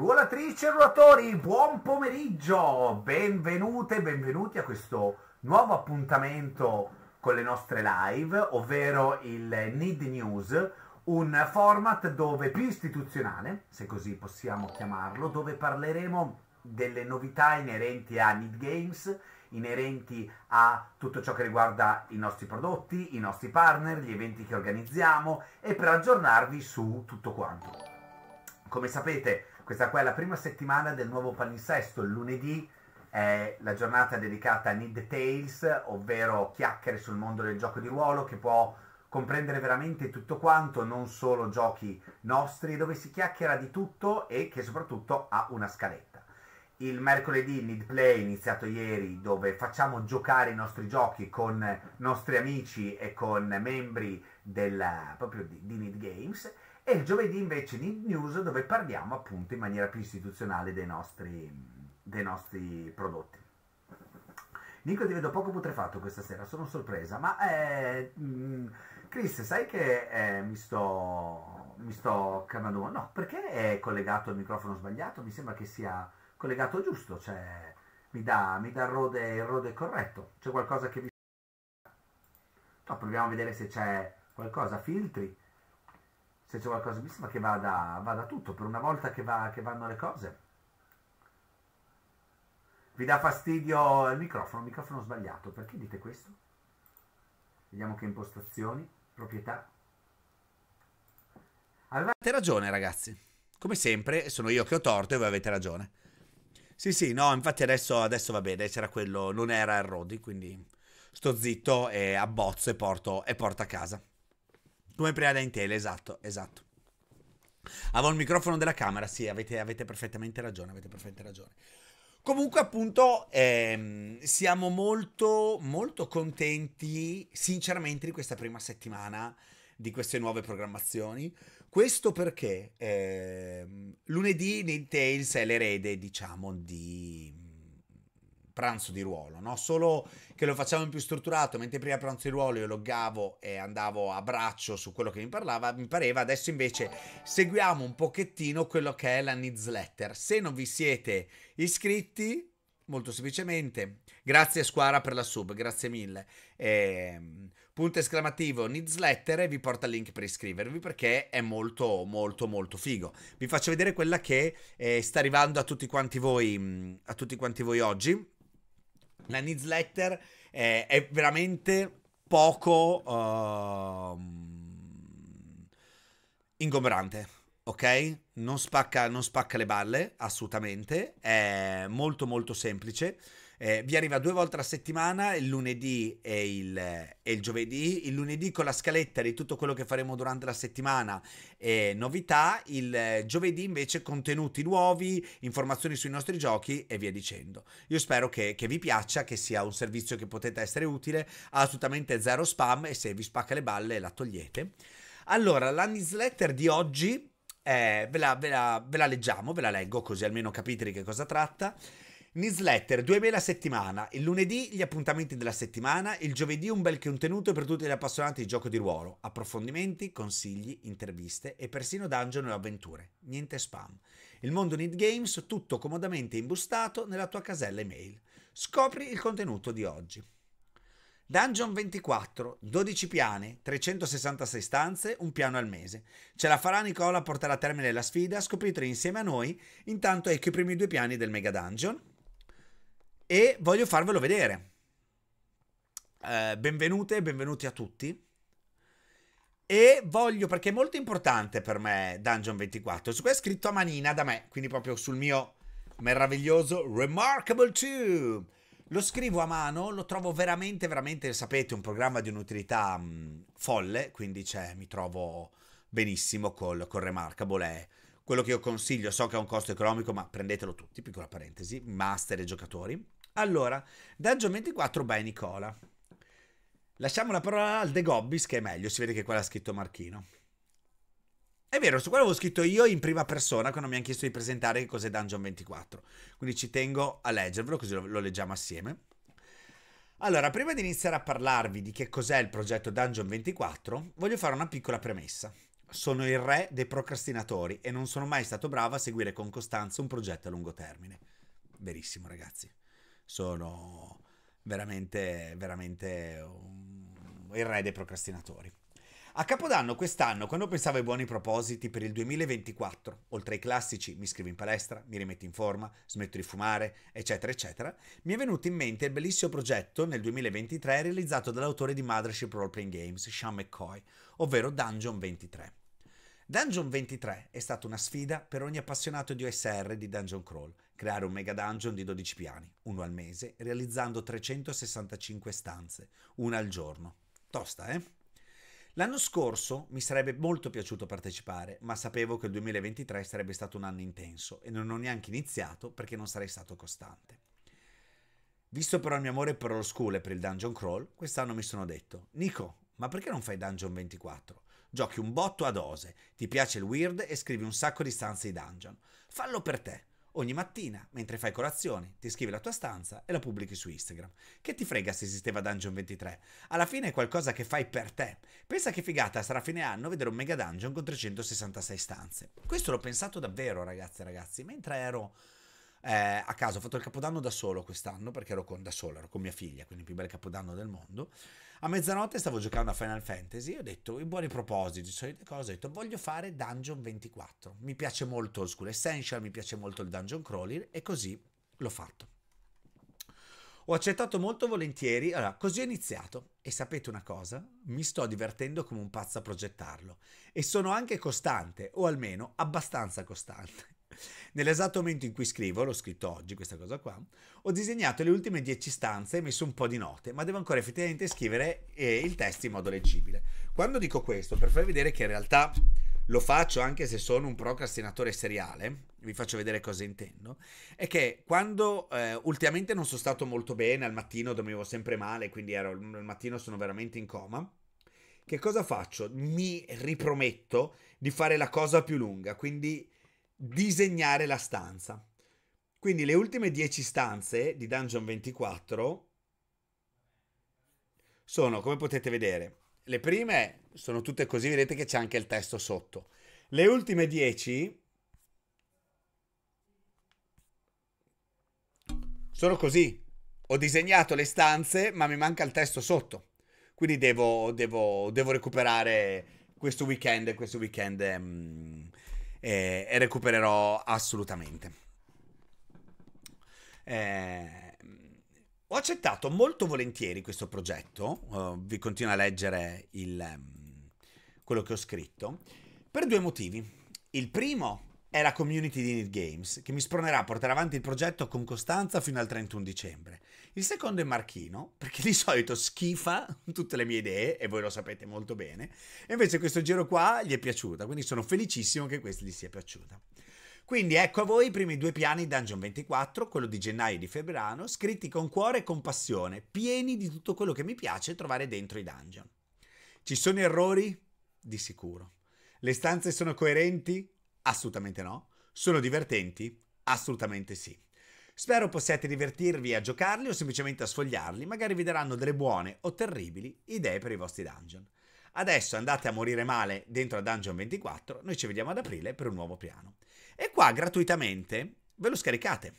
Ruolatrici e ruolatori, buon pomeriggio, benvenute, benvenuti a questo nuovo appuntamento con le nostre live, ovvero il Need News, un format dove più istituzionale, se così possiamo chiamarlo, dove parleremo delle novità inerenti a Need Games, inerenti a tutto ciò che riguarda i nostri prodotti, i nostri partner, gli eventi che organizziamo e per aggiornarvi su tutto quanto. Come sapete, questa qua è la prima settimana del nuovo palinsesto, il lunedì è la giornata dedicata a Need Tales, ovvero chiacchiere sul mondo del gioco di ruolo che può comprendere veramente tutto quanto, non solo giochi nostri, dove si chiacchiera di tutto e che soprattutto ha una scaletta. Il mercoledì Need Play, iniziato ieri, dove facciamo giocare i nostri giochi con nostri amici e con membri del, proprio di, di Need Games e il giovedì invece di news dove parliamo appunto in maniera più istituzionale dei nostri, dei nostri prodotti. Nico ti vedo poco putrefatto questa sera, sono sorpresa, ma eh, mm, Chris sai che eh, mi sto, mi sto cambiando, no, perché è collegato al microfono sbagliato? Mi sembra che sia collegato giusto, cioè mi dà, mi dà il, rode, il rode corretto, c'è qualcosa che vi... No, proviamo a vedere se c'è qualcosa, filtri, se c'è qualcosa, mi sembra che vada, vada tutto, per una volta che, va, che vanno le cose. Vi dà fastidio il microfono, il microfono sbagliato, perché dite questo? Vediamo che impostazioni, proprietà. Avevate allora... ragione ragazzi, come sempre sono io che ho torto e voi avete ragione. Sì, sì, no, infatti adesso, adesso va bene, c'era quello, non era il Rodi, quindi sto zitto e abbozzo e porto, e porto a casa. Come prima da Intel, esatto, esatto. Avevo il microfono della camera, sì, avete, avete perfettamente ragione, avete perfettamente ragione. Comunque, appunto, ehm, siamo molto, molto contenti, sinceramente, di questa prima settimana di queste nuove programmazioni. Questo perché ehm, lunedì Nintendo è l'erede, diciamo, di pranzo di ruolo, no? Solo che lo facciamo in più strutturato, mentre prima pranzo di ruolo io lo e andavo a braccio su quello che mi parlava, mi pareva, adesso invece seguiamo un pochettino quello che è la newsletter. Se non vi siete iscritti, molto semplicemente, grazie Squara per la sub, grazie mille. E, ehm, punto esclamativo newsletter e vi porta il link per iscrivervi perché è molto molto molto figo. Vi faccio vedere quella che eh, sta arrivando a tutti quanti voi, mm, a tutti quanti voi oggi la newsletter è, è veramente poco uh, ingombrante, ok? Non spacca, non spacca le balle, assolutamente. È molto molto semplice. Eh, vi arriva due volte a settimana, il lunedì e il, e il, giovedì. Il lunedì con la scaletta di tutto quello che faremo durante la settimana e novità. Il giovedì invece contenuti nuovi, informazioni sui nostri giochi e via dicendo. Io spero che, che vi piaccia, che sia un servizio che potete essere utile. Ha assolutamente zero spam e se vi spacca le balle la togliete. Allora, la newsletter di oggi eh, ve, la, ve, la, ve la leggiamo, ve la leggo così almeno capite di che cosa tratta. Newsletter, due mail a settimana, il lunedì gli appuntamenti della settimana, il giovedì un bel contenuto per tutti gli appassionati di gioco di ruolo, approfondimenti, consigli, interviste e persino dungeon e avventure. Niente spam. Il mondo Need Games, tutto comodamente imbustato nella tua casella email. Scopri il contenuto di oggi. Dungeon 24, 12 piani, 366 stanze, un piano al mese. Ce la farà Nicola a portare a termine la sfida, scopritela insieme a noi, intanto ecco i primi due piani del Mega Dungeon, e voglio farvelo vedere. Eh, benvenute benvenuti a tutti. E voglio, perché è molto importante per me Dungeon 24, su questo è scritto a manina da me, quindi proprio sul mio meraviglioso Remarkable 2. Lo scrivo a mano, lo trovo veramente, veramente, sapete, un programma di un'utilità mh, mm, folle, quindi cioè, mi trovo benissimo col, col Remarkable. È quello che io consiglio, so che ha un costo economico, ma prendetelo tutti, piccola parentesi, master e giocatori. Allora, Dungeon 24 by Nicola. Lasciamo la parola al The Gobbis che è meglio, si vede che qua l'ha scritto Marchino. È vero, su quello l'avevo scritto io in prima persona quando mi hanno chiesto di presentare che cos'è Dungeon 24. Quindi ci tengo a leggervelo così lo, lo, leggiamo assieme. Allora, prima di iniziare a parlarvi di che cos'è il progetto Dungeon 24, voglio fare una piccola premessa. Sono il re dei procrastinatori e non sono mai stato bravo a seguire con costanza un progetto a lungo termine. Verissimo, ragazzi sono veramente, veramente um, il re dei procrastinatori. A Capodanno quest'anno, quando pensavo ai buoni propositi per il 2024, oltre ai classici mi scrivo in palestra, mi rimetto in forma, smetto di fumare, eccetera, eccetera, mi è venuto in mente il bellissimo progetto nel 2023 realizzato dall'autore di Mothership Role Playing Games, Sean McCoy, ovvero Dungeon 23. Dungeon 23 è stata una sfida per ogni appassionato di OSR di Dungeon Crawl, creare un mega dungeon di 12 piani, uno al mese, realizzando 365 stanze, una al giorno. Tosta, eh? L'anno scorso mi sarebbe molto piaciuto partecipare, ma sapevo che il 2023 sarebbe stato un anno intenso e non ho neanche iniziato perché non sarei stato costante. Visto però il mio amore per lo school e per il dungeon crawl, quest'anno mi sono detto, Nico, ma perché non fai Dungeon 24? Giochi un botto a dose, ti piace il weird e scrivi un sacco di stanze di dungeon. Fallo per te. Ogni mattina, mentre fai colazione, ti scrivi la tua stanza e la pubblichi su Instagram. Che ti frega se esisteva Dungeon 23? Alla fine è qualcosa che fai per te. Pensa che figata sarà a fine anno vedere un mega dungeon con 366 stanze. Questo l'ho pensato davvero, ragazzi e ragazzi, mentre ero eh, a casa. Ho fatto il capodanno da solo quest'anno perché ero con, da solo, ero con mia figlia, quindi il più bel capodanno del mondo. A mezzanotte stavo giocando a Final Fantasy e ho detto, i buoni propositi, solite cose, ho detto, voglio fare Dungeon 24. Mi piace molto Old School Essential, mi piace molto il Dungeon Crawler e così l'ho fatto. Ho accettato molto volentieri, allora così ho iniziato e sapete una cosa? Mi sto divertendo come un pazzo a progettarlo e sono anche costante, o almeno abbastanza costante. Nell'esatto momento in cui scrivo, l'ho scritto oggi questa cosa qua, ho disegnato le ultime 10 stanze e messo un po' di note, ma devo ancora effettivamente scrivere eh, il testo in modo leggibile. Quando dico questo, per farvi vedere che in realtà lo faccio anche se sono un procrastinatore seriale, vi faccio vedere cosa intendo, è che quando eh, ultimamente non sono stato molto bene, al mattino dormivo sempre male, quindi ero, al mattino sono veramente in coma, che cosa faccio? Mi riprometto di fare la cosa più lunga, quindi disegnare la stanza. Quindi le ultime 10 stanze di Dungeon 24 sono, come potete vedere, le prime sono tutte così, vedete che c'è anche il testo sotto. Le ultime 10 sono così. Ho disegnato le stanze, ma mi manca il testo sotto. Quindi devo, devo, devo recuperare questo weekend, questo weekend... Um, e, e recupererò assolutamente. Eh, ho accettato molto volentieri questo progetto, uh, vi continuo a leggere il, um, quello che ho scritto, per due motivi. Il primo è la community di Need Games, che mi spronerà a portare avanti il progetto con costanza fino al 31 dicembre. Il secondo è Marchino, perché di solito schifa tutte le mie idee, e voi lo sapete molto bene, e invece questo giro qua gli è piaciuta, quindi sono felicissimo che questo gli sia piaciuta. Quindi ecco a voi i primi due piani Dungeon 24, quello di gennaio e di febbraio, scritti con cuore e con passione, pieni di tutto quello che mi piace trovare dentro i dungeon. Ci sono errori? Di sicuro. Le stanze sono coerenti? Assolutamente no. Sono divertenti? Assolutamente sì. Spero possiate divertirvi a giocarli o semplicemente a sfogliarli, magari vi daranno delle buone o terribili idee per i vostri dungeon. Adesso andate a morire male dentro a Dungeon 24, noi ci vediamo ad aprile per un nuovo piano. E qua gratuitamente ve lo scaricate.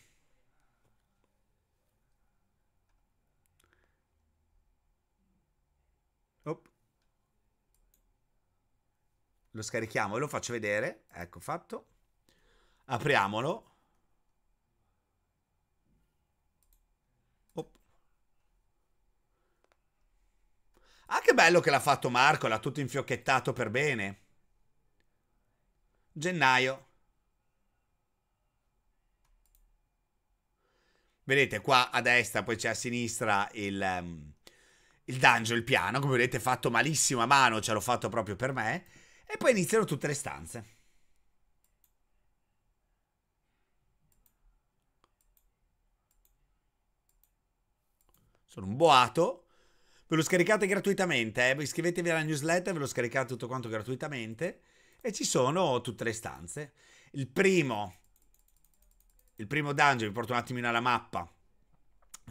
lo scarichiamo e lo faccio vedere. Ecco fatto. Apriamolo. Oh. Ah, che bello che l'ha fatto Marco, l'ha tutto infiocchettato per bene. Gennaio. Vedete qua a destra, poi c'è a sinistra il, um, il dungeon, il piano. Come vedete fatto malissimo a mano, ce l'ho fatto proprio per me. E poi iniziano tutte le stanze. Sono un boato. Ve lo scaricate gratuitamente, eh? iscrivetevi alla newsletter, ve lo scaricate tutto quanto gratuitamente e ci sono tutte le stanze. Il primo, il primo dungeon, vi porto un attimino alla mappa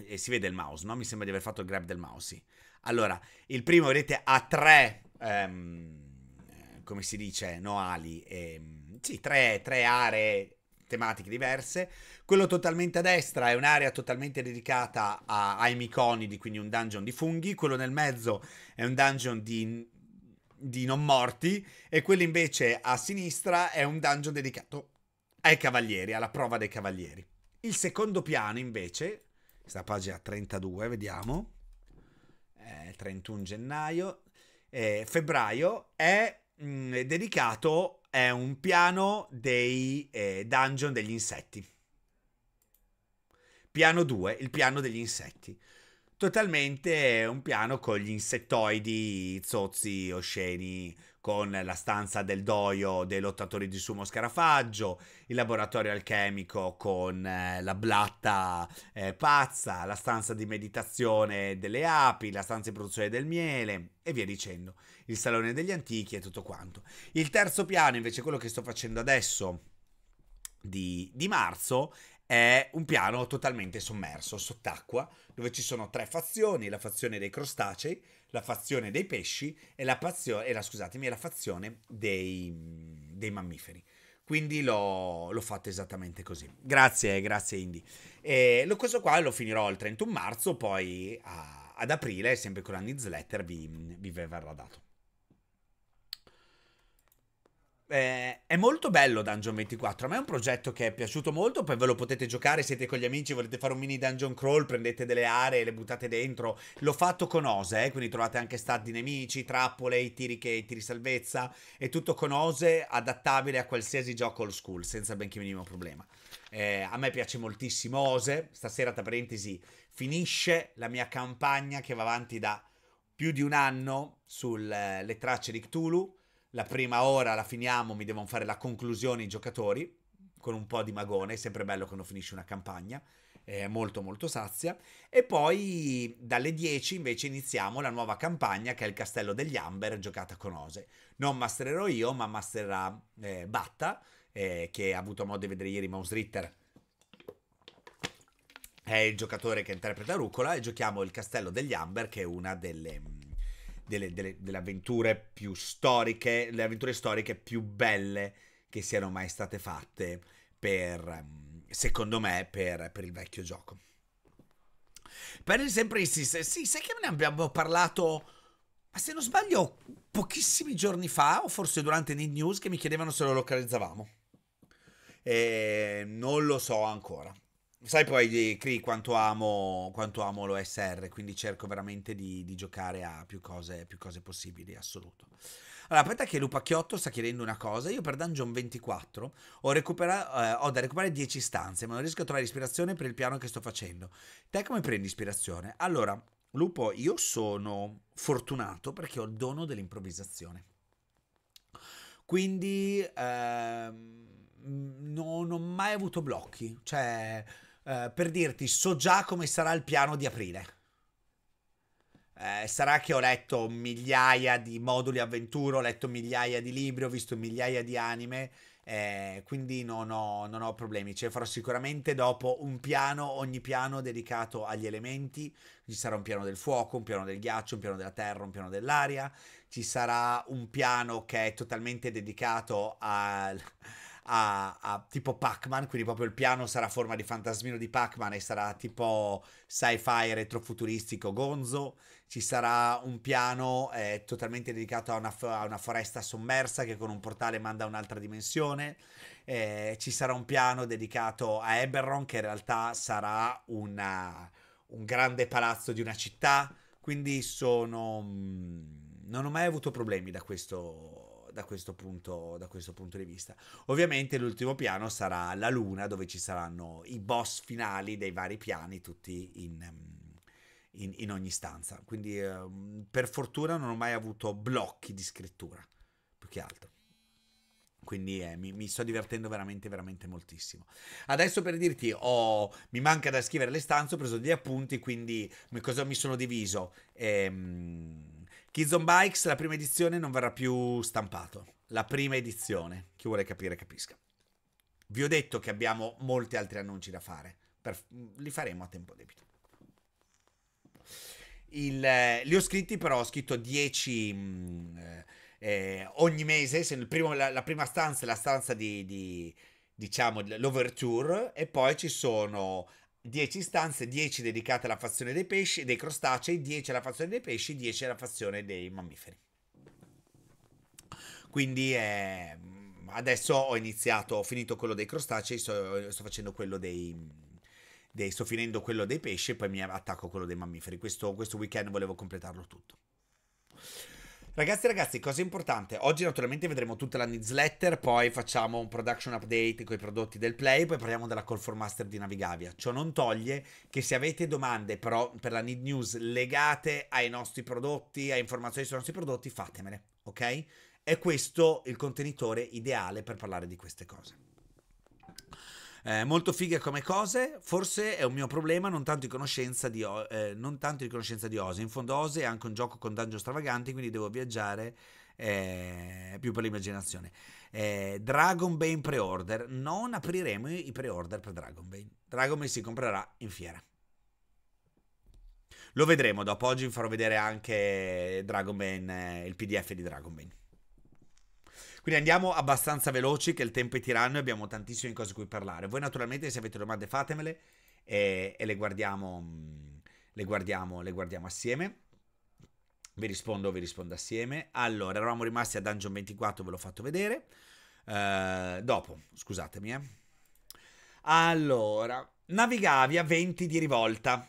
e si vede il mouse, no? Mi sembra di aver fatto il grab del mouse, sì. Allora, il primo, vedete, ha tre... Ehm, come si dice, no ali, ehm, sì, tre, tre aree tematiche diverse. Quello totalmente a destra è un'area totalmente dedicata a, ai miconidi, quindi un dungeon di funghi. Quello nel mezzo è un dungeon di, di non morti. E quello invece a sinistra è un dungeon dedicato ai cavalieri, alla prova dei cavalieri. Il secondo piano invece, sta pagina 32, vediamo, 31 gennaio, eh, febbraio, è mh, mm, dedicato è un piano dei eh, dungeon degli insetti. Piano 2, il piano degli insetti. Totalmente un piano con gli insettoidi zozzi, osceni, con la stanza del doio dei lottatori di sumo scarafaggio, il laboratorio alchemico con eh, la blatta eh, pazza, la stanza di meditazione delle api, la stanza di produzione del miele e via dicendo, il salone degli antichi e tutto quanto. Il terzo piano, invece quello che sto facendo adesso di, di marzo, è un piano totalmente sommerso, sott'acqua, dove ci sono tre fazioni, la fazione dei crostacei, la fazione dei pesci e la, pazio- e la, la fazione dei, dei, mammiferi. Quindi l'ho, l'ho, fatto esattamente così. Grazie, grazie Indy. E lo, questo qua lo finirò il 31 marzo, poi a, ad aprile, sempre con la newsletter, vi, vi verrà dato. Eh, è molto bello Dungeon 24. A me è un progetto che è piaciuto molto. Poi ve lo potete giocare. Siete con gli amici, volete fare un mini dungeon crawl. Prendete delle aree, le buttate dentro. L'ho fatto con Ose, eh, quindi trovate anche stat di nemici, trappole, i tiri, che, i tiri salvezza. È tutto con Ose, adattabile a qualsiasi gioco old school, senza benché minimo problema. Eh, a me piace moltissimo Ose. Stasera, tra parentesi, finisce la mia campagna che va avanti da più di un anno sulle eh, tracce di Cthulhu la prima ora la finiamo, mi devono fare la conclusione i giocatori, con un po' di magone, è sempre bello quando finisce una campagna, è molto molto sazia. E poi dalle 10 invece iniziamo la nuova campagna che è il Castello degli Amber, giocata con Ose. Non mastererò io, ma mastererà eh, Batta, eh, che ha avuto modo di vedere ieri Mouse Ritter. È il giocatore che interpreta Rucola e giochiamo il Castello degli Amber, che è una delle delle, delle, delle avventure più storiche, le avventure storiche più belle che siano mai state fatte per, mm, secondo me, per, per il vecchio gioco. Per sempre insiste, sì, sai che ne abbiamo parlato, ma se non sbaglio, pochissimi giorni fa, o forse durante Need News, che mi chiedevano se lo localizzavamo. E non lo so ancora. Sai poi, eh, Cri, quanto amo, quanto amo l'OSR, quindi cerco veramente di, di giocare a più cose, più cose possibili, assoluto. Allora, aspetta che Lupacchiotto sta chiedendo una cosa. Io per Dungeon 24 ho, recupera- eh, ho da recuperare 10 stanze, ma non riesco a trovare ispirazione per il piano che sto facendo. Te come prendi ispirazione? Allora, Lupo, io sono fortunato perché ho il dono dell'improvvisazione. Quindi ehm, non ho mai avuto blocchi. Cioè eh, per dirti so già come sarà il piano di aprile. Eh, sarà che ho letto migliaia di moduli avventura, ho letto migliaia di libri, ho visto migliaia di anime, eh, quindi non ho, non ho problemi. Ce cioè, farò sicuramente dopo un piano, ogni piano dedicato agli elementi. Ci sarà un piano del fuoco, un piano del ghiaccio, un piano della terra, un piano dell'aria. Ci sarà un piano che è totalmente dedicato al a, a tipo Pac-Man, quindi proprio il piano sarà forma di fantasmino di Pac-Man e sarà tipo sci-fi retrofuturistico gonzo, ci sarà un piano eh, totalmente dedicato a una, a una, foresta sommersa che con un portale manda a un'altra dimensione, eh, ci sarà un piano dedicato a Eberron che in realtà sarà una, un grande palazzo di una città, quindi sono... Mm, non ho mai avuto problemi da questo da questo, punto, da questo punto di vista. Ovviamente l'ultimo piano sarà la Luna, dove ci saranno i boss finali dei vari piani, tutti in... Mm, in, in, ogni stanza. Quindi eh, per fortuna non ho mai avuto blocchi di scrittura, più che altro. Quindi eh, mi, mi, sto divertendo veramente, veramente moltissimo. Adesso per dirti, ho, mi manca da scrivere le stanze, ho preso degli appunti, quindi mi, cosa mi sono diviso? Ehm Kizon Bikes, la prima edizione non verrà più stampato. La prima edizione, chi vuole capire capisca. Vi ho detto che abbiamo molti altri annunci da fare, per, li faremo a tempo debito. Il, eh, li ho scritti però, ho scritto 10 eh, eh, ogni mese, se primo, la, la, prima stanza è la stanza di, di diciamo, l'overture e poi ci sono 10 stanze, 10 dedicate alla fazione dei pesci, dei crostacei, 10 alla fazione dei pesci, 10 alla fazione dei mammiferi. Quindi eh, adesso ho iniziato, ho finito quello dei crostacei, sto, sto facendo quello dei... Dei, sto finendo quello dei pesci e poi mi attacco quello dei mammiferi. Questo, questo weekend volevo completarlo tutto. Ragazzi, ragazzi, cosa importante? Oggi naturalmente vedremo tutta la newsletter, poi facciamo un production update con i prodotti del Play, poi parliamo della Call for Master di Navigavia. Ciò non toglie che se avete domande però per la Need News legate ai nostri prodotti, a informazioni sui nostri prodotti, fatemele, ok? È questo il contenitore ideale per parlare di queste cose. Eh, molto fighe come cose, forse è un mio problema non tanto in conoscenza di, eh, non tanto in conoscenza di Ose, in fondo Ose è anche un gioco con dungeon stravaganti, quindi devo viaggiare eh, più per l'immaginazione. Eh, Dragon Bane pre-order, non apriremo i pre-order per Dragon Bane, Dragon Bane si comprerà in fiera. Lo vedremo dopo, oggi vi farò vedere anche Dragon Bane, eh, il pdf di Dragon Bane. Quindi andiamo abbastanza veloci che il tempo è tiranno e abbiamo tantissime cose di cui parlare. Voi naturalmente se avete domande fatemele e, e le, guardiamo, mm, le, guardiamo, le guardiamo assieme. Vi rispondo, vi rispondo assieme. Allora, eravamo rimasti a Dungeon 24, ve l'ho fatto vedere. Uh, dopo, scusatemi, eh. Allora, Navigavia 20 di rivolta.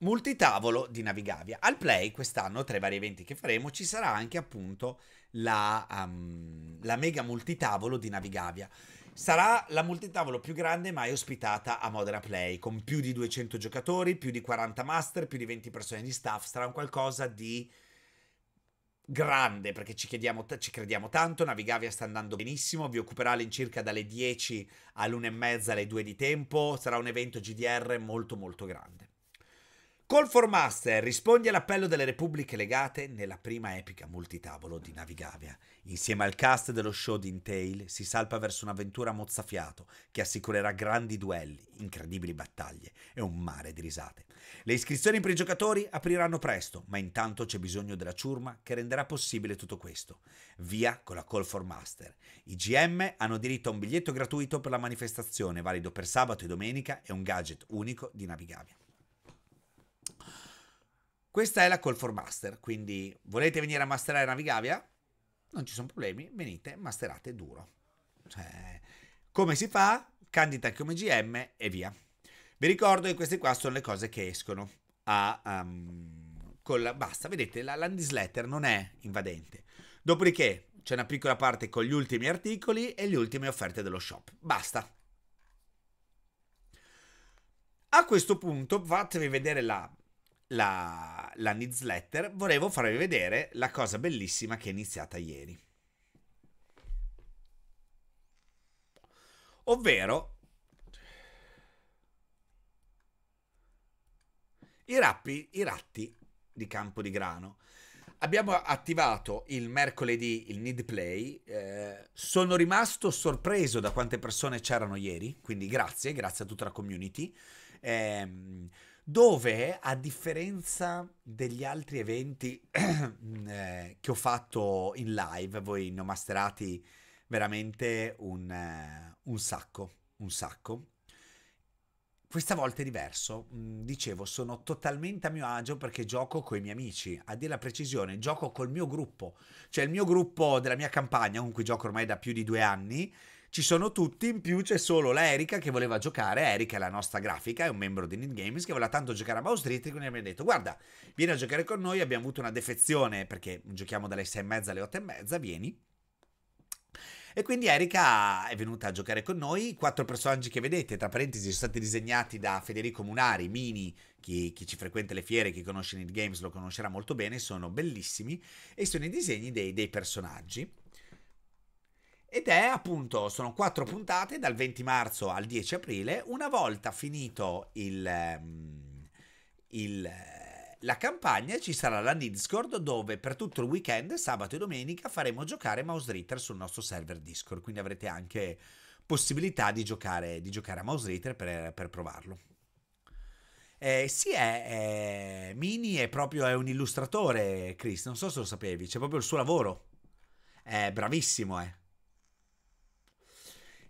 Multitavolo di Navigavia. Al play quest'anno, tra i vari eventi che faremo, ci sarà anche appunto la, um, la mega multitavolo di Navigavia. Sarà la multitavolo più grande mai ospitata a Modena Play, con più di 200 giocatori, più di 40 master, più di 20 persone di staff. Sarà un qualcosa di grande, perché ci, chiediamo ci crediamo tanto, Navigavia sta andando benissimo, vi occuperà all'incirca dalle 10 all'1 e mezza alle 2 di tempo, sarà un evento GDR molto molto grande. Call Col Master risponde all'appello delle repubbliche legate nella prima epica multitavolo di Navigavia. Insieme al cast dello show di Intail si salpa verso un'avventura mozzafiato che assicurerà grandi duelli, incredibili battaglie e un mare di risate. Le iscrizioni per i giocatori apriranno presto, ma intanto c'è bisogno della ciurma che renderà possibile tutto questo. Via con la Call for Master. I GM hanno diritto a un biglietto gratuito per la manifestazione, valido per sabato e domenica, e un gadget unico di Navigavia. Questa è la Call for Master, quindi volete venire a masterare Navigavia? Non ci sono problemi, venite, masterate duro. Cioè, come si fa? Candida come GM e via. Vi ricordo che queste qua sono le cose che escono a... Um, ehm, la, basta, vedete, la, la letter non è invadente. Dopodiché c'è una piccola parte con gli ultimi articoli e le ultime offerte dello shop. Basta. A questo punto fatevi vedere la la, la newsletter, volevo farvi vedere la cosa bellissima che è iniziata ieri. Ovvero I, rappi, I, ratti di campo di grano. Abbiamo attivato il mercoledì il need play. Eh, sono rimasto sorpreso da quante persone c'erano ieri. Quindi grazie, grazie a tutta la community. Eh, dove a differenza degli altri eventi mm, eh, che ho fatto in live, voi ne ho masterati veramente un, eh, un sacco, un sacco. Questa volta è diverso, mm, dicevo, sono totalmente a mio agio perché gioco con i miei amici, a dire la precisione, gioco col mio gruppo, cioè il mio gruppo della mia campagna con cui gioco ormai da più di due anni, ci sono tutti, in più c'è solo la Erika che voleva giocare, Erika è la nostra grafica, è un membro di Need Games che voleva tanto giocare a Mouse Street e quindi abbiamo detto guarda, vieni a giocare con noi, abbiamo avuto una defezione perché giochiamo dalle 6 e mezza alle 8 e mezza, vieni. E quindi Erika è venuta a giocare con noi. I quattro personaggi che vedete, tra parentesi, sono stati disegnati da Federico Munari, Mini, chi, chi ci frequenta le fiere, chi conosce Need Games lo conoscerà molto bene, sono bellissimi e sono i disegni dei, dei personaggi. Ed è appunto, sono quattro puntate dal 20 marzo al 10 aprile. Una volta finito il, ehm, il, la campagna ci sarà la Discord dove per tutto il weekend, sabato e domenica, faremo giocare Mouse Ritter sul nostro server Discord. Quindi avrete anche possibilità di giocare, di giocare a Mouse Ritter per, per provarlo. Eh, sì, è, è, Mini è proprio è un illustratore, Chris, non so se lo sapevi, c'è proprio il suo lavoro. È bravissimo, eh.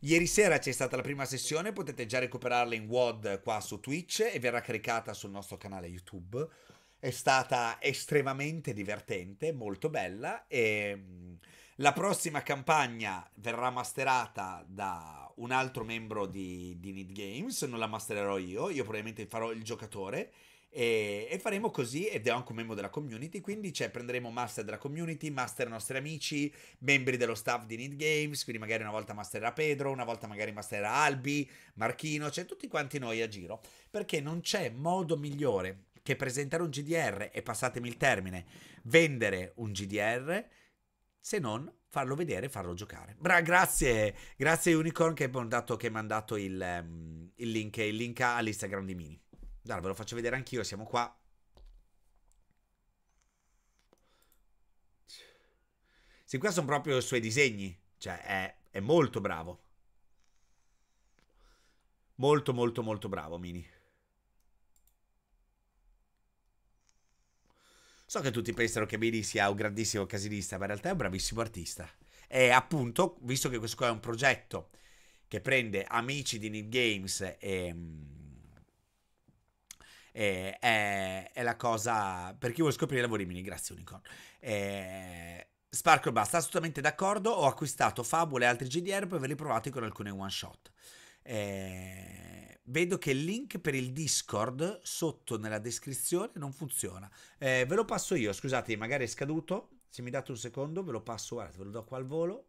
Ieri sera c'è stata la prima sessione, potete già recuperarla in WOD qua su Twitch e verrà caricata sul nostro canale YouTube. È stata estremamente divertente, molto bella e ehm, la prossima campagna verrà masterata da un altro membro di, di Need Games, non la mastererò io, io probabilmente farò il giocatore e, e, faremo così ed è anche un membro della community quindi cioè, prenderemo master della community master nostri amici membri dello staff di Need Games quindi magari una volta master mastererà Pedro una volta magari master mastererà Albi Marchino cioè tutti quanti noi a giro perché non c'è modo migliore che presentare un GDR e passatemi il termine vendere un GDR se non farlo vedere e farlo giocare. Bra, grazie, grazie Unicorn che mi ha mandato il, ehm, il, link, il link all'Instagram di Mini. Guarda, ve lo faccio vedere anch'io, siamo qua. Sì, qua sono proprio i suoi disegni. Cioè, è, è molto bravo. Molto, molto, molto bravo, Mini. So che tutti pensano che Mini sia un grandissimo casinista, ma in realtà è un bravissimo artista. E appunto, visto che questo qua è un progetto che prende amici di Need Games e mm, eh, è, è, la cosa... Per chi vuole scoprire i lavori mini, grazie Unicorn. Eh, Sparkle Basta, assolutamente d'accordo, ho acquistato Fabule e altri GDR per averli provati con alcune one shot. Eh, vedo che il link per il Discord sotto nella descrizione non funziona. Eh, ve lo passo io, scusate, magari è scaduto. Se mi date un secondo, ve lo passo, guardate, ve lo do qua al volo.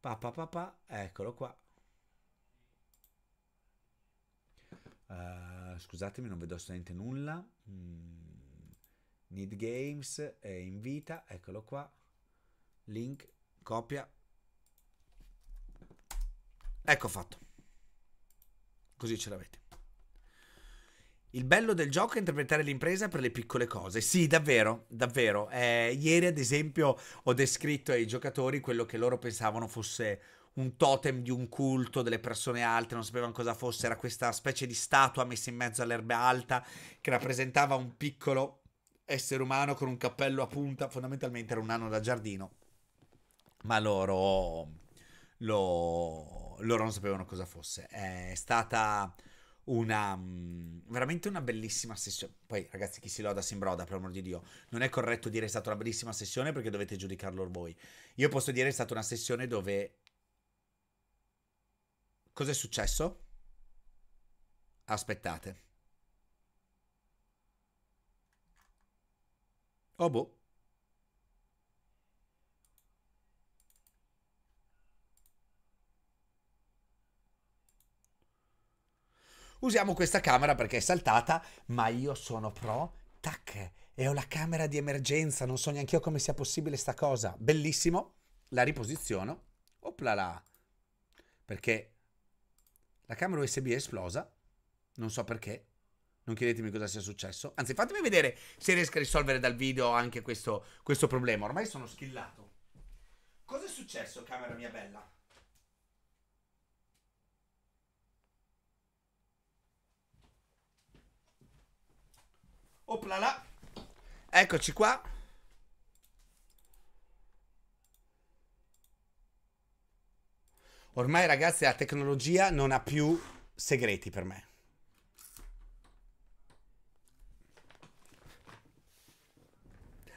Pa, pa, pa, pa, eccolo qua. Uh, scusatemi, non vedo assolutamente nulla. Mm. Need Games è in vita, eccolo qua. Link, copia. Ecco fatto. Così ce l'avete. Il bello del gioco è interpretare l'impresa per le piccole cose. Sì, davvero, davvero. Eh, ieri, ad esempio, ho descritto ai giocatori quello che loro pensavano fosse un totem di un culto delle persone alte, non sapevano cosa fosse, era questa specie di statua messa in mezzo all'erba alta che rappresentava un piccolo essere umano con un cappello a punta, fondamentalmente era un nano da giardino, ma loro, lo, loro non sapevano cosa fosse. È stata una mm, veramente una bellissima sessione. Poi, ragazzi, chi si loda si imbroda, per amor di Dio. Non è corretto dire è stata una bellissima sessione perché dovete giudicarlo voi. Io posso dire è stata una sessione dove Cos'è successo? Aspettate. Oh boh. Usiamo questa camera perché è saltata, ma io sono pro, tac, e ho la camera di emergenza, non so neanche io come sia possibile sta cosa. Bellissimo, la riposiziono, oplala, perché la camera USB è esplosa, non so perché, non chiedetemi cosa sia successo. Anzi, fatemi vedere se riesco a risolvere dal video anche questo, questo problema. Ormai sono schillato. Cosa è successo, camera mia bella? là. Eccoci qua. Ormai ragazzi la tecnologia non ha più segreti per me.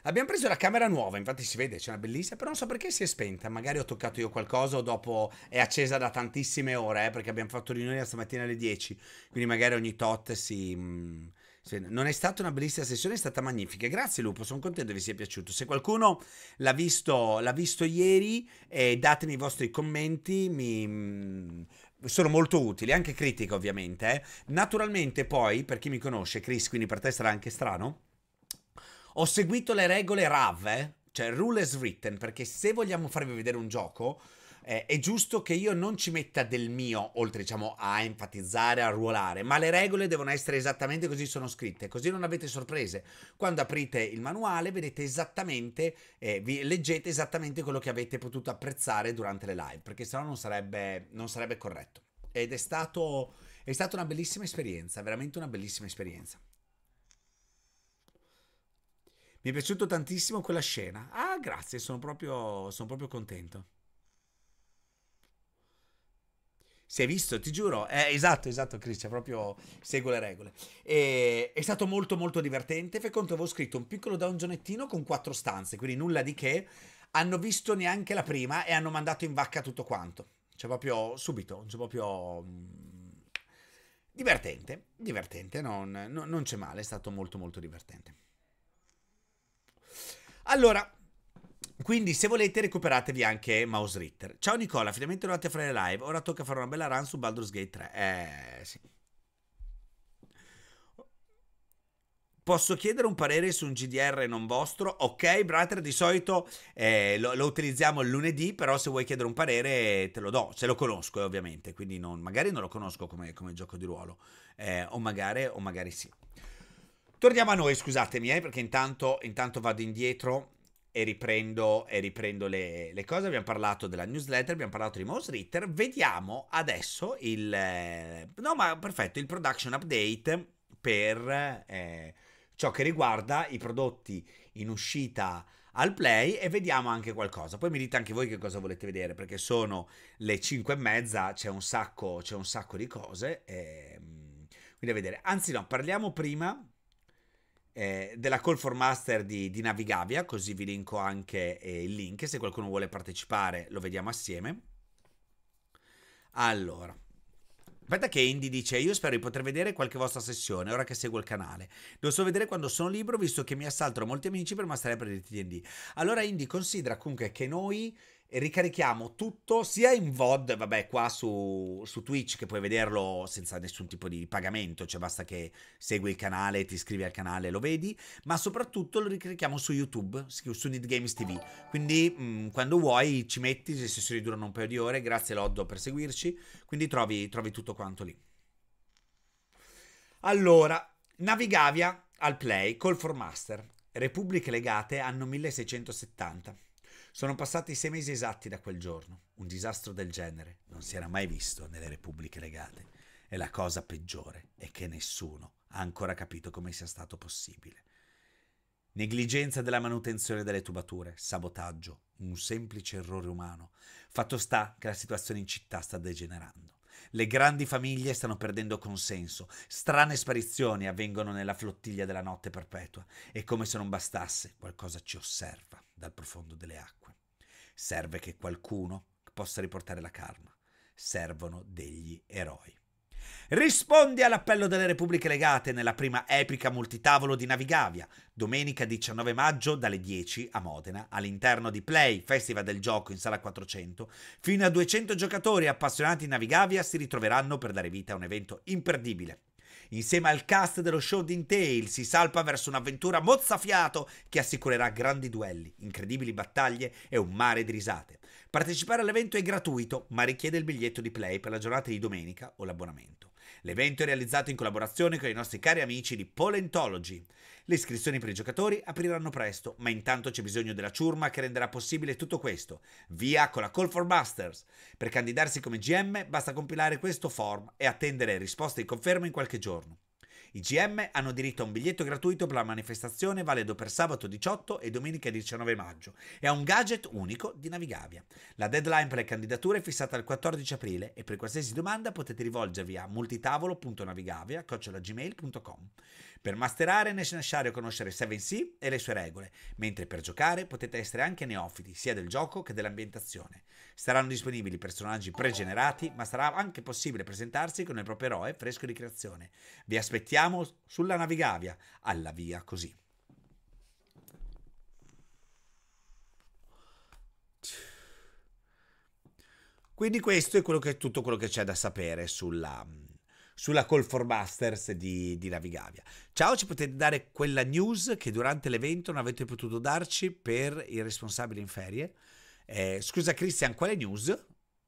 Abbiamo preso la camera nuova, infatti si vede, c'è una bellissima, però non so perché si è spenta, magari ho toccato io qualcosa o dopo è accesa da tantissime ore, eh, perché abbiamo fatto riunione stamattina alle 10, quindi magari ogni tot si, mh, mm, non è stata una bellissima sessione, è stata magnifica. Grazie Lupo, sono contento che vi sia piaciuto. Se qualcuno l'ha visto, l'ha visto ieri, eh, datemi i vostri commenti, mi, mm, sono molto utili, anche critiche ovviamente. Eh. Naturalmente poi, per chi mi conosce, Chris, quindi per te sarà anche strano, ho seguito le regole RAV, eh? cioè Rule as Written, perché se vogliamo farvi vedere un gioco eh, è giusto che io non ci metta del mio, oltre diciamo a enfatizzare, a ruolare, ma le regole devono essere esattamente così sono scritte, così non avete sorprese. Quando aprite il manuale vedete esattamente, eh, vi leggete esattamente quello che avete potuto apprezzare durante le live, perché sennò non sarebbe, non sarebbe corretto. Ed è, stato, è stata una bellissima esperienza, veramente una bellissima esperienza. Mi è piaciuto tantissimo quella scena. Ah, grazie, sono proprio, sono proprio contento. Si è visto, ti giuro. Eh, esatto, esatto, Chris, Cristian, cioè, proprio seguo le regole. E, è stato molto, molto divertente. Fai conto, avevo scritto un piccolo dungeonettino con quattro stanze, quindi nulla di che. Hanno visto neanche la prima e hanno mandato in vacca tutto quanto. Cioè, proprio subito, cioè proprio... Mm, divertente, divertente, non, non c'è male, è stato molto, molto divertente. Allora, quindi se volete recuperatevi anche Mouse Ritter. Ciao Nicola, finalmente eravate a fare live. Ora tocca fare una bella run su Baldur's Gate 3. Eh sì. Posso chiedere un parere su un GDR non vostro? Ok, brother, di solito eh, lo, lo, utilizziamo il lunedì, però se vuoi chiedere un parere te lo do, se lo conosco eh, ovviamente, quindi non, magari non lo conosco come, come gioco di ruolo, eh, o, magari, o, magari, sì. Torniamo a noi, scusatemi, eh, perché intanto, intanto vado indietro e riprendo, e riprendo le, le, cose. Abbiamo parlato della newsletter, abbiamo parlato di Mouse Ritter. Vediamo adesso il... Eh, no, ma perfetto, il production update per eh, ciò che riguarda i prodotti in uscita al play e vediamo anche qualcosa. Poi mi dite anche voi che cosa volete vedere, perché sono le 5 e mezza, c'è un sacco, c'è un sacco di cose. Eh, quindi a vedere. Anzi no, parliamo prima eh, della Call for Master di, di, Navigavia, così vi linko anche eh, il link, se qualcuno vuole partecipare lo vediamo assieme. Allora, aspetta che Indy dice, io spero di poter vedere qualche vostra sessione, ora che seguo il canale. Lo so vedere quando sono libero, visto che mi assaltano molti amici per masterare per il TND. Allora Indy, considera comunque che noi e ricarichiamo tutto sia in VOD, vabbè, qua su, su, Twitch che puoi vederlo senza nessun tipo di pagamento, cioè basta che segui il canale, ti iscrivi al canale e lo vedi, ma soprattutto lo ricarichiamo su YouTube, su Need Games TV. Quindi mh, mm, quando vuoi ci metti, se si ridurano un paio di ore, grazie Loddo per seguirci, quindi trovi, trovi tutto quanto lì. Allora, Navigavia al play Call for Master, Repubbliche legate anno 1670. Sono passati sei mesi esatti da quel giorno. Un disastro del genere non si era mai visto nelle repubbliche legate. E la cosa peggiore è che nessuno ha ancora capito come sia stato possibile. Negligenza della manutenzione delle tubature, sabotaggio, un semplice errore umano. Fatto sta che la situazione in città sta degenerando. Le grandi famiglie stanno perdendo consenso, strane sparizioni avvengono nella flottiglia della notte perpetua e come se non bastasse qualcosa ci osserva dal profondo delle acque. Serve che qualcuno possa riportare la karma. Servono degli eroi. Rispondi all'appello delle Repubbliche Legate nella prima epica multitavolo di Navigavia, domenica 19 maggio dalle 10 a Modena, all'interno di Play, Festival del Gioco in Sala 400, fino a 200 giocatori appassionati di Navigavia si ritroveranno per dare vita a un evento imperdibile. Insieme al cast dello show di Intail si salpa verso un'avventura mozzafiato che assicurerà grandi duelli, incredibili battaglie e un mare di risate. Partecipare all'evento è gratuito, ma richiede il biglietto di play per la giornata di domenica o l'abbonamento. L'evento è realizzato in collaborazione con i nostri cari amici di Polentology. Le iscrizioni per i giocatori apriranno presto, ma intanto c'è bisogno della ciurma che renderà possibile tutto questo. Via con la Call for Masters! Per candidarsi come GM basta compilare questo form e attendere risposte di conferma in qualche giorno. I GM hanno diritto a un biglietto gratuito per la manifestazione valido per sabato 18 e domenica 19 maggio e a un gadget unico di Navigavia. La deadline per le candidature è fissata il 14 aprile e per qualsiasi domanda potete rivolgervi a multitavolo.navigabia.gmail.com. Per masterare è necessario conoscere 7C e le sue regole, mentre per giocare potete essere anche neofiti sia del gioco che dell'ambientazione. Saranno disponibili personaggi pregenerati, ma sarà anche possibile presentarsi con il proprio eroe fresco di creazione. Vi aspettiamo sulla Navigavia, alla via così. Quindi questo è quello che, tutto quello che c'è da sapere sulla, sulla Call for Masters di, di Navigavia. Ciao, ci potete dare quella news che durante l'evento non avete potuto darci per il responsabile in ferie. Eh, scusa Cristian, quale news?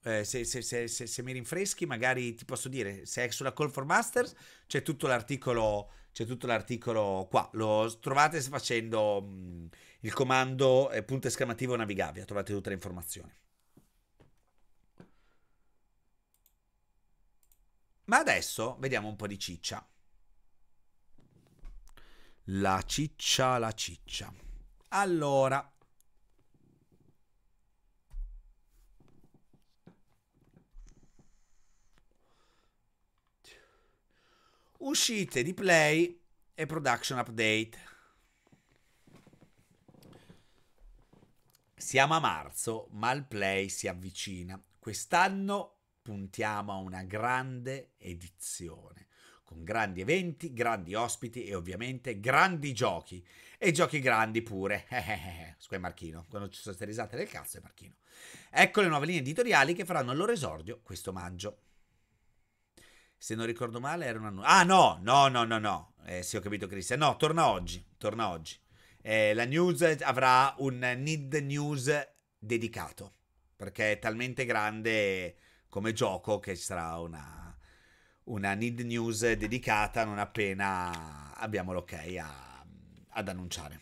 Eh, se, se, se, se, mi rinfreschi, magari ti posso dire, se è sulla Call for Masters c'è tutto l'articolo, c'è tutto l'articolo qua, lo trovate facendo mh, mm, il comando eh, punto esclamativo Navigavia, trovate tutte le informazioni. Ma adesso vediamo un po' di ciccia. La ciccia, la ciccia. Allora. Uscite di play e production update. Siamo a marzo, ma il play si avvicina. Quest'anno puntiamo a una grande edizione, con grandi eventi, grandi ospiti e ovviamente grandi giochi. E giochi grandi pure. Scusa Marchino, quando ci sono state risate del cazzo è Marchino. Ecco le nuove linee editoriali che faranno il loro esordio questo maggio. Se non ricordo male era un annuncio... Ah no, no, no, no, no. Eh, sì, ho capito Cristian. No, torna oggi, torna oggi. Eh, la news avrà un need news dedicato perché è talmente grande come gioco che ci sarà una, una need news dedicata non appena abbiamo l'ok a, ad annunciare.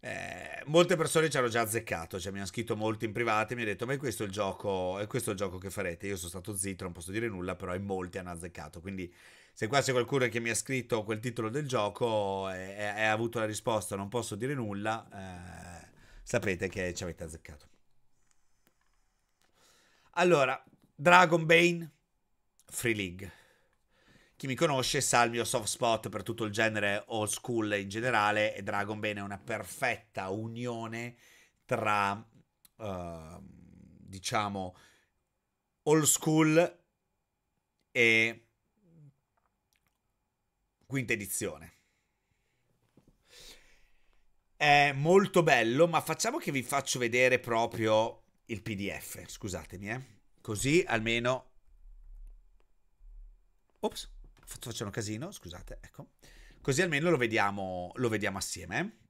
Eh, molte persone ci hanno già azzeccato, cioè mi hanno scritto molti in privato e mi hanno detto ma questo è, gioco, è questo il gioco, che farete? Io sono stato zitto, non posso dire nulla, però in molti hanno azzeccato, quindi se qua c'è qualcuno che mi ha scritto quel titolo del gioco e ha avuto la risposta non posso dire nulla, eh, sapete che ci avete azzeccato. Allora, Dragon Bane, Free League. Chi mi conosce sa il mio soft spot per tutto il genere old school in generale e Dragon Bane è una perfetta unione tra, uh, diciamo, old school e quinta edizione. È molto bello, ma facciamo che vi faccio vedere proprio il PDF, scusatemi, eh. Così almeno... Ops, faccio un casino, scusate, ecco. Così almeno lo vediamo, lo vediamo assieme, eh.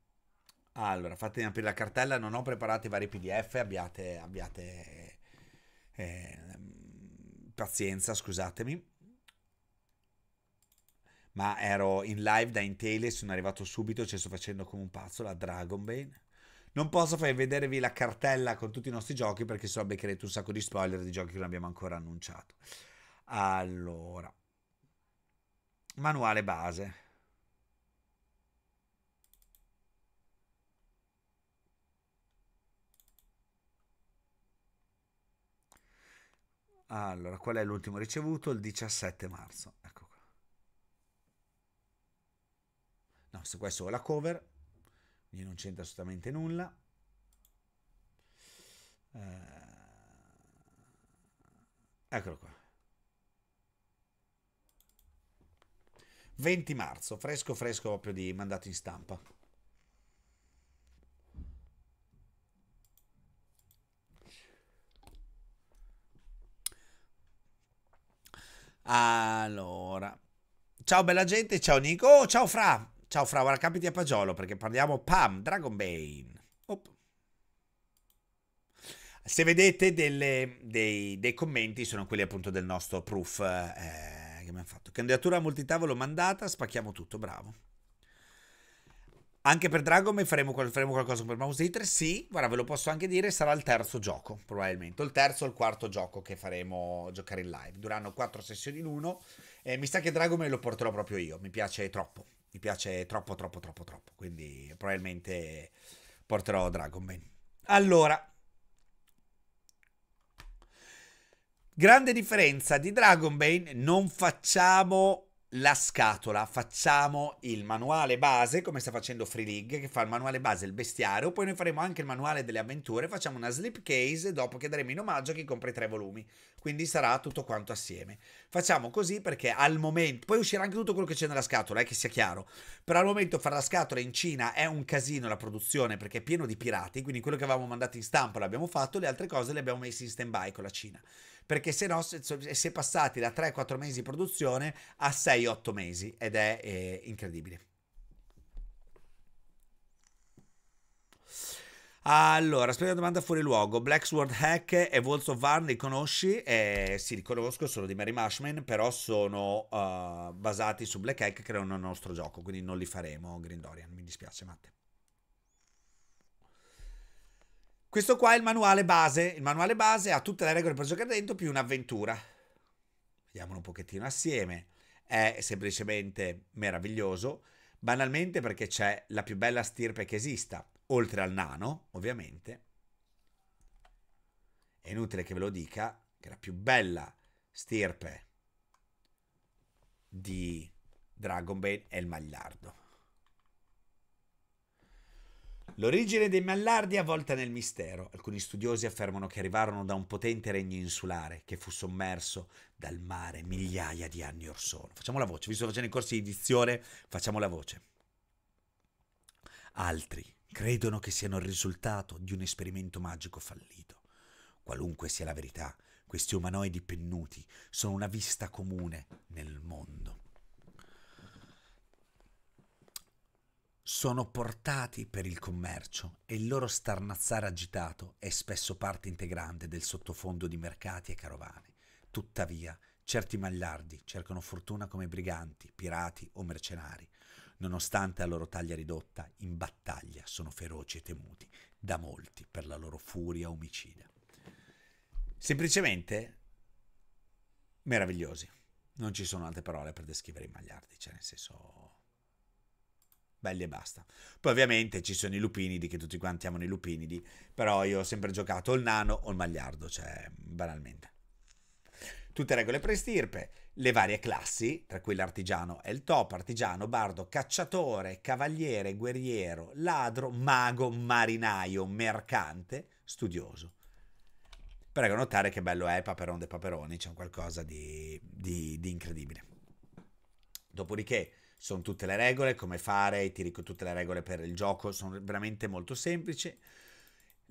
Allora, fatemi aprire la cartella, non ho preparato i vari PDF, abbiate, abbiate eh, pazienza, scusatemi. Ma ero in live da Intele, sono arrivato subito, ci cioè sto facendo come un pazzo la Dragonbane. Non posso far vedervi la cartella con tutti i nostri giochi perché sennò beccherete un sacco di spoiler di giochi che non abbiamo ancora annunciato. Allora, manuale base. Allora, qual è l'ultimo ricevuto? Il 17 marzo. Ecco qua. No, se questo è la cover, quindi non c'entra assolutamente nulla. Eh, eccolo qua. 20 marzo, fresco fresco proprio di mandato in stampa. Allora, ciao bella gente, ciao Nico, oh, ciao Fra, Ciao Fra, ora capiti a Pagiolo perché parliamo Pam, Dragonbane. Op. Se vedete delle, dei, dei, commenti sono quelli appunto del nostro proof eh, che mi hanno fatto. Candidatura multitavolo mandata, spacchiamo tutto, bravo. Anche per Dragon faremo, faremo, qualcosa per Mouse Eater? Sì, ora ve lo posso anche dire, sarà il terzo gioco, probabilmente. Il terzo o il quarto gioco che faremo giocare in live. Duranno quattro sessioni in uno. Eh, mi sa che Dragon lo porterò proprio io, mi piace troppo. Mi piace troppo, troppo, troppo, troppo. Quindi probabilmente porterò Dragon Ball. Allora. Grande differenza di Dragon Bane, non facciamo la scatola, facciamo il manuale base come sta facendo Free League che fa il manuale base il bestiario, poi noi faremo anche il manuale delle avventure, facciamo una slipcase dopo che daremo in omaggio a chi compra i tre volumi, quindi sarà tutto quanto assieme. Facciamo così perché al momento, poi uscirà anche tutto quello che c'è nella scatola, eh, che sia chiaro, però al momento fare la scatola in Cina è un casino la produzione perché è pieno di pirati, quindi quello che avevamo mandato in stampa l'abbiamo fatto, le altre cose le abbiamo messe in stand by con la Cina perché se no si è passati da 3-4 mesi di produzione a 6-8 mesi ed è eh, incredibile. Allora, aspetta una domanda fuori luogo. Black Sword Hack e Wolves of Varn li conosci? Eh, sì, li conosco, sono di Mary Mashman, però sono uh, basati su Black Hack, che è un nostro gioco, quindi non li faremo, Grindorian, mi dispiace, Matte. Questo qua è il manuale base. Il manuale base ha tutte le regole per giocare dentro più un'avventura. Vediamolo un pochettino assieme. È semplicemente meraviglioso, banalmente perché c'è la più bella stirpe che esista, oltre al nano, ovviamente. È inutile che ve lo dica, che la più bella stirpe di Dragon Bane è il Magliardo. L'origine dei Mallardi è avvolta nel mistero. Alcuni studiosi affermano che arrivarono da un potente regno insulare che fu sommerso dal mare migliaia di anni or sono. Facciamo la voce, visto che facendo i corsi di edizione, facciamo la voce. Altri credono che siano il risultato di un esperimento magico fallito. Qualunque sia la verità, questi umanoidi pennuti sono una vista comune nel mondo. sono portati per il commercio e il loro starnazzare agitato è spesso parte integrante del sottofondo di mercati e carovane. Tuttavia, certi magliardi cercano fortuna come briganti, pirati o mercenari. Nonostante la loro taglia ridotta, in battaglia sono feroci e temuti da molti per la loro furia omicida. Semplicemente meravigliosi. Non ci sono altre parole per descrivere i magliardi, cioè nel senso belli e basta. Poi ovviamente ci sono i lupinidi, che tutti quanti amano i lupinidi, però io ho sempre giocato o il nano o il magliardo, cioè banalmente. Tutte regole prestirpe, le varie classi, tra cui l'artigiano è il top, artigiano, bardo, cacciatore, cavaliere, guerriero, ladro, mago, marinaio, mercante, studioso. Prego notare che bello è Paperon dei Paperoni, c'è qualcosa di, di, di incredibile. Dopodiché sono tutte le regole, come fare, ti dico tutte le regole per il gioco, sono veramente molto semplici.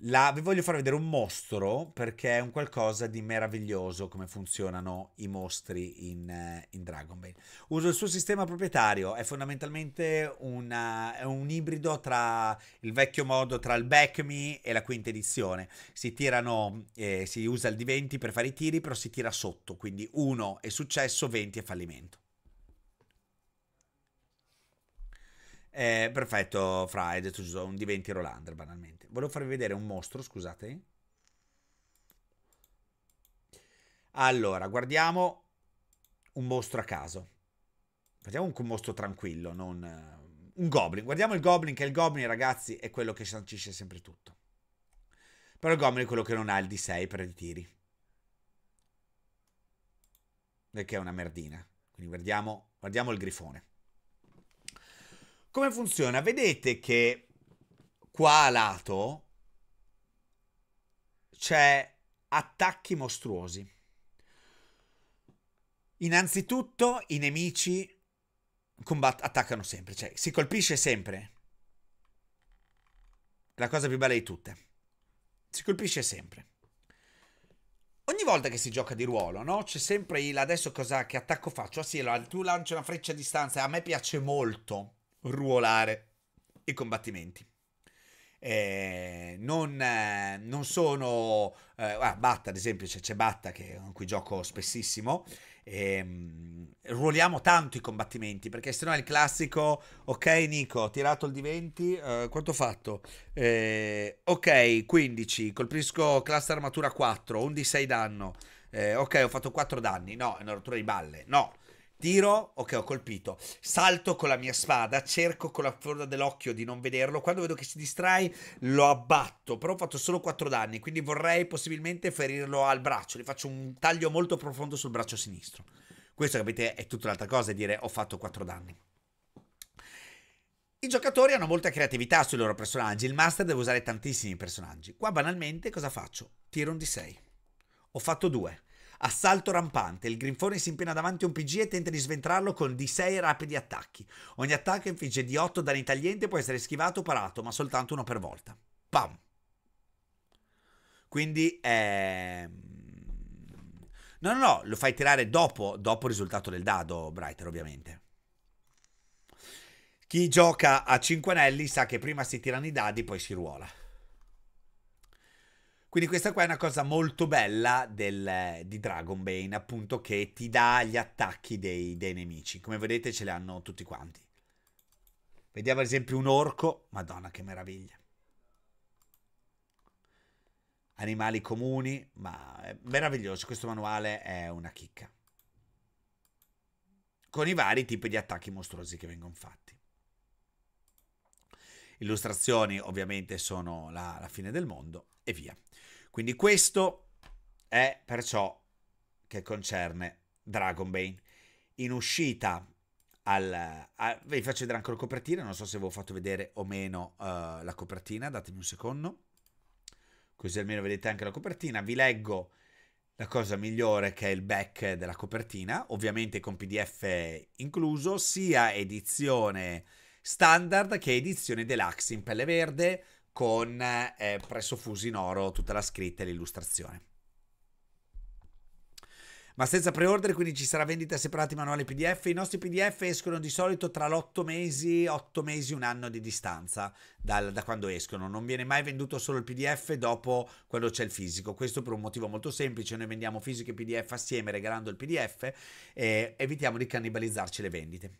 La, vi voglio far vedere un mostro perché è un qualcosa di meraviglioso come funzionano i mostri in, eh, in Dragon Ball. Uso il suo sistema proprietario, è fondamentalmente una, è un ibrido tra il vecchio modo, tra il Back Me e la quinta edizione. Si tirano, eh, si usa il D20 per fare i tiri, però si tira sotto, quindi 1 è successo, 20 è fallimento. Eh, perfetto, Fra, hai detto giusto, diventi Rolander banalmente. Volevo farvi vedere un mostro, scusate. Allora, guardiamo un mostro a caso. Facciamo un mostro tranquillo, non... Eh, un goblin. Guardiamo il goblin, che il goblin, ragazzi, è quello che sancisce sempre tutto. Però il goblin è quello che non ha il D6 per i tiri. Perché è una merdina. Quindi guardiamo, guardiamo il grifone. Come funziona? Vedete che qua a lato c'è attacchi mostruosi. Innanzitutto i nemici combat- attaccano sempre, cioè si colpisce sempre. La cosa più bella di tutte. Si colpisce sempre. Ogni volta che si gioca di ruolo, no? C'è sempre il adesso cosa che attacco faccio? Ah sì, tu lanci una freccia a distanza, e a me piace molto ruolare i combattimenti. Eh, non, eh, non, sono eh, ah, Batta ad esempio c'è, c'è Batta che, con cui gioco spessissimo ehm, ruoliamo tanto i combattimenti perché se no è il classico ok Nico ho tirato il di 20 eh, quanto ho fatto eh, ok 15 colpisco classe armatura 4 un di 6 danno eh, ok ho fatto 4 danni no è una rottura di balle no Tiro, ok, ho colpito. Salto con la mia spada, cerco con la forza dell'occhio di non vederlo. Quando vedo che si distrae, lo abbatto. Però ho fatto solo 4 danni, quindi vorrei possibilmente ferirlo al braccio. Gli faccio un taglio molto profondo sul braccio sinistro. Questo, capite, è tutta un'altra cosa, dire ho fatto 4 danni. I giocatori hanno molta creatività sui loro personaggi, il master deve usare tantissimi personaggi. Qua banalmente cosa faccio? Tiro un d 6. Ho fatto 2. Assalto rampante, il grifone si impena davanti a un PG e tenta di sventrarlo con D6 rapidi attacchi. Ogni attacco infligge di 8 danni tagliente e può essere schivato o parato, ma soltanto uno per volta. Pam! Quindi eh... No, no, no, lo fai tirare dopo, dopo il risultato del dado, Brighter, ovviamente. Chi gioca a 5 anelli sa che prima si tirano i dadi, poi si ruola. Quindi questa qua è una cosa molto bella del, di Dragonbane, appunto che ti dà gli attacchi dei, dei nemici. Come vedete ce li hanno tutti quanti. Vediamo ad esempio un orco, madonna che meraviglia. Animali comuni, ma è meraviglioso, questo manuale è una chicca. Con i vari tipi di attacchi mostruosi che vengono fatti illustrazioni ovviamente sono la, la fine del mondo e via. Quindi questo è per ciò che concerne Dragonbane. In uscita al, al, vi faccio vedere anche la copertina, non so se avevo fatto vedere o meno uh, la copertina, datemi un secondo, così almeno vedete anche la copertina. Vi leggo la cosa migliore che è il back della copertina, ovviamente con PDF incluso, sia edizione standard che è edizione deluxe in pelle verde con eh, pressofusi in oro tutta la scritta e l'illustrazione. Ma senza preordine, quindi ci sarà vendita separata in manuale PDF. I nostri PDF escono di solito tra l'8 mesi, 8 mesi, un anno di distanza dal, da quando escono. Non viene mai venduto solo il PDF dopo quando c'è il fisico. Questo per un motivo molto semplice: noi vendiamo fisico e PDF assieme regalando il PDF e evitiamo di cannibalizzarci le vendite.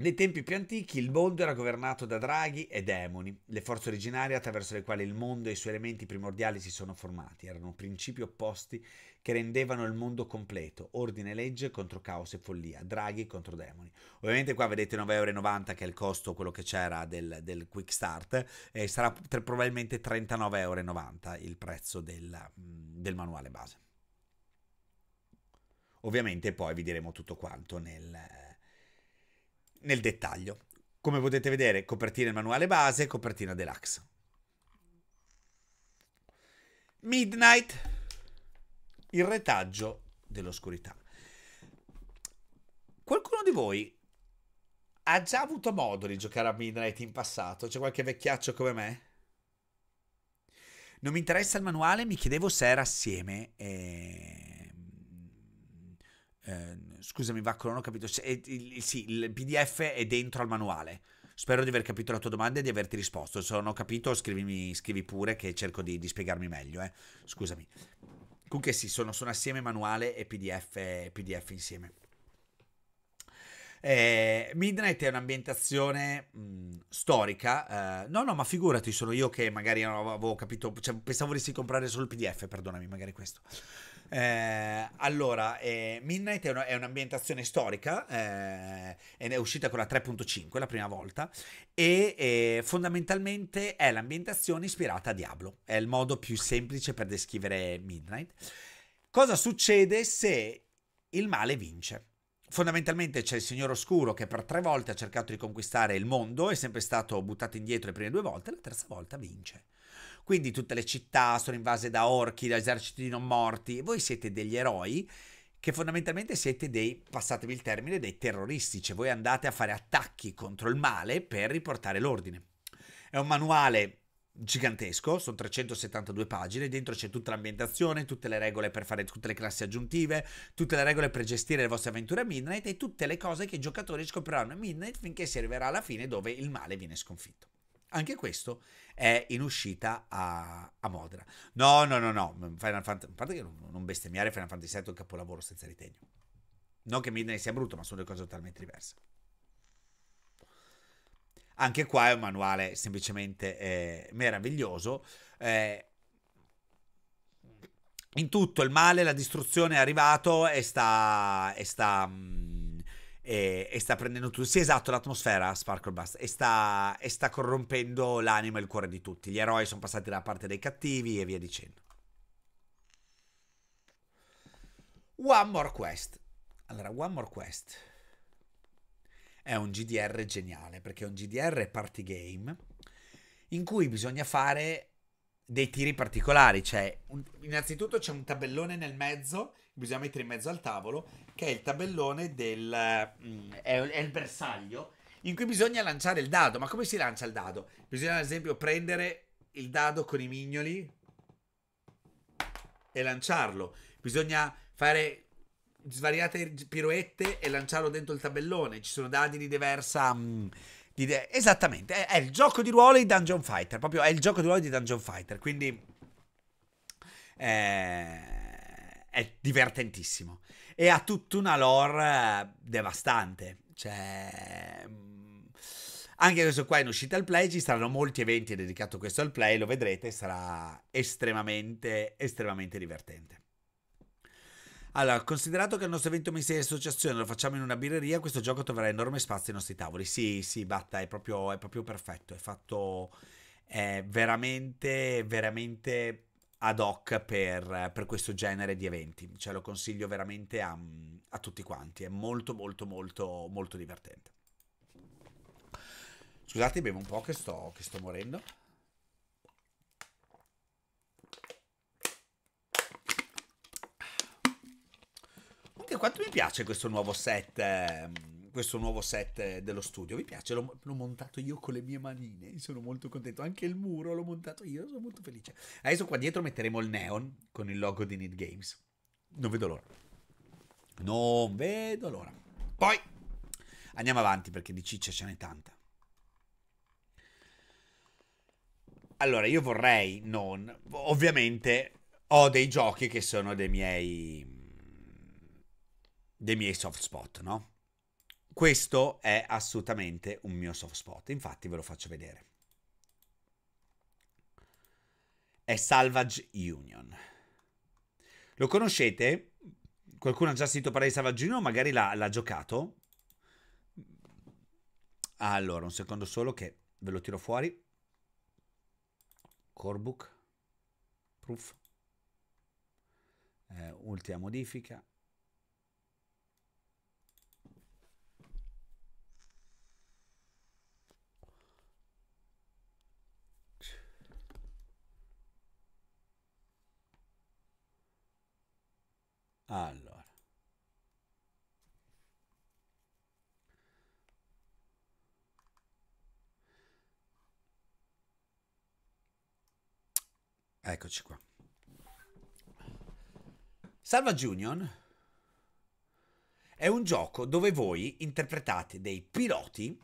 Nei tempi più antichi il mondo era governato da draghi e demoni, le forze originarie attraverso le quali il mondo e i suoi elementi primordiali si sono formati, erano principi opposti che rendevano il mondo completo, ordine e legge contro caos e follia, draghi contro demoni. Ovviamente qua vedete 9,90 euro che è il costo, quello che c'era del, del quick start, e sarà tre, probabilmente euro il prezzo del, mm, del manuale base. Ovviamente poi vi diremo tutto quanto nel nel dettaglio. Come potete vedere, copertina il manuale base, copertina deluxe. Midnight, il retaggio dell'oscurità. Qualcuno di voi ha già avuto modo di giocare a Midnight in passato? C'è qualche vecchiaccio come me? Non mi interessa il manuale, mi chiedevo se era assieme. E... Eh, Ehm, scusami, Vacco, non ho capito. Se, il, sì, il PDF è dentro al manuale. Spero di aver capito la tua domanda e di averti risposto. Se non ho capito, scrivimi, scrivi pure che cerco di, di spiegarmi meglio. Eh. Scusami. Comunque sì, sono, sono, assieme manuale e PDF, PDF insieme. Eh, Midnight è un'ambientazione mh, mm, storica. Eh, no, no, ma figurati, sono io che magari non avevo capito. Cioè, pensavo volessi comprare solo il PDF, perdonami, magari questo. Eh, allora, eh, Midnight è, una, è, un'ambientazione storica, eh, è uscita con la 3.5 la prima volta e eh, fondamentalmente è l'ambientazione ispirata a Diablo, è il modo più semplice per descrivere Midnight. Cosa succede se il male vince? Fondamentalmente c'è il signor oscuro che per tre volte ha cercato di conquistare il mondo, è sempre stato buttato indietro le prime due volte, la terza volta vince. Quindi tutte le città sono invase da orchi, da eserciti di non morti. voi siete degli eroi che fondamentalmente siete dei, passatevi il termine, dei terroristi, cioè voi andate a fare attacchi contro il male per riportare l'ordine. È un manuale gigantesco, sono 372 pagine, dentro c'è tutta l'ambientazione, tutte le regole per fare tutte le classi aggiuntive, tutte le regole per gestire le vostre avventure a Midnight e tutte le cose che i giocatori scopriranno a Midnight finché si arriverà alla fine dove il male viene sconfitto. Anche questo è in uscita a, a Modena. No, no, no, no, mm, Final Fantasy, a parte che non, non bestemmiare Final Fantasy VII è un capolavoro senza ritegno. Non che Midnight sia brutto, ma sono due cose totalmente diverse. Anche qua è un manuale semplicemente eh, meraviglioso. Eh, in tutto il male, la distruzione è arrivato e sta... E sta mh, mm, e, e sta prendendo tutto. Sì, esatto, l'atmosfera Sparkle Blast e sta, e sta corrompendo l'anima e il cuore di tutti. Gli eroi sono passati dalla parte dei cattivi e via dicendo. One More Quest. Allora, One More Quest è un GDR geniale perché è un GDR party game in cui bisogna fare dei tiri particolari, cioè un, innanzitutto c'è un tabellone nel mezzo, bisogna mettere in mezzo al tavolo che è il tabellone del... Mm, è il bersaglio in cui bisogna lanciare il dado. Ma come si lancia il dado? Bisogna, ad esempio, prendere il dado con i mignoli e lanciarlo. Bisogna fare svariate piroette e lanciarlo dentro il tabellone. Ci sono dadi di diversa. Mm, di de- Esattamente, è, è, il gioco di ruolo di Dungeon Fighter. Proprio è il gioco di ruolo di Dungeon Fighter. Quindi. Eh, è divertentissimo e ha tutta una lore eh, devastante. Cioè, mm, anche questo qua è in uscita al play, ci saranno molti eventi dedicati a questo al play, lo vedrete, sarà estremamente, estremamente divertente. Allora, considerato che il nostro evento mensile di associazione lo facciamo in una birreria, questo gioco troverà enorme spazio ai nostri tavoli. Sì, sì, Batta, è proprio, è proprio perfetto, è fatto è veramente, veramente ad hoc per, per, questo genere di eventi. Cioè lo consiglio veramente a, a tutti quanti, è molto molto molto molto divertente. Scusate, bevo un po' che sto, che sto morendo. Anche quanto mi piace questo nuovo set. Eh, questo nuovo set dello studio. Vi piace? L'ho, l'ho, montato io con le mie manine, sono molto contento. Anche il muro l'ho montato io, sono molto felice. Adesso qua dietro metteremo il neon con il logo di Need Games. Non vedo l'ora. Non vedo l'ora. Poi andiamo avanti perché di ciccia ce n'è tanta. Allora, io vorrei non... Ovviamente ho dei giochi che sono dei miei dei miei soft spot, no? Questo è assolutamente un mio soft spot, infatti ve lo faccio vedere. È Salvage Union. Lo conoscete? Qualcuno ha già sentito parlare di Salvage Union? Magari l'ha, l'ha giocato? Allora, un secondo solo che ve lo tiro fuori. Corebook. Proof. Eh, ultima modifica. Allora. Eccoci qua. Salva Junior è un gioco dove voi interpretate dei piloti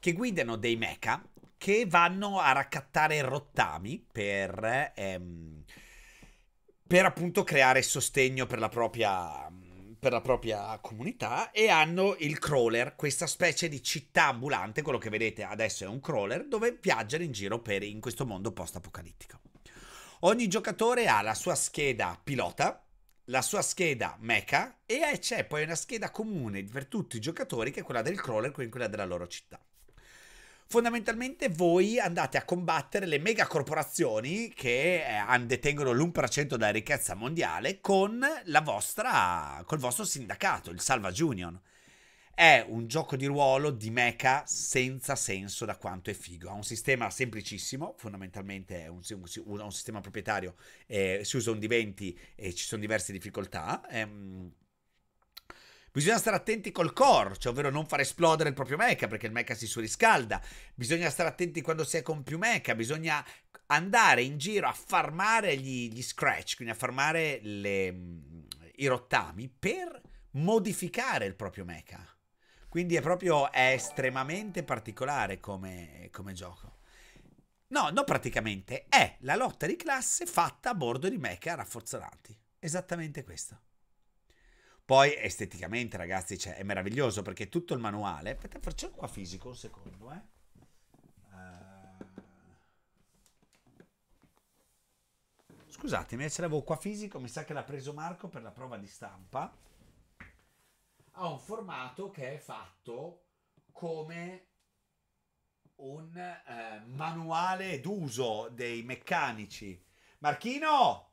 che guidano dei mecha che vanno a raccattare rottami per ehm, per appunto creare sostegno per la propria per la propria comunità e hanno il crawler, questa specie di città ambulante, quello che vedete adesso è un crawler, dove viaggiano in giro per, in questo mondo post-apocalittico. Ogni giocatore ha la sua scheda pilota, la sua scheda mecha e c'è poi una scheda comune per tutti i giocatori che è quella del crawler, quindi quella della loro città. Fondamentalmente voi andate a combattere le megacorporazioni che eh, detengono l'1% della ricchezza mondiale con la vostra, col vostro sindacato, il Salva Junior. È un gioco di ruolo di mecha senza senso da quanto è figo. Ha un sistema semplicissimo, fondamentalmente è un, un, un sistema proprietario, eh, si usa un di 20 e ci sono diverse difficoltà. Ehm, Bisogna stare attenti col core, cioè ovvero non far esplodere il proprio mecha perché il mecha si surriscalda. Bisogna stare attenti quando si è con più mecha, bisogna andare in giro a farmare gli, gli scratch, quindi a farmare le, i rottami per modificare il proprio mecha. Quindi è proprio è estremamente particolare come, come gioco. No, no, praticamente è la lotta di classe fatta a bordo di mecha rafforzanti. Esattamente questo. Poi esteticamente, ragazzi, cioè, è meraviglioso perché tutto il manuale. Aspetta, faccio qua fisico un secondo, eh. eh. Scusatemi, ce l'avevo qua fisico, mi sa che l'ha preso Marco per la prova di stampa. Ha un formato che è fatto come un eh, manuale d'uso dei meccanici. Marchino!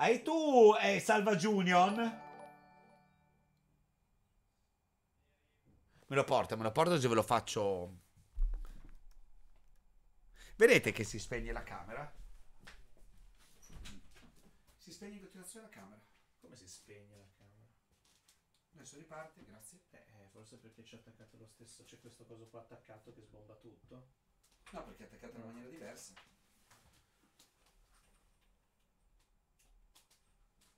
E tu, eh, Salva Junior? Me lo porta, me lo porta così ve lo faccio. Vedete che si spegne la camera? Si spegne in continuazione la camera. Come si spegne la camera? Adesso riparte, grazie. Eh, eh forse perché ci c'è attaccato lo stesso, c'è questo coso qua attaccato che sbomba tutto. No, perché è attaccato in una maniera diversa.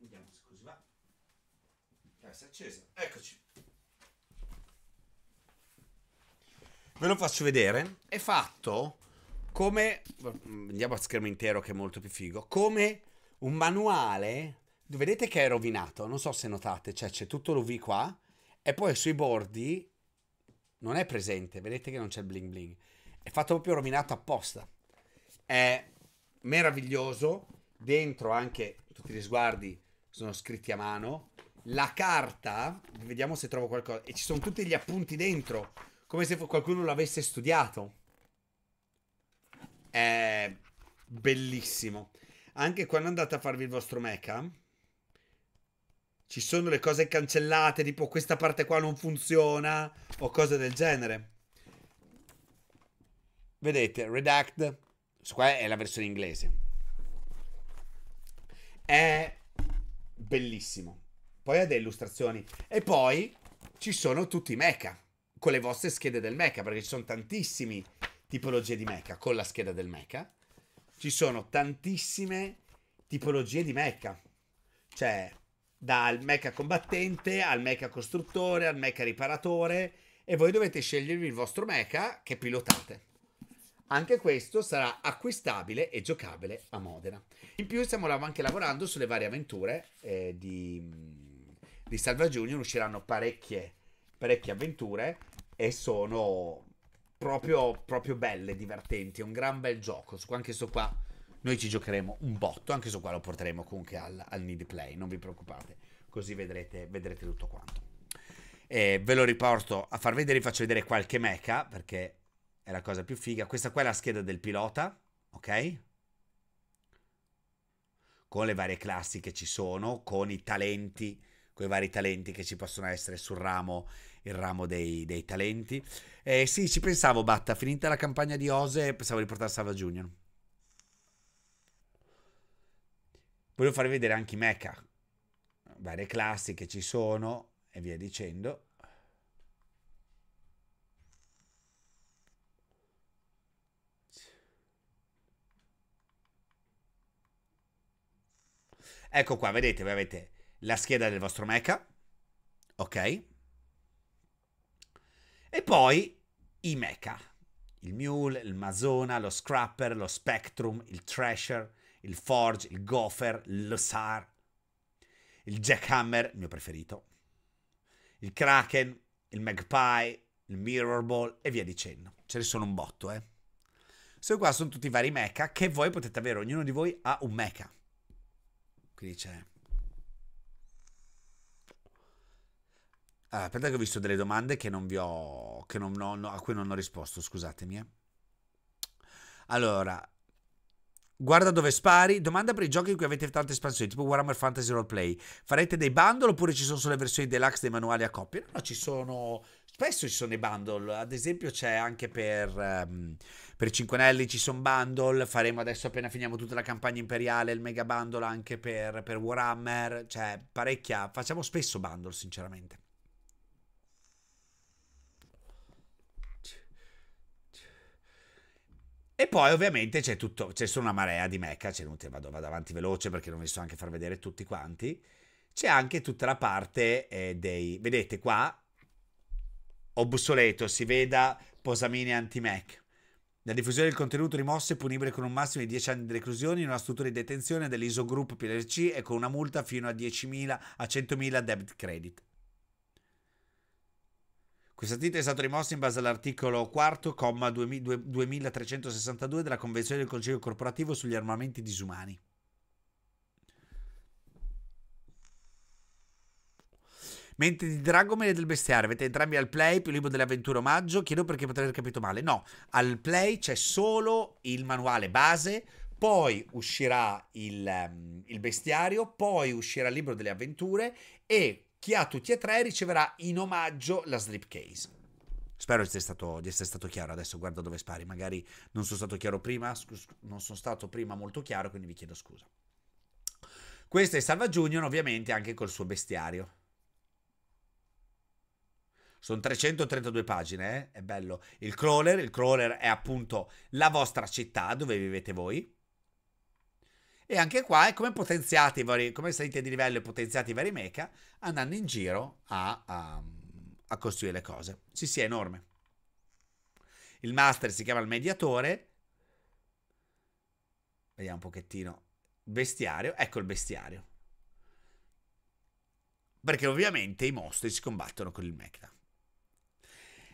Vediamo se così va. Deve essere accesa. Eccoci. Ve lo faccio vedere. È fatto come... Andiamo a schermo intero che è molto più figo. Come un manuale. Vedete che è rovinato. Non so se notate. Cioè c'è tutto l'UV qua. E poi sui bordi non è presente. Vedete che non c'è il bling bling. È fatto proprio rovinato apposta. È meraviglioso. Dentro anche tutti gli sguardi sono scritti a mano. La carta, vediamo se trovo qualcosa. E ci sono tutti gli appunti dentro, come se qualcuno l'avesse studiato. È bellissimo. Anche quando andate a farvi il vostro mecha, ci sono le cose cancellate, tipo questa parte qua non funziona, o cose del genere. Vedete, redact, questa è la versione inglese. È bellissimo. Poi ha delle illustrazioni. E poi ci sono tutti i mecha, con le vostre schede del mecha, perché ci sono tantissime tipologie di mecha con la scheda del mecha. Ci sono tantissime tipologie di mecha. Cioè, dal mecha combattente al mecha costruttore al mecha riparatore e voi dovete scegliervi il vostro mecha che pilotate. Anche questo sarà acquistabile e giocabile a Modena. In più stiamo anche lavorando sulle varie avventure eh, di, mm, di Salva Junior, usciranno parecchie, parecchie avventure e sono proprio, proprio belle, divertenti, è un gran bel gioco. Anche questo qua noi ci giocheremo un botto, anche questo qua lo porteremo comunque al, al need play, non vi preoccupate, così vedrete, vedrete tutto quanto. E eh, ve lo riporto a far vedere, vi faccio vedere qualche mecha perché è la cosa più figa. Questa qua è la scheda del pilota, ok? Con le varie classi che ci sono, con i talenti, con i vari talenti che ci possono essere sul ramo, il ramo dei, dei talenti. Eh, sì, ci pensavo, Batta, finita la campagna di Ose, pensavo di portare Salva Junior. Volevo farvi vedere anche i mecha, varie classi che ci sono e via dicendo. Ecco qua, vedete, voi avete la scheda del vostro mecha, ok? E poi i mecha. Il Mule, il Mazona, lo Scrapper, lo Spectrum, il Thrasher, il Forge, il Gopher, lo Sar, il Jackhammer, il mio preferito, il Kraken, il Magpie, il Mirror Ball e via dicendo. Ce ne sono un botto, eh. So qua sono tutti i vari mecha che voi potete avere, ognuno di voi ha un mecha. Quindi c'è... Cioè. Allora, aspetta che ho visto delle domande che non vi ho, che non, no, no, a cui non ho risposto, scusatemi. Eh. Allora, guarda dove spari. Domanda per i giochi in cui avete tante espansioni, tipo Warhammer Fantasy Roleplay. Farete dei bundle oppure ci sono solo le versioni deluxe dei manuali a coppia? No, ci sono, spesso ci sono i bundle, ad esempio c'è anche per, um, per Cinquanelli ci sono bundle, faremo adesso appena finiamo tutta la campagna imperiale il mega bundle anche per, per Warhammer, cioè parecchia, facciamo spesso bundle sinceramente. E poi ovviamente c'è tutto, c'è solo una marea di mecca, c'è cioè, vado, vado avanti veloce perché non vi so anche far vedere tutti quanti. C'è anche tutta la parte eh, dei... Vedete qua, obsoleto, si veda Posamine anti-Mac. La diffusione del contenuto rimosso è punibile con un massimo di 10 anni di reclusione in una struttura di detenzione dell'ISO-Group PLC e con una multa fino a 10.000 a 100.000 debit credit. Questo titolo è stato rimosso in base all'articolo 4, comma 2362 della Convenzione del Consiglio Corporativo sugli armamenti disumani. Mente di Dragomir e del Bestiare, avete entrambi al play più libro dell'avventura omaggio, chiedo perché potrei aver capito male. No, al play c'è solo il manuale base, poi uscirà il, um, il Bestiario, poi uscirà il libro delle avventure e chi ha tutti e tre riceverà in omaggio la slipcase. Spero di essere, stato, di essere, stato, chiaro. Adesso guarda dove spari. Magari non sono stato chiaro prima. non sono stato prima molto chiaro, quindi vi chiedo scusa. Questo è Salva Junior, ovviamente, anche col suo bestiario. Sono 332 pagine, eh? è bello. Il crawler, il crawler è appunto la vostra città dove vivete voi. E anche qua è eh, come potenziate i vari, come salite di livello e potenziate i vari mecha andando in giro a, a, ehm, a costruire le cose. Sì, sì, è enorme. Il master si chiama il mediatore. Vediamo un pochettino. Bestiario, ecco il bestiario. Perché ovviamente i mostri si combattono con il mecha.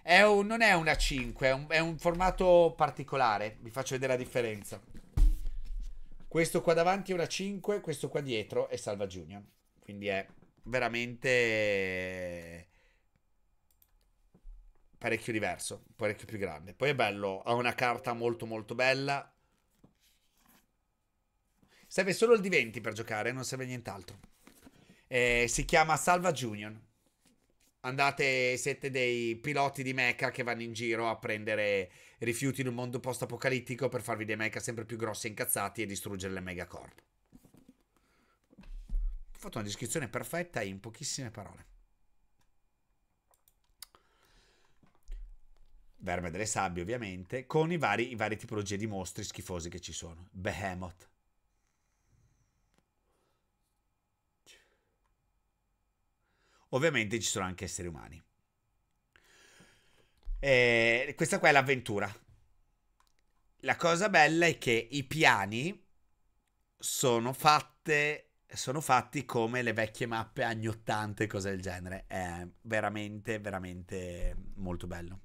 È un, non è una 5, è un, è un formato particolare. Vi faccio vedere la differenza. Questo qua davanti è una 5, questo qua dietro è Salva Junior. Quindi è veramente parecchio diverso, parecchio più grande. Poi è bello, ha una carta molto molto bella. Serve solo il diventi per giocare, non serve nient'altro. Eh, si chiama Salva Junior andate, siete dei piloti di mecha che vanno in giro a prendere rifiuti in un mondo post-apocalittico per farvi dei mecha sempre più grossi e incazzati e distruggere le megacorp. Ho fatto una descrizione perfetta in pochissime parole. Verme delle sabbie, ovviamente, con i vari, i vari tipologie di mostri schifosi che ci sono. Behemoth, Ovviamente ci sono anche esseri umani. E eh, questa qua è l'avventura. La cosa bella è che i piani sono, fatte, sono fatti come le vecchie mappe anni 80 e cose del genere. È veramente, veramente molto bello.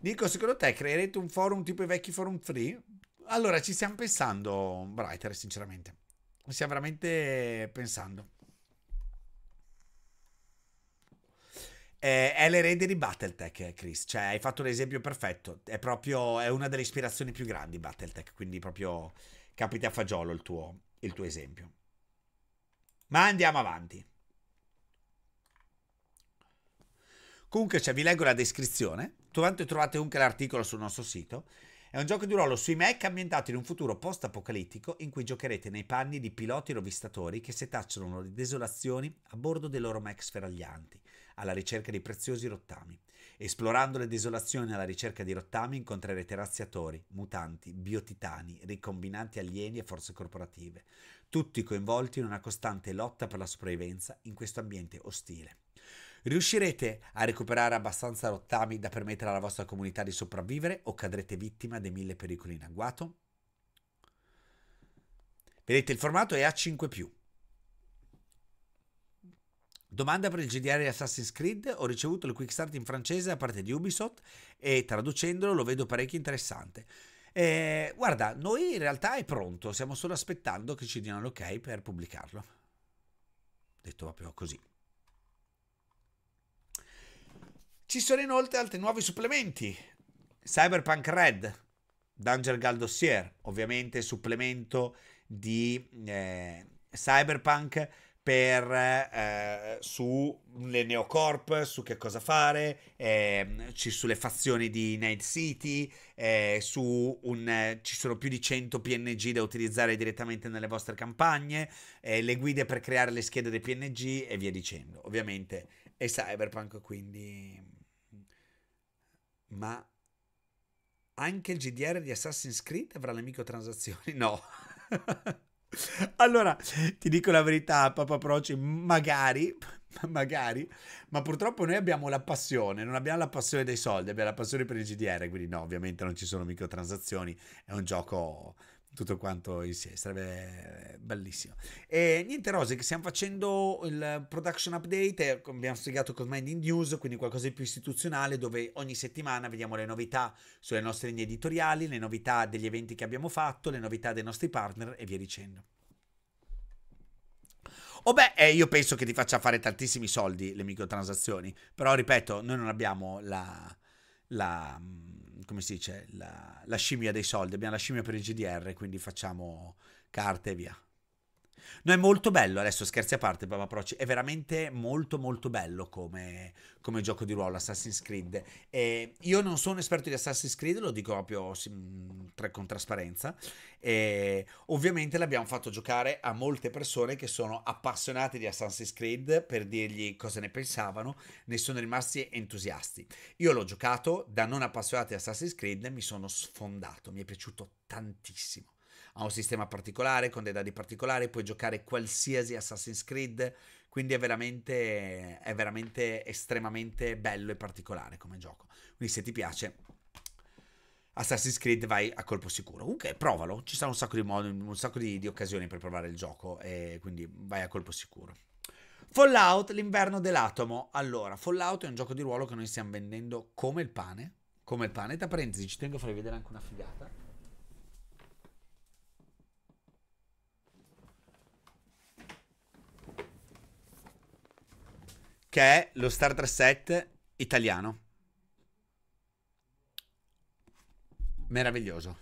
Nico, secondo te creerete un forum tipo i vecchi forum free? Allora, ci stiamo pensando, Brighter, sinceramente. Ci Stiamo veramente pensando. Eh, è l'erede di Battletech, Chris. Cioè, hai fatto l'esempio perfetto. È proprio è una delle ispirazioni più grandi Battletech. Quindi, proprio capita a fagiolo il tuo, il tuo esempio. Ma andiamo avanti. Comunque, cioè, vi leggo la descrizione. Tanto trovate anche l'articolo sul nostro sito. È un gioco di ruolo sui mech ambientato in un futuro post-apocalittico in cui giocherete nei panni di piloti rovistatori che setacciano le desolazioni a bordo dei loro mech sferaglianti alla ricerca di preziosi rottami. Esplorando le desolazioni alla ricerca di rottami incontrerete razziatori, mutanti, biotitani, ricombinanti alieni e forze corporative, tutti coinvolti in una costante lotta per la sopravvivenza in questo ambiente ostile. Riuscirete a recuperare abbastanza rottami da permettere alla vostra comunità di sopravvivere o cadrete vittima dei mille pericoli in agguato? Vedete, il formato è A5 Domanda per il GDR di Assassin's Creed, ho ricevuto il quick start in francese da parte di Ubisoft e traducendolo lo vedo parecchio interessante. Eh, guarda, noi in realtà è pronto, stiamo solo aspettando che ci diano l'ok per pubblicarlo. Detto proprio così. Ci sono inoltre altri nuovi supplementi. Cyberpunk Red, Danger Gal Dossier, ovviamente supplemento di eh, Cyberpunk per, eh, le neocorp, su che cosa fare, eh, sulle fazioni di Night City, eh, su un, ci sono più di 100 PNG da utilizzare direttamente nelle vostre campagne, eh, le guide per creare le schede dei PNG e via dicendo. Ovviamente è cyberpunk, quindi... Ma anche il GDR di Assassin's Creed avrà le microtransazioni? No. Allora, ti dico la verità, Papa Proci, magari, magari, ma purtroppo noi abbiamo la passione, non abbiamo la passione dei soldi, abbiamo la passione per il GDR, quindi no, ovviamente non ci sono microtransazioni, è un gioco tutto quanto insieme sarebbe bellissimo. E niente Rose, che stiamo facendo il production update, eh, abbiamo spiegato con Minding News, quindi qualcosa di più istituzionale dove ogni settimana vediamo le novità sulle nostre linee editoriali, le novità degli eventi che abbiamo fatto, le novità dei nostri partner e via dicendo. O beh, eh, io penso che ti faccia fare tantissimi soldi le microtransazioni, però ripeto, noi non abbiamo la... la mm, come si dice, la, la scimmia dei soldi, abbiamo la scimmia per il GDR, quindi facciamo carte e via. No, è molto bello, adesso scherzi a parte, Baba Proci, è veramente molto molto bello come, come gioco di ruolo Assassin's Creed. E io non sono esperto di Assassin's Creed, lo dico proprio con trasparenza. E ovviamente l'abbiamo fatto giocare a molte persone che sono appassionate di Assassin's Creed per dirgli cosa ne pensavano, ne sono rimasti entusiasti. Io l'ho giocato da non appassionato di Assassin's Creed, mi sono sfondato, mi è piaciuto tantissimo ha un sistema particolare con dei dadi particolari, puoi giocare qualsiasi Assassin's Creed, quindi è veramente, è veramente estremamente bello e particolare come gioco. Quindi se ti piace Assassin's Creed vai a colpo sicuro. Comunque provalo, ci sono un sacco di modi, un sacco di, di occasioni per provare il gioco e quindi vai a colpo sicuro. Fallout, l'inverno dell'atomo. Allora, Fallout è un gioco di ruolo che noi stiamo vendendo come il pane, come il pane. Da parentesi ci tengo a farvi vedere anche una figata. che è lo Star Trek 7 italiano. Meraviglioso,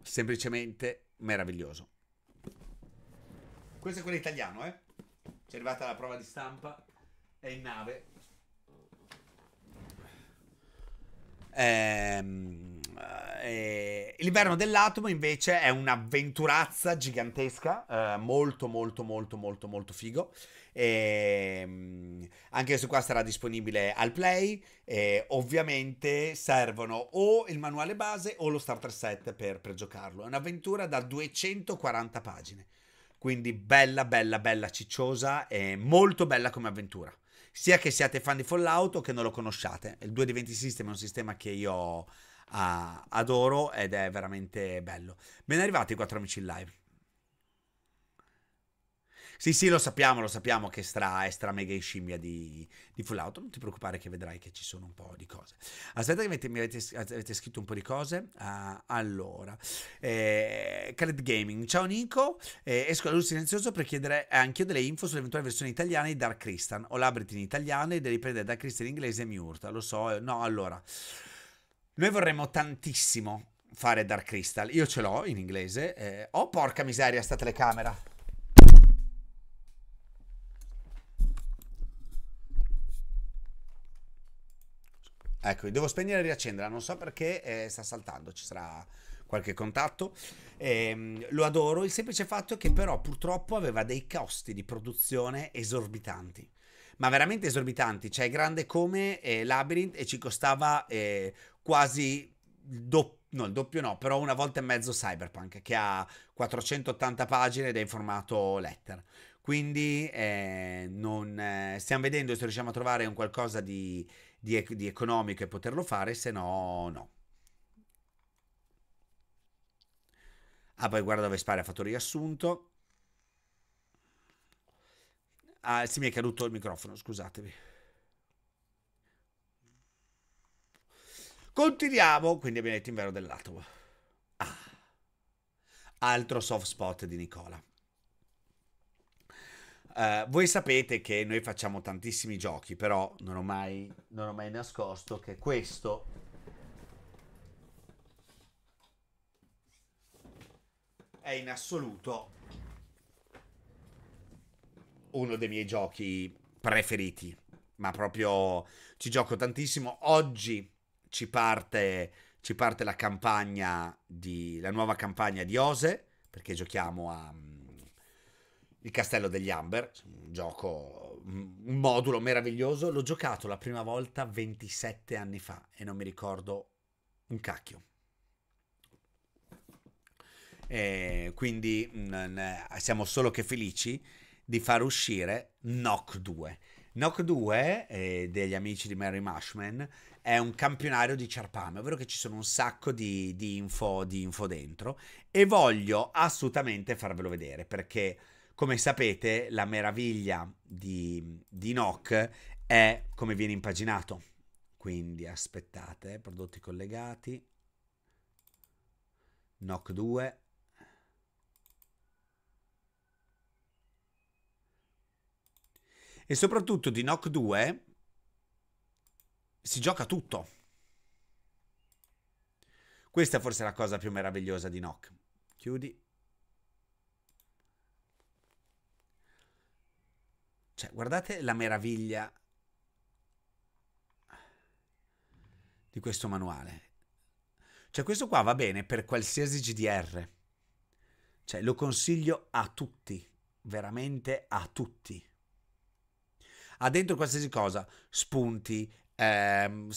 semplicemente meraviglioso. Questo è quello italiano, eh? C'è arrivata la prova di stampa, è in nave. Ehm, eh, eh l'inverno dell'atomo invece è un'avventurazza gigantesca, eh, molto molto molto molto molto figo. E, ehm, anche questo qua sarà disponibile al play. E, eh, ovviamente servono o il manuale base o lo starter set per, per giocarlo. È un'avventura da 240 pagine. Quindi bella, bella, bella cicciosa e molto bella come avventura. Sia che siate fan di Fallout o che non lo conosciate. Il 2 d 20 System è un sistema che io ah, adoro ed è veramente bello. Ben arrivati i 4 amici in live. Sì, sì, lo sappiamo, lo sappiamo che è stra, è stra mega scimmia di, di Fallout. Non ti preoccupare che vedrai che ci sono un po' di cose. Aspetta che mi avete, avete, scritto un po' di cose. Uh, allora, eh, Cared Gaming. Ciao Nico, eh, esco da luce silenzioso per chiedere eh, anche io delle info sull'eventuale versione italiana di Dark Crystal. Ho l'abrit in italiano e devi ripresa Dark Crystal in inglese e mi urta. Lo so, eh, no, allora... Noi vorremmo tantissimo fare Dark Crystal. Io ce l'ho in inglese. Eh, oh, porca miseria, sta telecamera. Ecco, devo spegnere e riaccenderla, non so perché eh, sta saltando, ci sarà qualche contatto. Eh, lo adoro, il semplice fatto è che però purtroppo aveva dei costi di produzione esorbitanti. Ma veramente esorbitanti, cioè grande come eh, Labyrinth e ci costava eh, quasi il doppio no, il doppio no, però una volta e mezzo Cyberpunk, che ha 480 pagine ed è in formato letter. Quindi eh, non, eh, stiamo vedendo se riusciamo a trovare un qualcosa di di, di economico e poterlo fare, se no no. Ah, poi guarda dove spara, ha fatto riassunto. Ah, si mi è caduto il microfono, scusatevi. Continuiamo, quindi abbiamo detto in vero dell'atomo. Ah. Altro soft spot di Nicola. Eh, voi sapete che noi facciamo tantissimi giochi, però non ho mai, non ho mai nascosto che questo è in assoluto uno dei miei giochi preferiti, ma proprio ci gioco tantissimo. Oggi ci parte, ci parte la campagna di la nuova campagna di Ose, perché giochiamo a mm, il Castello degli Amber, un gioco, un modulo meraviglioso, l'ho giocato la prima volta 27 anni fa e non mi ricordo un cacchio. E quindi mm, non, siamo solo che felici di far uscire Knock 2. Knock 2 eh, degli amici di Mary Mashman è un campionario di ciarpame, ovvero che ci sono un sacco di, di, info, di info dentro e voglio assolutamente farvelo vedere perché come sapete, la meraviglia di, di NOC è come viene impaginato. Quindi aspettate, prodotti collegati, NOC 2, e soprattutto di Knock 2 si gioca tutto. Questa è forse la cosa più meravigliosa di Knock. Chiudi. Cioè, guardate la meraviglia di questo manuale. Cioè, questo qua va bene per qualsiasi GDR. Cioè, lo consiglio a tutti, veramente a tutti. Ha dentro qualsiasi cosa, spunti, ehm,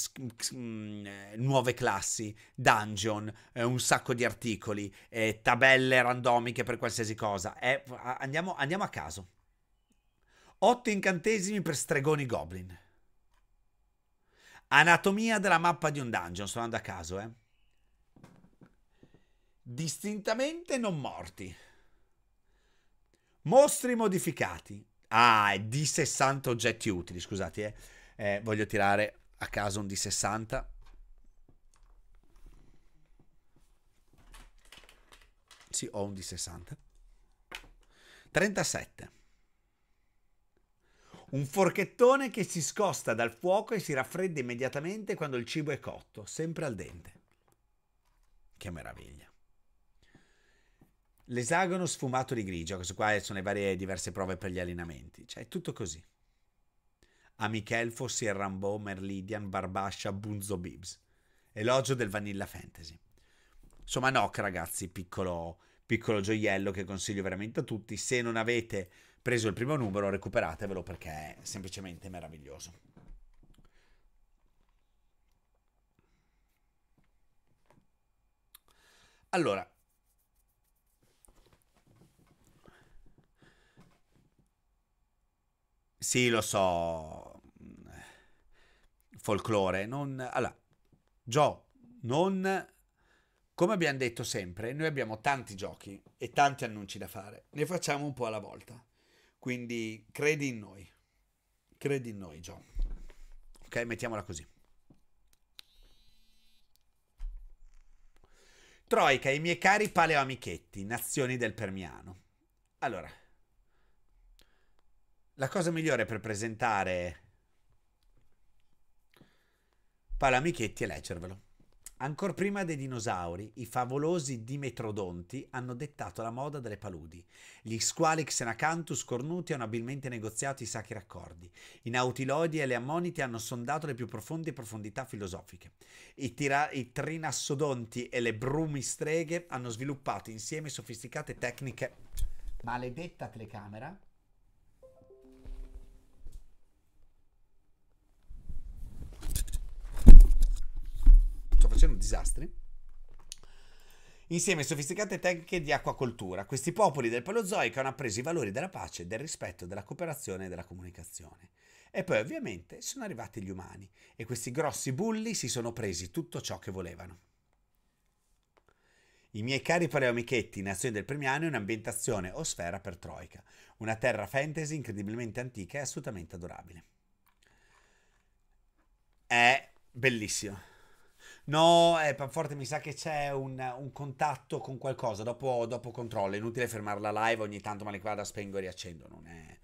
mm, eh, nuove classi, dungeon, eh, un sacco di articoli, eh, tabelle randomiche per qualsiasi cosa. Eh, andiamo, andiamo a caso. 8 incantesimi per stregoni goblin. Anatomia della mappa di un dungeon, sto andando a caso, eh. Distintamente non morti. Mostri modificati. Ah, è D60 oggetti utili, scusate, eh. eh voglio tirare a caso un D60. Sì, ho un D60. 37. Un forchettone che si scosta dal fuoco e si raffredda immediatamente quando il cibo è cotto, sempre al dente. Che meraviglia. L'esagono sfumato di grigio, questo qua sono le varie diverse prove per gli allenamenti, cioè è tutto così. Amichelfo, Sierrambo, Merlidian, Barbascia, Bunzo Bibs. Elogio del Vanilla Fantasy. Insomma, no, ragazzi, piccolo, piccolo gioiello che consiglio veramente a tutti. Se non avete preso il primo numero, recuperatevelo perché è semplicemente meraviglioso. Allora, sì, lo so, folklore, non... Allora, Gio, non... Come abbiamo detto sempre, noi abbiamo tanti giochi e tanti annunci da fare, ne facciamo un po' alla volta. Quindi credi in noi, credi in noi John. Ok, mettiamola così. Troica, i miei cari paleoamichetti, nazioni del Permiano. Allora, la cosa migliore per presentare paleoamichetti è leggervelo. Ancora prima dei dinosauri, i favolosi dimetrodonti hanno dettato la moda delle paludi. Gli squali Xenacanthus cornuti hanno abilmente negoziato i sacri raccordi. I nautilodi e le ammoniti hanno sondato le più profonde profondità filosofiche. I, tira- i trinassodonti e le brumistreghe hanno sviluppato insieme sofisticate tecniche. Maledetta telecamera facendo disastri insieme a sofisticate tecniche di acquacoltura. Questi popoli del Paleozoico hanno appreso i valori della pace, del rispetto, della cooperazione e della comunicazione. E poi ovviamente sono arrivati gli umani e questi grossi bulli si sono presi tutto ciò che volevano. I miei cari paleomichetti, nazioni del Premiano, è un'ambientazione o sfera per Troica, una terra fantasy incredibilmente antica e assolutamente adorabile. È bellissimo. No, eh, Panforte mi sa che c'è un, un contatto con qualcosa, dopo, dopo controllo, è inutile fermarla live, ogni tanto ma le da spengo e riaccendo, non è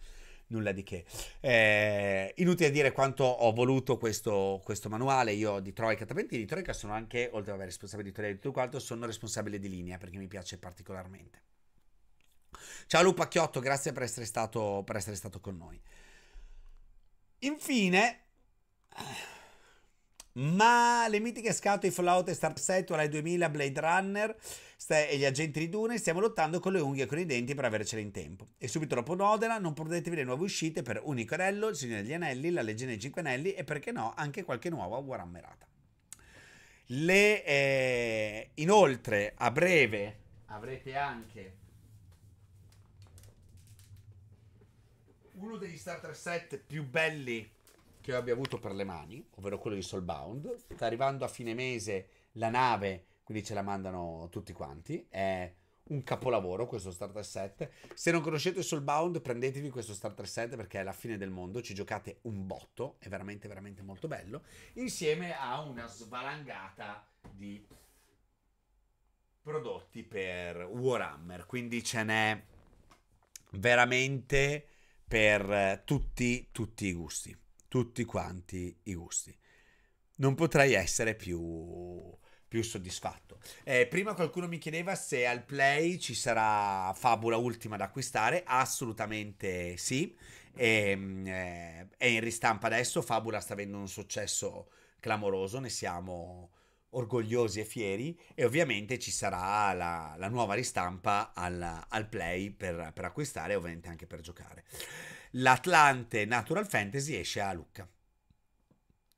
nulla di che. Eh, inutile dire quanto ho voluto questo, questo manuale, io di Troica, Tapentini, di Troica sono anche, oltre ad avere responsabile editoriale di tutto quanto, sono responsabile di linea perché mi piace particolarmente. Ciao Lupacchiotto, grazie per essere stato, per essere stato con noi. Infine... Ma le mitiche scatole di Fallout e Star 7, Rai 2000, Blade Runner e gli agenti di Dune stiamo lottando con le unghie e con i denti per avercela in tempo. E subito dopo Nodera non perdetevi le nuove uscite per Unico Anello, Signore degli Anelli, La Leggenda dei Cinque Anelli e perché no anche qualche nuova Warhammerata. Le, eh, inoltre a breve avrete anche uno degli Star Trek set più belli che abbia avuto per le mani, ovvero quello di Soulbound. Sta arrivando a fine mese la nave, quindi ce la mandano tutti quanti. È un capolavoro questo starter set. Se non conoscete Soulbound, prendetevi questo starter set perché è la fine del mondo, ci giocate un botto, è veramente veramente molto bello, insieme a una svalangata di prodotti per Warhammer, quindi ce n'è veramente per tutti tutti i gusti tutti quanti i gusti. Non potrei essere più, più soddisfatto. Eh, prima qualcuno mi chiedeva se al play ci sarà Fabula Ultima da acquistare. Assolutamente sì. E, ehm, eh, è in ristampa adesso. Fabula sta avendo un successo clamoroso. Ne siamo orgogliosi e fieri. E ovviamente ci sarà la, la nuova ristampa al, al play per, per acquistare e ovviamente anche per giocare l'Atlante Natural Fantasy esce a Lucca.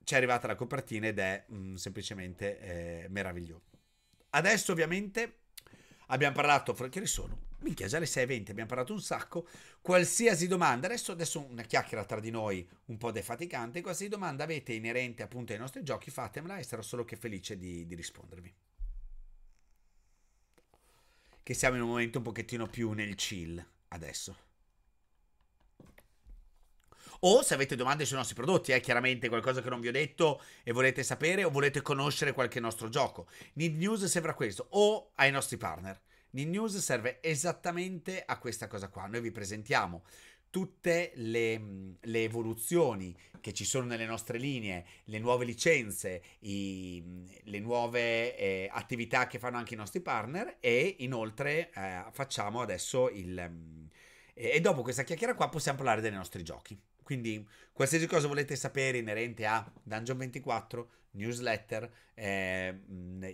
C'è arrivata la copertina ed è mh, mm, semplicemente eh, meraviglioso. Adesso ovviamente abbiamo parlato, fra che ne sono? Minchia, già alle 6.20 abbiamo parlato un sacco. Qualsiasi domanda, adesso, adesso una chiacchiera tra di noi un po' defaticante, qualsiasi domanda avete inerente appunto ai nostri giochi, fatemela e sarò solo che felice di, di rispondervi. Che siamo in un momento un pochettino più nel chill adesso. O se avete domande sui nostri prodotti, eh, chiaramente qualcosa che non vi ho detto e volete sapere o volete conoscere qualche nostro gioco. Need News serve a questo o ai nostri partner. Need News serve esattamente a questa cosa qua. Noi vi presentiamo tutte le, mm, le, evoluzioni che ci sono nelle nostre linee, le nuove licenze, i, mm, le nuove eh, attività che fanno anche i nostri partner e inoltre eh, facciamo adesso il... Mm, e dopo questa chiacchiera qua possiamo parlare dei nostri giochi. Quindi qualsiasi cosa volete sapere inerente a Dungeon 24, newsletter, eh,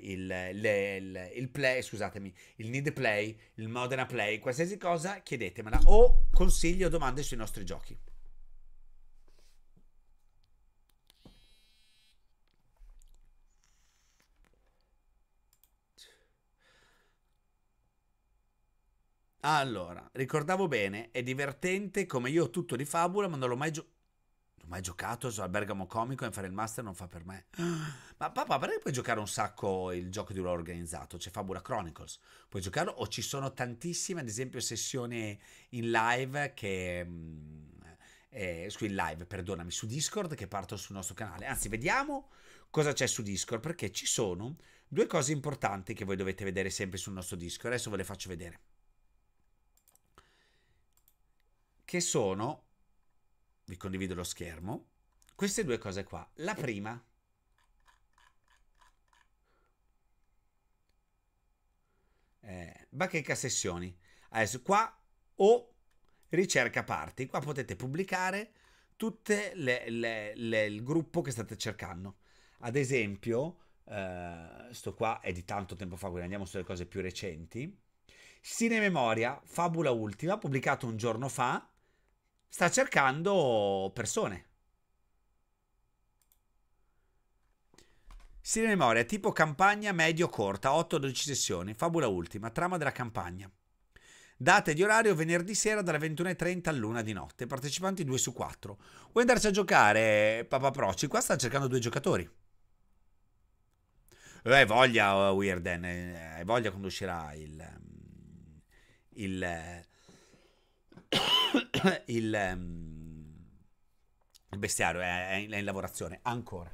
il, le, il, il, play, scusatemi, il need play, il Modena play, qualsiasi cosa chiedetemela o consigli o domande sui nostri giochi. Allora, ricordavo bene, è divertente come io ho tutto di fabula, ma non l'ho mai giocato. Non ho mai giocato so, al Bergamo Comico e fare il master non fa per me. Ma papà, perché puoi giocare un sacco il gioco di ruolo organizzato? C'è Fabula Chronicles, puoi giocarlo o ci sono tantissime, ad esempio, sessioni in live che... Mm, eh, eh in live, perdonami, su Discord che partono sul nostro canale. Anzi, vediamo cosa c'è su Discord perché ci sono due cose importanti che voi dovete vedere sempre sul nostro Discord. Adesso ve le faccio vedere. che sono, vi condivido lo schermo, queste due cose qua. La prima, eh, bacheca sessioni. Adesso qua o ricerca parti, qua potete pubblicare tutto il gruppo che state cercando. Ad esempio, eh, sto qua è di tanto tempo fa, quindi andiamo sulle cose più recenti. Sine Memoria, Fabula Ultima, pubblicato un giorno fa, sta cercando persone. Stile memoria, tipo campagna medio-corta, 8-12 sessioni, fabula ultima, trama della campagna. Date di orario venerdì sera dalle 21.30 all'una di notte, partecipanti 2 su 4. Vuoi andarci a giocare, Papa Proci? Qua stanno cercando due giocatori. Eh, hai voglia, Weirden, eh, hai voglia quando uscirà il... Mm, il il, um, il, bestiario è, è, in, è in lavorazione ancora.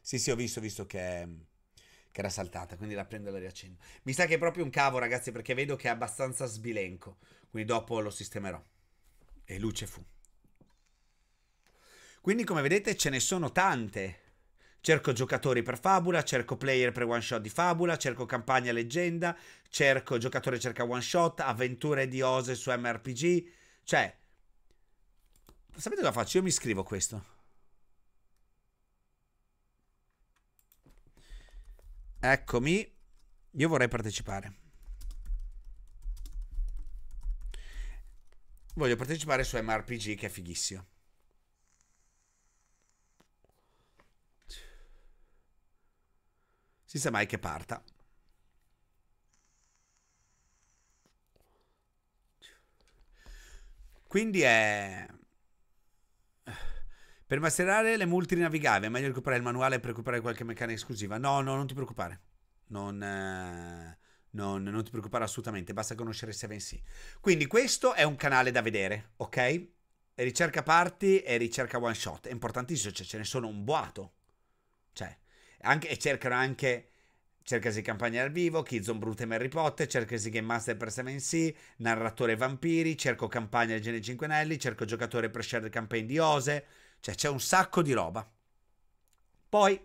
Sì, sì, ho visto, visto che che era saltata, quindi la prendo e la riaccendo. Mi sa che è proprio un cavo, ragazzi, perché vedo che è abbastanza sbilenco, quindi dopo lo sistemerò. E luce fu. Quindi, come vedete, ce ne sono tante. Cerco giocatori per fabula, cerco player per one shot di fabula, cerco campagna leggenda, cerco giocatore cerca one shot, avventure di Ose su MRPG. Cioè, sapete cosa faccio? Io mi scrivo questo. Eccomi. Io vorrei partecipare. Voglio partecipare su MRPG che è fighissimo. Si sa mai che parta. Quindi è... Eh, per masterare le multinavigave è meglio recuperare il manuale per recuperare qualche meccanica esclusiva. No, no, non ti preoccupare. Non, eh, non, non ti preoccupare assolutamente, basta conoscere 7C. Quindi questo è un canale da vedere, ok? Ricerca parti e ricerca one shot. È importantissimo, cioè ce ne sono un boato. Cioè, anche, e cercano anche cercasi campagna al vivo, Kidzon Kizon e Harry Potter, cercasi Game Master per 7C, narratore vampiri, cerco campagna del Gene 5 Anelli, cerco giocatore per share campaign di Ose, cioè c'è un sacco di roba. Poi,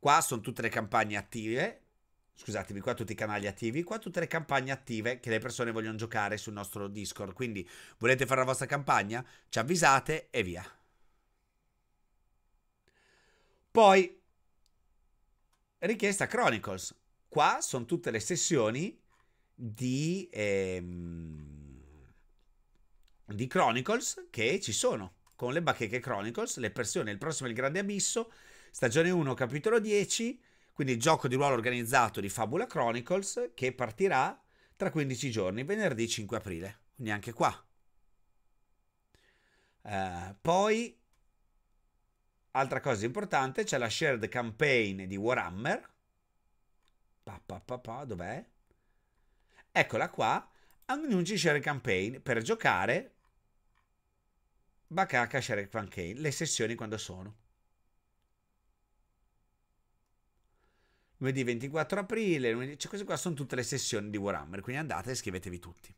qua sono tutte le campagne attive, scusatemi, qua tutti i canali attivi, qua tutte le campagne attive che le persone vogliono giocare sul nostro Discord, quindi volete fare la vostra campagna? Ci avvisate e via. Poi, richiesta Chronicles. Qua sono tutte le sessioni di, ehm, di Chronicles che ci sono. Con le bacheche Chronicles, le persone, il prossimo è il Grande Abisso, stagione 1, capitolo 10, quindi il gioco di ruolo organizzato di Fabula Chronicles che partirà tra 15 giorni, venerdì 5 aprile. Neanche qua. Uh, poi Altra cosa importante, c'è la shared campaign di Warhammer. Pa, pa, pa, pa, dov'è? Eccola qua. Annunci shared campaign per giocare. Bacaca shared campaign. Le sessioni quando sono. Lunedì 24 aprile. Lunedì... Cioè, queste qua sono tutte le sessioni di Warhammer. Quindi andate e scrivetevi tutti.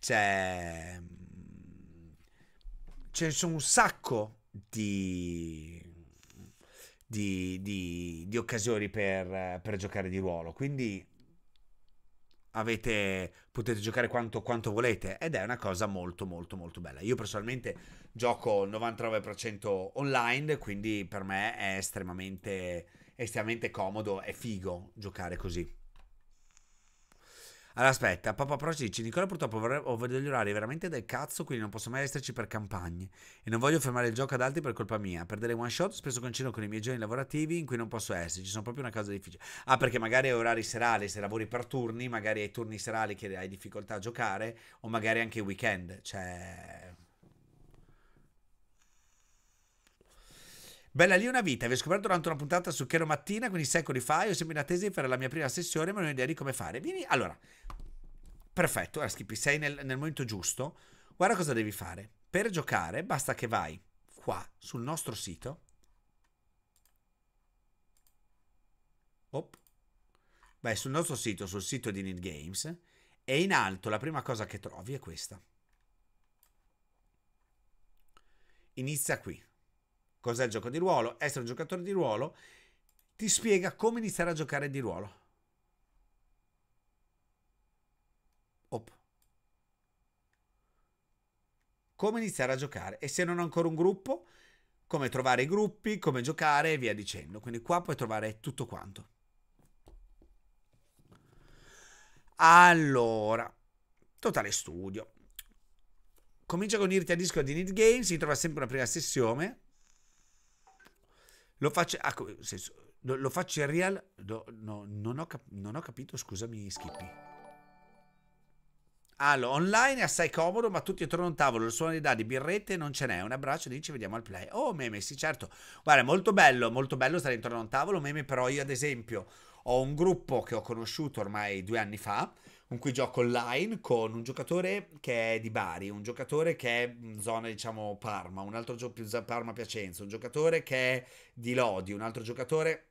C'è... Mm, c'è un sacco di, di, di, di occasioni per, per, giocare di ruolo. Quindi avete, potete giocare quanto, quanto volete ed è una cosa molto molto molto bella. Io personalmente gioco il 99% online, quindi per me è estremamente, estremamente comodo, e figo giocare così. Allora, aspetta, Papa Pro ci dice: Nicola, purtroppo ho degli orari veramente del cazzo, quindi non posso mai esserci per campagne. E non voglio fermare il gioco ad altri per colpa mia. Per delle one shot spesso concino con i miei giorni lavorativi in cui non posso esserci. Sono proprio una cosa difficile. Ah, perché magari hai orari serali, se lavori per turni, magari hai turni serali che hai difficoltà a giocare, o magari anche i weekend. Cioè. Bella lì una vita, vi ho scoperto durante una puntata su Chero Mattina, quindi secoli fa, io sempre in attesa di fare la mia prima sessione, ma non ho idea di come fare. Vieni, allora, perfetto, ora Skippy, sei nel, nel momento giusto. Guarda cosa devi fare. Per giocare basta che vai qua sul nostro sito. Op. Vai sul nostro sito, sul sito di Need Games, e in alto la prima cosa che trovi è questa. Inizia qui cos'è il gioco di ruolo, essere un giocatore di ruolo, ti spiega come iniziare a giocare di ruolo. Op. Come iniziare a giocare e se non ho ancora un gruppo, come trovare i gruppi, come giocare e via dicendo. Quindi qua puoi trovare tutto quanto. Allora, totale studio. Comincia con unirti a disco di Need Games, si trova sempre una prima sessione, Ecco, lo faccio, ah, senso, lo faccio in real, no, no, non, ho non, ho capito, scusami Skippy. Allora, online è assai comodo, ma tutti attorno a un tavolo, il suono di dadi, birrette, non ce n'è. Un abbraccio, dici, vediamo al play. Oh, meme, sì, certo. Guarda, molto bello, molto bello stare intorno a un tavolo, meme, però io ad esempio ho un gruppo che ho conosciuto ormai due anni fa, un cui gioco online con un giocatore che è di Bari, un giocatore che è in zona diciamo Parma, un altro gioco più Parma Piacenza, un giocatore che è di Lodi, un altro giocatore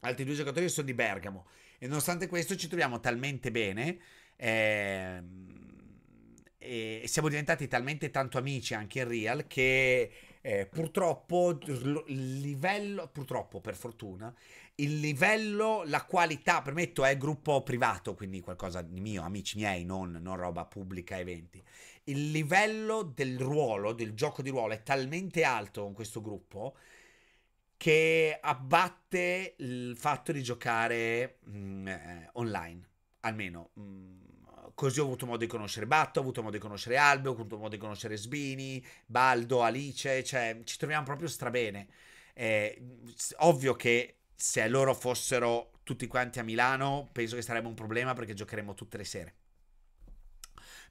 altri due giocatori sono di Bergamo e nonostante questo ci troviamo talmente bene eh, e siamo diventati talmente tanto amici anche in real che eh, purtroppo il livello, purtroppo per fortuna, il livello, la qualità, permetto, è gruppo privato, quindi qualcosa di mio, amici miei, non, non roba pubblica, eventi. Il livello del ruolo, del gioco di ruolo, è talmente alto con questo gruppo che abbatte il fatto di giocare mh, mm, eh, online, almeno. Mh, mm, così ho avuto modo di conoscere Batto, ho avuto modo di conoscere Albe, ho avuto modo di conoscere Sbini, Baldo, Alice, cioè ci troviamo proprio strabene. Eh, ovvio che se loro fossero tutti quanti a Milano, penso che sarebbe un problema perché giocheremmo tutte le sere.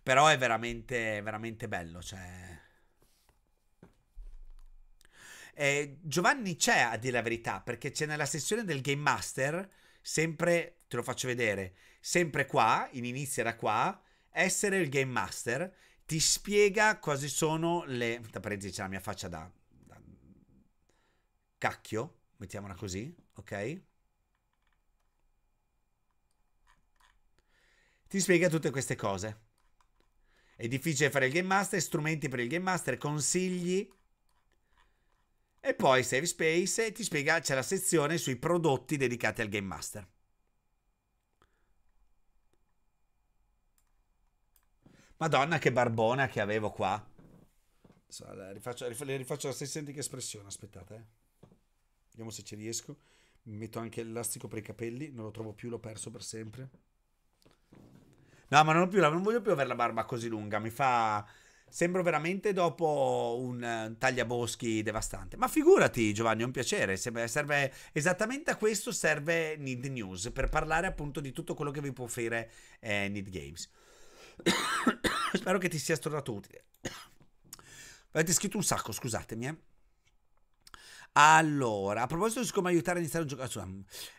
Però è veramente, veramente bello. Cioè... Eh, Giovanni c'è a dire la verità, perché c'è nella sessione del Game Master, sempre, te lo faccio vedere, sempre qua, in inizio da qua, essere il Game Master, ti spiega cosa sono le... Da parentesi c'è la mia faccia da... da... Cacchio, mettiamola così ok? Ti spiega tutte queste cose. È difficile fare il game master, strumenti per il game master, consigli. E poi Save Space e ti spiega, c'è la sezione sui prodotti dedicati al game master. Madonna che barbona che avevo qua. Rifaccio, rifaccio, la stessa identica espressione, aspettate. Eh. Vediamo se ci riesco metto anche l'elastico per i capelli, non lo trovo più, l'ho perso per sempre. No, ma non, più, non, voglio più avere la barba così lunga, mi fa... Sembro veramente dopo un eh, tagliaboschi devastante. Ma figurati Giovanni, è un piacere. Serve, esattamente a questo serve Need News, per parlare appunto di tutto quello che vi può offrire eh, Need Games. Spero che ti sia stato utile. Avete scritto un sacco, scusatemi, eh. Allora, a proposito di come aiutare a iniziare un gioco, ah,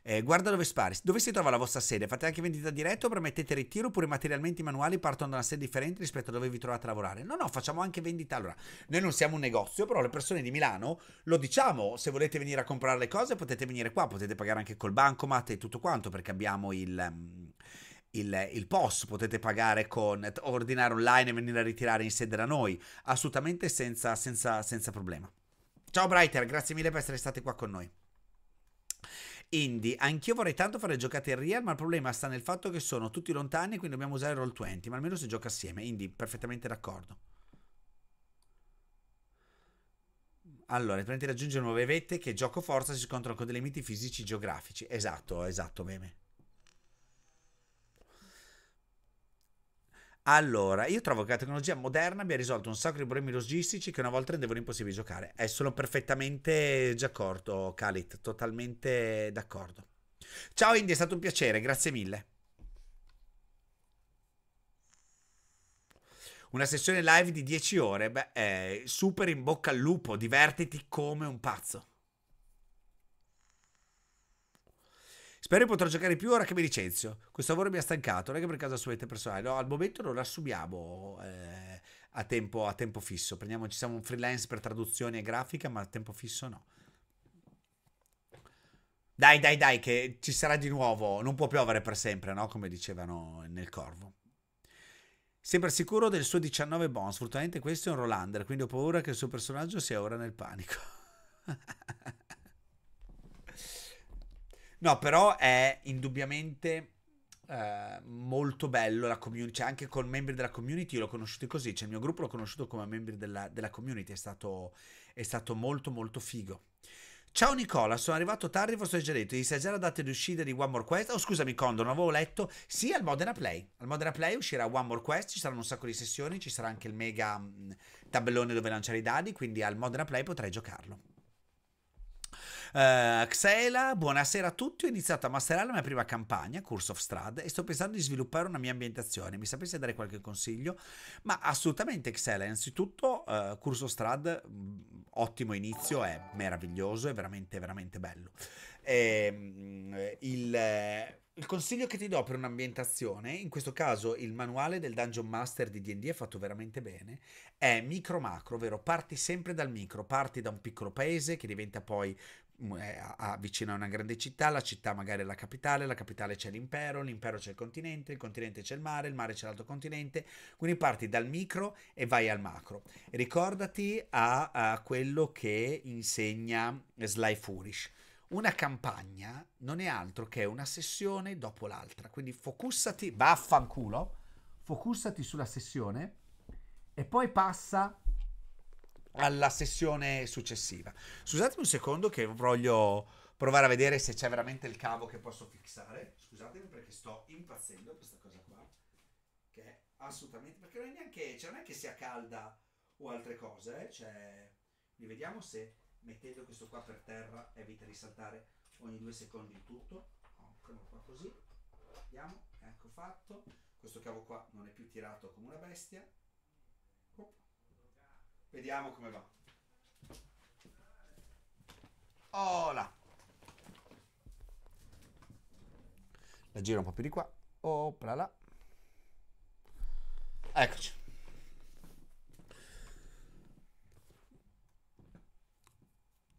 eh, guarda dove spari, dove si trova la vostra sede? Fate anche vendita diretta o permettete ritiro oppure materialmente i manuali partono da una sede differente rispetto a dove vi trovate a lavorare? No, no, facciamo anche vendita. Allora, noi non siamo un negozio, però le persone di Milano lo diciamo, se volete venire a comprare le cose potete venire qua, potete pagare anche col bancomat e tutto quanto perché abbiamo il... Um, il, il POS, potete pagare con ordinare online e venire a ritirare in sede da noi, assolutamente senza, senza, senza problema. Ciao Brighter, grazie mille per essere state qua con noi. Indy, anch'io vorrei tanto fare giocate in real, ma il problema sta nel fatto che sono tutti lontani e quindi dobbiamo usare Roll20, ma almeno si gioca assieme, Indy, perfettamente d'accordo. Allora, prima raggiungere nuove vette che gioco forza si scontrano con dei limiti fisici geografici. Esatto, esatto, bene. Allora, io trovo che la tecnologia moderna abbia risolto un sacco di problemi logistici che una volta rendevano impossibile giocare. Eh, sono perfettamente d'accordo, Khalid, totalmente d'accordo. Ciao Indy, è stato un piacere, grazie mille. Una sessione live di 10 ore, beh, eh, super in bocca al lupo, divertiti come un pazzo. Spero di poter giocare più ora che mi licenzio. Questo lavoro mi ha stancato, non è che per caso assumete personale. No, al momento non assumiamo eh, a, tempo, a tempo fisso. Prendiamo, ci siamo un freelance per traduzione e grafica, ma a tempo fisso no. Dai, dai, dai, che ci sarà di nuovo. Non può piovere per sempre, no? Come dicevano nel corvo. Sembra sicuro del suo 19 bonus. Fortunatamente questo è un Rolander, quindi ho paura che il suo personaggio sia ora nel panico. No, però è indubbiamente eh, molto bello la community, cioè anche con membri della community io l'ho conosciuto così, cioè il mio gruppo l'ho conosciuto come membri della, della community, è stato, è stato molto molto figo. Ciao Nicola, sono arrivato tardi, vi ho già detto, gli sai già la data di uscita di One More Quest? Oh scusami Condor, non avevo letto, sì al Modena Play, al Modena Play uscirà One More Quest, ci saranno un sacco di sessioni, ci sarà anche il mega mh, mm, tabellone dove lanciare i dadi, quindi al Modena Play potrai giocarlo. Uh, Xela, buonasera a tutti. Ho iniziato a masterare la mia prima campagna, Curse of Strad, e sto pensando di sviluppare una mia ambientazione. Mi sapesse dare qualche consiglio? Ma assolutamente, Xela. Innanzitutto, uh, Curse of Strad, mm, ottimo inizio, è meraviglioso, è veramente, veramente bello. E, ehm, il. Il consiglio che ti do per un'ambientazione, in questo caso il manuale del Dungeon Master di DD è fatto veramente bene, è micro macro, ovvero parti sempre dal micro, parti da un piccolo paese che diventa poi Mm, vicino a una grande città, la città magari è la capitale, la capitale c'è l'impero, l'impero c'è il continente, il continente c'è il mare, il mare c'è l'altro continente, quindi parti dal micro e vai al macro. Ricordati a, a quello che insegna Sly Furish. Una campagna non è altro che una sessione dopo l'altra, quindi focussati, vaffanculo, focussati sulla sessione e poi passa alla sessione successiva. Scusatemi un secondo che voglio provare a vedere se c'è veramente il cavo che posso fissare. Scusatemi perché sto impazzendo questa cosa qua. Che è assolutamente... Perché non è neanche... Cioè non è che sia calda o altre cose. Eh? Cioè... Rivediamo se mettendo questo qua per terra evita di saltare ogni due secondi il tutto. Eccolo qua così. Vediamo. Ecco fatto. Questo cavo qua non è più tirato come una bestia. Vediamo come va. Ola! Oh, la giro un po' più di qua. Opla là. Eccoci.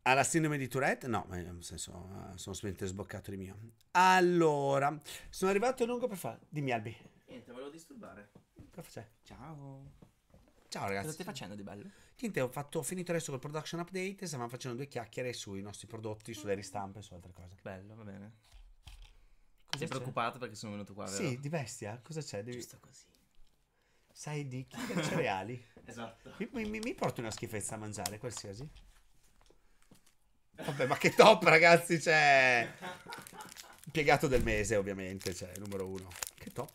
Ha la sindrome di Tourette? No, eh, nel senso, eh, sono semplicemente sboccato di mio. Allora, sono arrivato lungo per fare. Dimmi, Albi. Niente, volevo disturbare. Cosa c'è? Ciao. Ciao ragazzi. Cosa stai facendo di bello? Niente, ho, fatto, ho finito adesso col production update e stavamo facendo due chiacchiere sui nostri prodotti, sulle ristampe, e su altre cose. Bello, va bene. Cosa Sei c'è? preoccupato perché sono venuto qua, vero? Sì, di bestia. Cosa c'è? Devi... Giusto così. Sai di chi cereali. esatto. Mi, mi, mi porti una schifezza a mangiare, qualsiasi? Vabbè, ma che top, ragazzi, cioè... Piegato del mese, ovviamente, cioè, numero uno. Che top.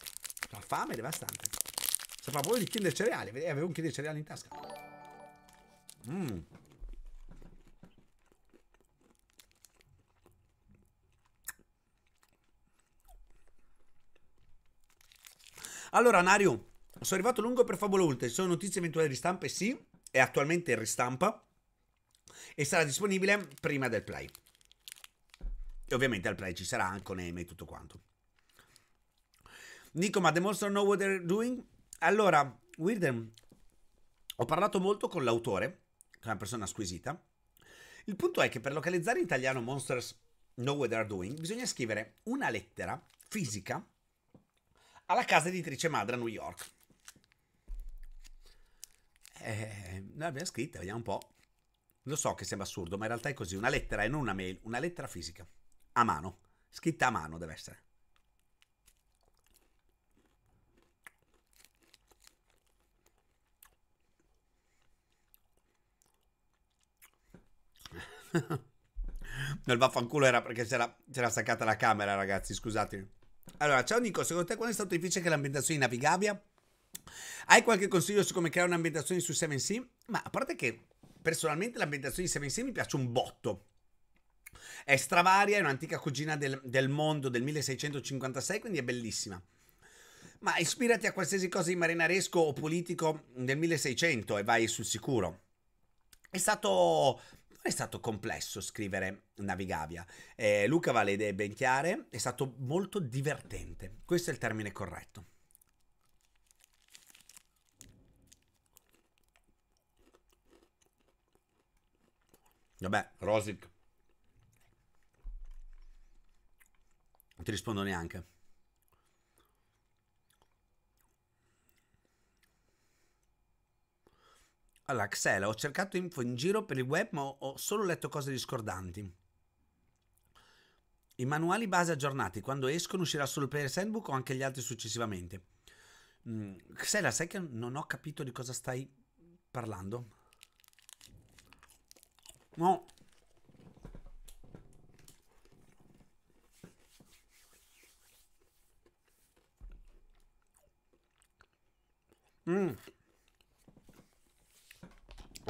La fame è devastante. Sapeva proprio di Kinder Cereali. Avevo un Kinder Cereali in tasca. Mmm. Allora, Nario, sono arrivato lungo per Fabula Ultra. Ci sono notizie eventuali ristampe? Sì, è attualmente in ristampa e sarà disponibile prima del play. E ovviamente al play ci sarà anche Neme e tutto quanto. Nico, ma the monster know what they're doing? Allora, Wilden, ho parlato molto con l'autore, che è una persona squisita. Il punto è che per localizzare in italiano Monsters Know What They're Doing bisogna scrivere una lettera fisica alla casa editrice madre a New York. Eh, noi l'abbiamo scritta, vediamo un po'. Lo so che sembra assurdo, ma in realtà è così. Una lettera e non una mail, una lettera fisica. A mano. Scritta a mano deve essere. Nel vaffanculo era perché c'era, c'era staccata la camera, ragazzi, scusatemi. Allora, ciao Nico, secondo te qual è stato difficile che l'ambientazione in Navigabia? Hai qualche consiglio su come creare un'ambientazione su 7C? Ma a parte che personalmente l'ambientazione di 7C mi piace un botto. È stravaria, è un'antica cugina del, del mondo del 1656, quindi è bellissima. Ma ispirati a qualsiasi cosa di marinaresco o politico del 1600 e vai sul sicuro. È stato è stato complesso scrivere Navigavia. Eh, Luca va le idee ben chiare, è stato molto divertente. Questo è il termine corretto. Vabbè, Rosic. Non ti rispondo neanche. Allora, Xela, ho cercato info in giro per il web, ma ho solo letto cose discordanti. I manuali base aggiornati, quando escono uscirà solo il Player Sandbook o anche gli altri successivamente. Mm, Xela, sai che non ho capito di cosa stai parlando? No. Mmm.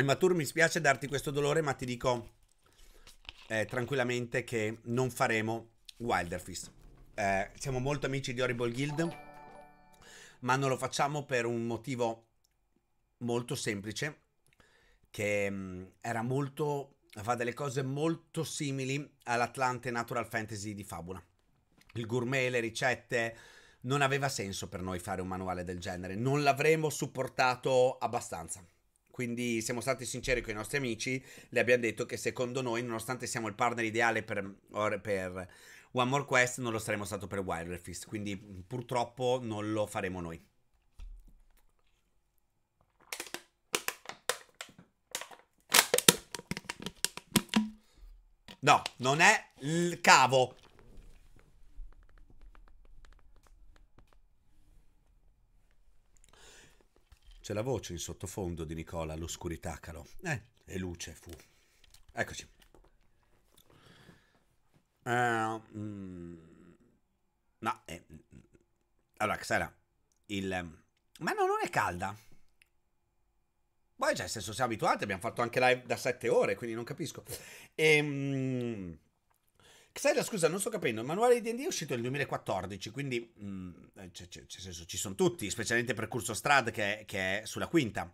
Matur, mi spiace darti questo dolore, ma ti dico eh, tranquillamente che non faremo Wilderfist. Eh, siamo molto amici di Horrible Guild, ma non lo facciamo per un motivo molto semplice, che mh, mm, era molto... fa delle cose molto simili all'Atlante Natural Fantasy di Fabula. Il gourmet, le ricette... Non aveva senso per noi fare un manuale del genere, non l'avremmo supportato abbastanza. Quindi siamo stati sinceri con i nostri amici, le abbiamo detto che secondo noi, nonostante siamo il partner ideale per, per One More Quest, non lo saremmo stato per Wild Fist. Quindi mm, purtroppo non lo faremo noi. No, non è il cavo. C'è la voce in sottofondo di Nicola, l'oscurità caro. Eh, e luce fu. Eccoci. Uh, mm, no, eh, mm. allora, Xara, il... Ehm, ma no, non è calda. Poi, cioè, nel siamo abituati, abbiamo fatto anche live da sette ore, quindi non capisco. E, mm, Xela, scusa, non sto capendo. Il manuale di DD è uscito nel 2014, quindi mh, c- c- senso, ci sono tutti, specialmente per Curso Strad che è, che è sulla quinta.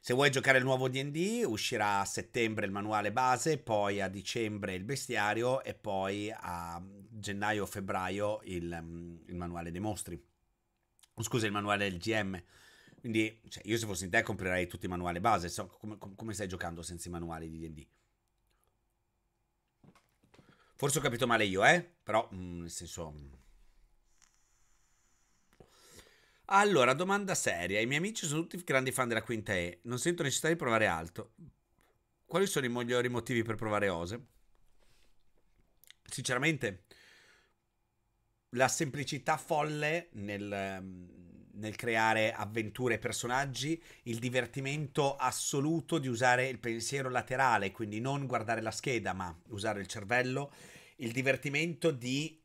Se vuoi giocare il nuovo DD, uscirà a settembre il manuale base, poi a dicembre il bestiario e poi a gennaio o febbraio il, mm, il, manuale dei mostri. Scusa, il manuale del GM. Quindi cioè, io se fossi in te comprerei tutti i manuali base. So, come, come stai giocando senza i manuali di DD? Forse ho capito male io, eh? Però, mh, mm, nel senso... Mm. Allora, domanda seria. I miei amici sono tutti grandi fan della quinta E. Non sento necessità di provare altro. Quali sono i migliori motivi per provare Ose? Sinceramente, la semplicità folle nel, mm, nel creare avventure e personaggi, il divertimento assoluto di usare il pensiero laterale, quindi non guardare la scheda ma usare il cervello, il divertimento di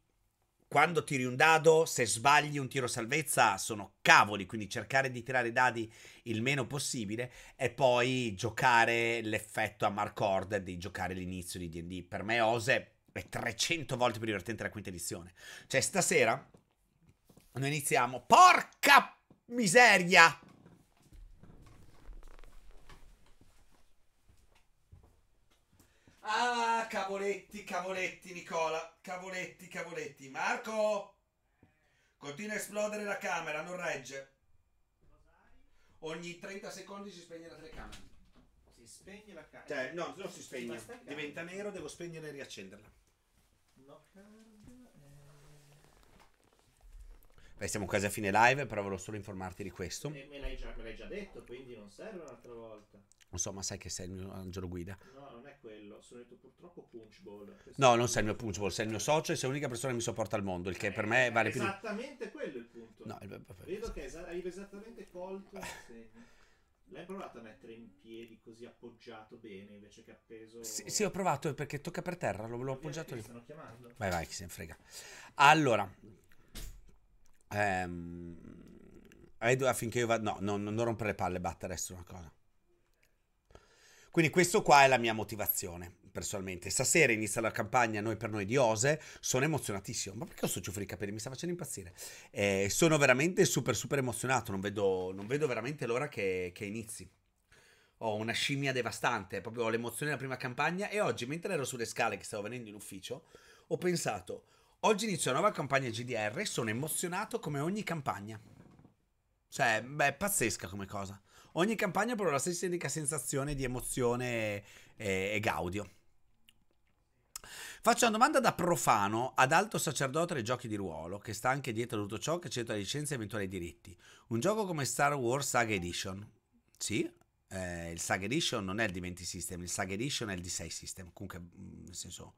quando tiri un dado, se sbagli un tiro salvezza sono cavoli, quindi cercare di tirare i dadi il meno possibile e poi giocare l'effetto a Marcord di giocare l'inizio di D&D. Per me Ose è 300 volte più divertente la quinta edizione. Cioè stasera noi iniziamo. Porca miseria! Ah, cavoletti, cavoletti, Nicola. Cavoletti, cavoletti. Marco! Continua a esplodere la camera, non regge. Ogni 30 secondi si spegne la telecamera. Si spegne la camera? Cioè, no, non si spegne. Diventa nero, devo spegnere e riaccenderla. Beh, siamo quasi a fine live, però volevo solo informarti di questo. E me l'hai già, me l'hai già detto, quindi non serve un'altra volta. Non so, ma sai che sei il mio angelo guida. No, non è quello. Sono detto purtroppo punchball. No, non sei il mio punchball, sei il mio socio e sei l'unica persona che mi sopporta al mondo, il che eh, per me vale più. Esattamente quello il punto. No, il... Eh, Vedo che es- hai esattamente colto. Eh. Se... L'hai provato a mettere in piedi così appoggiato bene invece che appeso? Sì, sì ho provato perché tocca per terra, l'ho, l'ho appoggiato lì. Vai, vai, chi se ne frega. Allora, Ehm, affinché io vada... No, non, non rompere le palle, battere su una cosa. Quindi questo qua è la mia motivazione, personalmente. Stasera inizia la campagna Noi per Noi di Ose, sono emozionatissimo. Ma perché ho sto ciuffo di capelli? Mi sta facendo impazzire. Eh, sono veramente super super emozionato, non vedo, non vedo veramente l'ora che, che inizi. Ho una scimmia devastante, proprio ho l'emozione della prima campagna e oggi mentre ero sulle scale che stavo venendo in ufficio, ho pensato Oggi inizio la nuova campagna GDR e sono emozionato come ogni campagna. Cioè, beh, è pazzesca come cosa. Ogni campagna però la stessa identica sensazione di emozione e, e gaudio. Faccio una domanda da profano ad alto sacerdote dei giochi di ruolo, che sta anche dietro tutto ciò che c'è la licenza e eventuali diritti. Un gioco come Star Wars Saga Edition. Sì, eh, il Saga Edition non è il D20 System, il Saga Edition è il D6 System. Comunque, mm, nel senso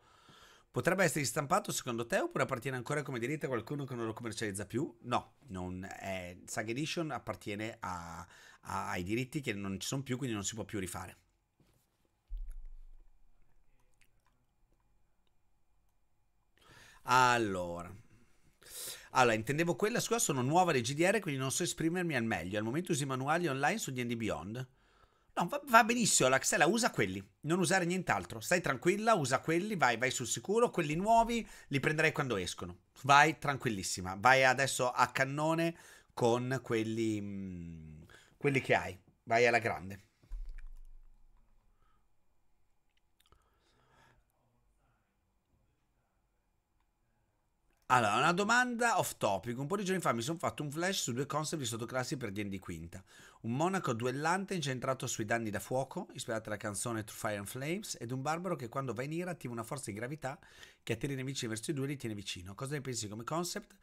Potrebbe essere ristampato secondo te oppure appartiene ancora come diritto a qualcuno che non lo commercializza più? No, non è, Saga Edition appartiene a, a, ai diritti che non ci sono più, quindi non si può più rifare. Allora, allora, intendevo quella, scuola, sono nuova alle GDR, quindi non so esprimermi al meglio. Al momento usi i manuali online su D&D Beyond. No, va, va benissimo la usa quelli, non usare nient'altro. Stai tranquilla, usa quelli, vai, vai sul sicuro. Quelli nuovi li prenderai quando escono. Vai tranquillissima, vai adesso a cannone con quelli, mh, mm, quelli che hai. Vai alla grande. Allora, una domanda off topic. Un po' di giorni fa mi sono fatto un flash su due concept di sottoclassi per D&D Quinta. Un monaco duellante incentrato sui danni da fuoco, ispirato alla canzone True Fire and Flames, ed un barbaro che quando va in ira attiva una forza di gravità che attira i nemici verso i due e li tiene vicino. Cosa ne pensi come concept?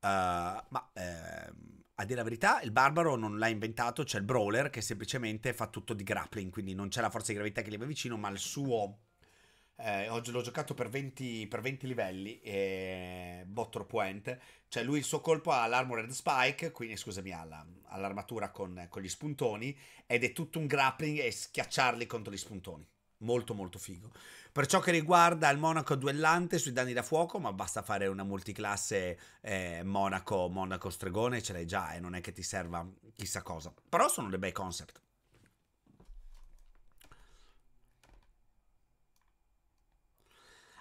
Uh, ma uh, a dire la verità, il barbaro non l'ha inventato, c'è il brawler che semplicemente fa tutto di grappling, quindi non c'è la forza di gravità che gli va vicino, ma il suo eh, oggi l'ho giocato per 20, per 20 livelli, e Bottor Puente, cioè lui il suo colpo ha l'Armored Spike, quindi scusami, ha l'armatura con, con, gli spuntoni, ed è tutto un grappling e schiacciarli contro gli spuntoni. Molto molto figo. Per ciò che riguarda il Monaco duellante sui danni da fuoco, ma basta fare una multiclasse eh, Monaco, Monaco stregone, ce l'hai già e eh, non è che ti serva chissà cosa. Però sono dei bei concept.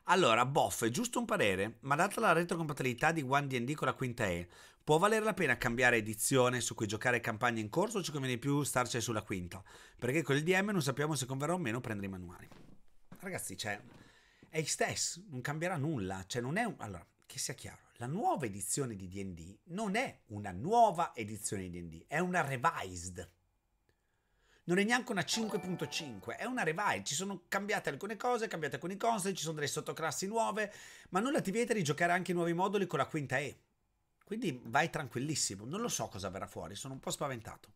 Allora, Boff, è giusto un parere, ma data la retrocompatibilità di One D&D con la quinta E, può valere la pena cambiare edizione su cui giocare campagne in corso o ci conviene più starci sulla quinta? Perché con il DM non sappiamo se converrà o meno prendere i manuali. Ragazzi, cioè, è il test non cambierà nulla, cioè non è un... Allora, che sia chiaro, la nuova edizione di D&D non è una nuova edizione di D&D, è una revised non è neanche una 5.5, è una revive, ci sono cambiate alcune cose, cambiate alcuni concept, ci sono delle sottoclassi nuove, ma non la ti vieta di giocare anche nuovi moduli con la quinta E. Quindi vai tranquillissimo, non lo so cosa verrà fuori, sono un po' spaventato.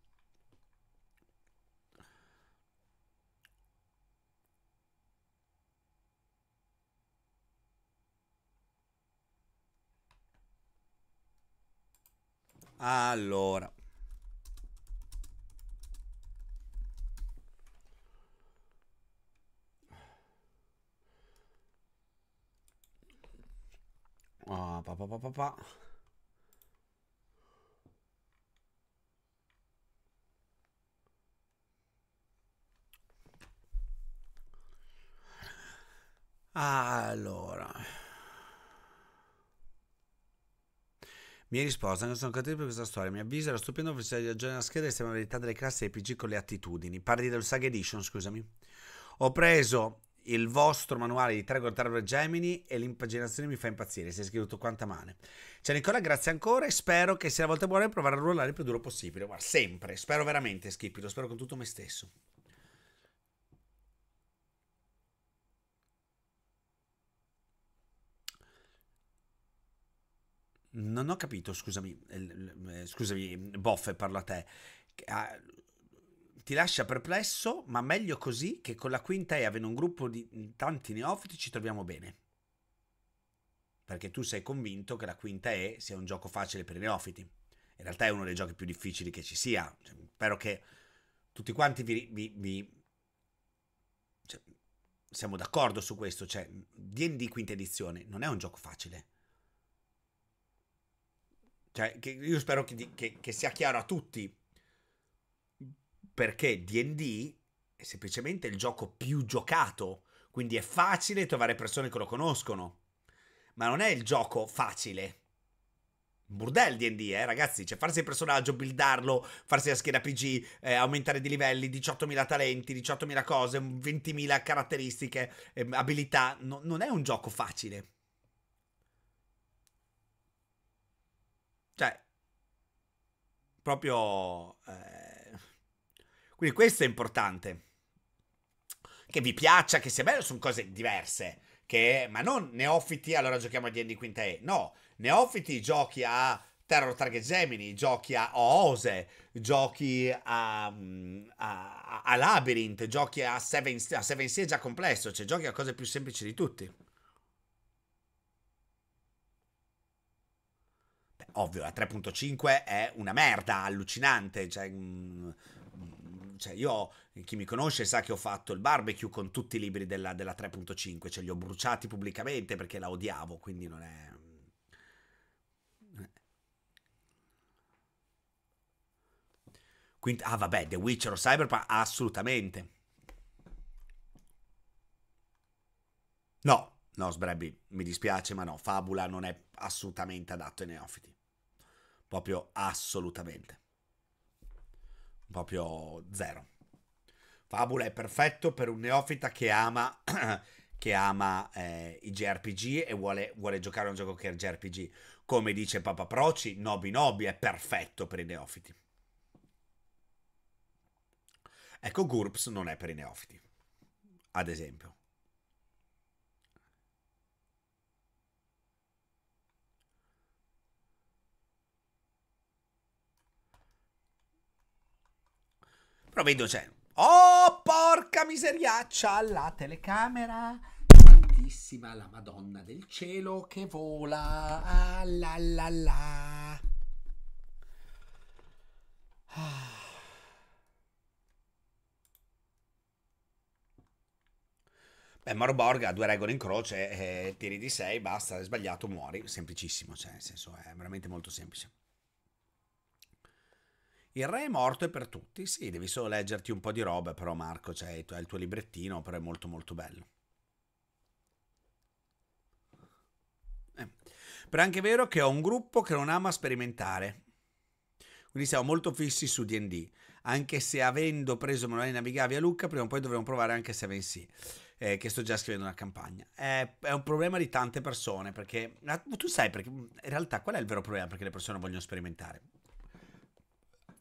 Allora, Ah, pa, pa, pa, pa, pa. Allora, mi hai risposto, non sono contento per questa storia. Mi avviso, era stupendo ufficiale di aggiornare la scheda e stiamo verità delle classi EPG con le attitudini. Parli del Saga Edition, scusami. Ho preso il vostro manuale di Trevor Trevor Gemini e l'impaginazione mi fa impazzire, si è scritto quanta male. Ciao Nicola, grazie ancora e spero che sia la volta buona di provare a rullare il più duro possibile, guarda, sempre, spero veramente Skippy, lo spero con tutto me stesso. Non ho capito, scusami, scusami, Boffe, parlo a te ah, ti lascia perplesso, ma meglio così che con la quinta e avendo un gruppo di tanti neofiti ci troviamo bene. Perché tu sei convinto che la quinta E sia un gioco facile per i neofiti. In realtà è uno dei giochi più difficili che ci sia. Cioè, spero che tutti quanti vi... vi, vi cioè, siamo d'accordo su questo. Cioè, D&D quinta edizione non è un gioco facile. Cioè, io spero che, che, che sia chiaro a tutti perché D&D è semplicemente il gioco più giocato, quindi è facile trovare persone che lo conoscono, ma non è il gioco facile. Burdel D&D, eh, ragazzi, cioè farsi il personaggio, buildarlo, farsi la scheda PG, eh, aumentare di livelli, 18.000 talenti, 18.000 cose, 20.000 caratteristiche, eh, abilità, no, non è un gioco facile. Cioè, proprio... Eh, quindi questo è importante. Che vi piaccia, che sia bello, sono cose diverse. Che, ma non neofiti, allora giochiamo a D&D quinta E. No, neofiti giochi a Terror Target Gemini, giochi a Oose, giochi a, a, a Labyrinth, giochi a Seven, a Seven Sea è già complesso, cioè giochi a cose più semplici di tutti. ovvio, la 3.5 è una merda allucinante, cioè... Mh, mm, cioè io, chi mi conosce sa che ho fatto il barbecue con tutti i libri della, della 3.5, cioè li ho bruciati pubblicamente perché la odiavo, quindi non è... Eh. Quindi, ah vabbè, The Witcher o Cyberpunk, assolutamente. No, no Sbrebbi, mi dispiace, ma no, Fabula non è assolutamente adatto ai neofiti. Proprio assolutamente proprio zero. Fabula è perfetto per un neofita che ama, che ama eh, i JRPG e vuole, vuole giocare a un gioco che è JRPG. Come dice Papa Proci, Nobi Nobi è perfetto per i neofiti. Ecco, GURPS non è per i neofiti, ad esempio. Però vedo c'è. Oh, porca miseriaccia! La telecamera. Santissima la Madonna del cielo che vola. Ah, la la la. Ah. Beh, Marborga, due regole in croce, eh, tiri di 6, basta, hai sbagliato, muori. Semplicissimo, cioè, nel senso, è veramente molto semplice. Il re è morto e per tutti. Sì, devi solo leggerti un po' di roba, però Marco, cioè, hai il tuo librettino, però è molto molto bello. Eh. Però è anche vero che ho un gruppo che non ama sperimentare. Quindi siamo molto fissi su D&D. Anche se avendo preso Manuale Navigavi a Lucca, prima o poi dovremo provare anche 7C. Eh, che sto già scrivendo una campagna. È, è, un problema di tante persone, perché... Tu sai, perché in realtà qual è il vero problema perché le persone vogliono sperimentare?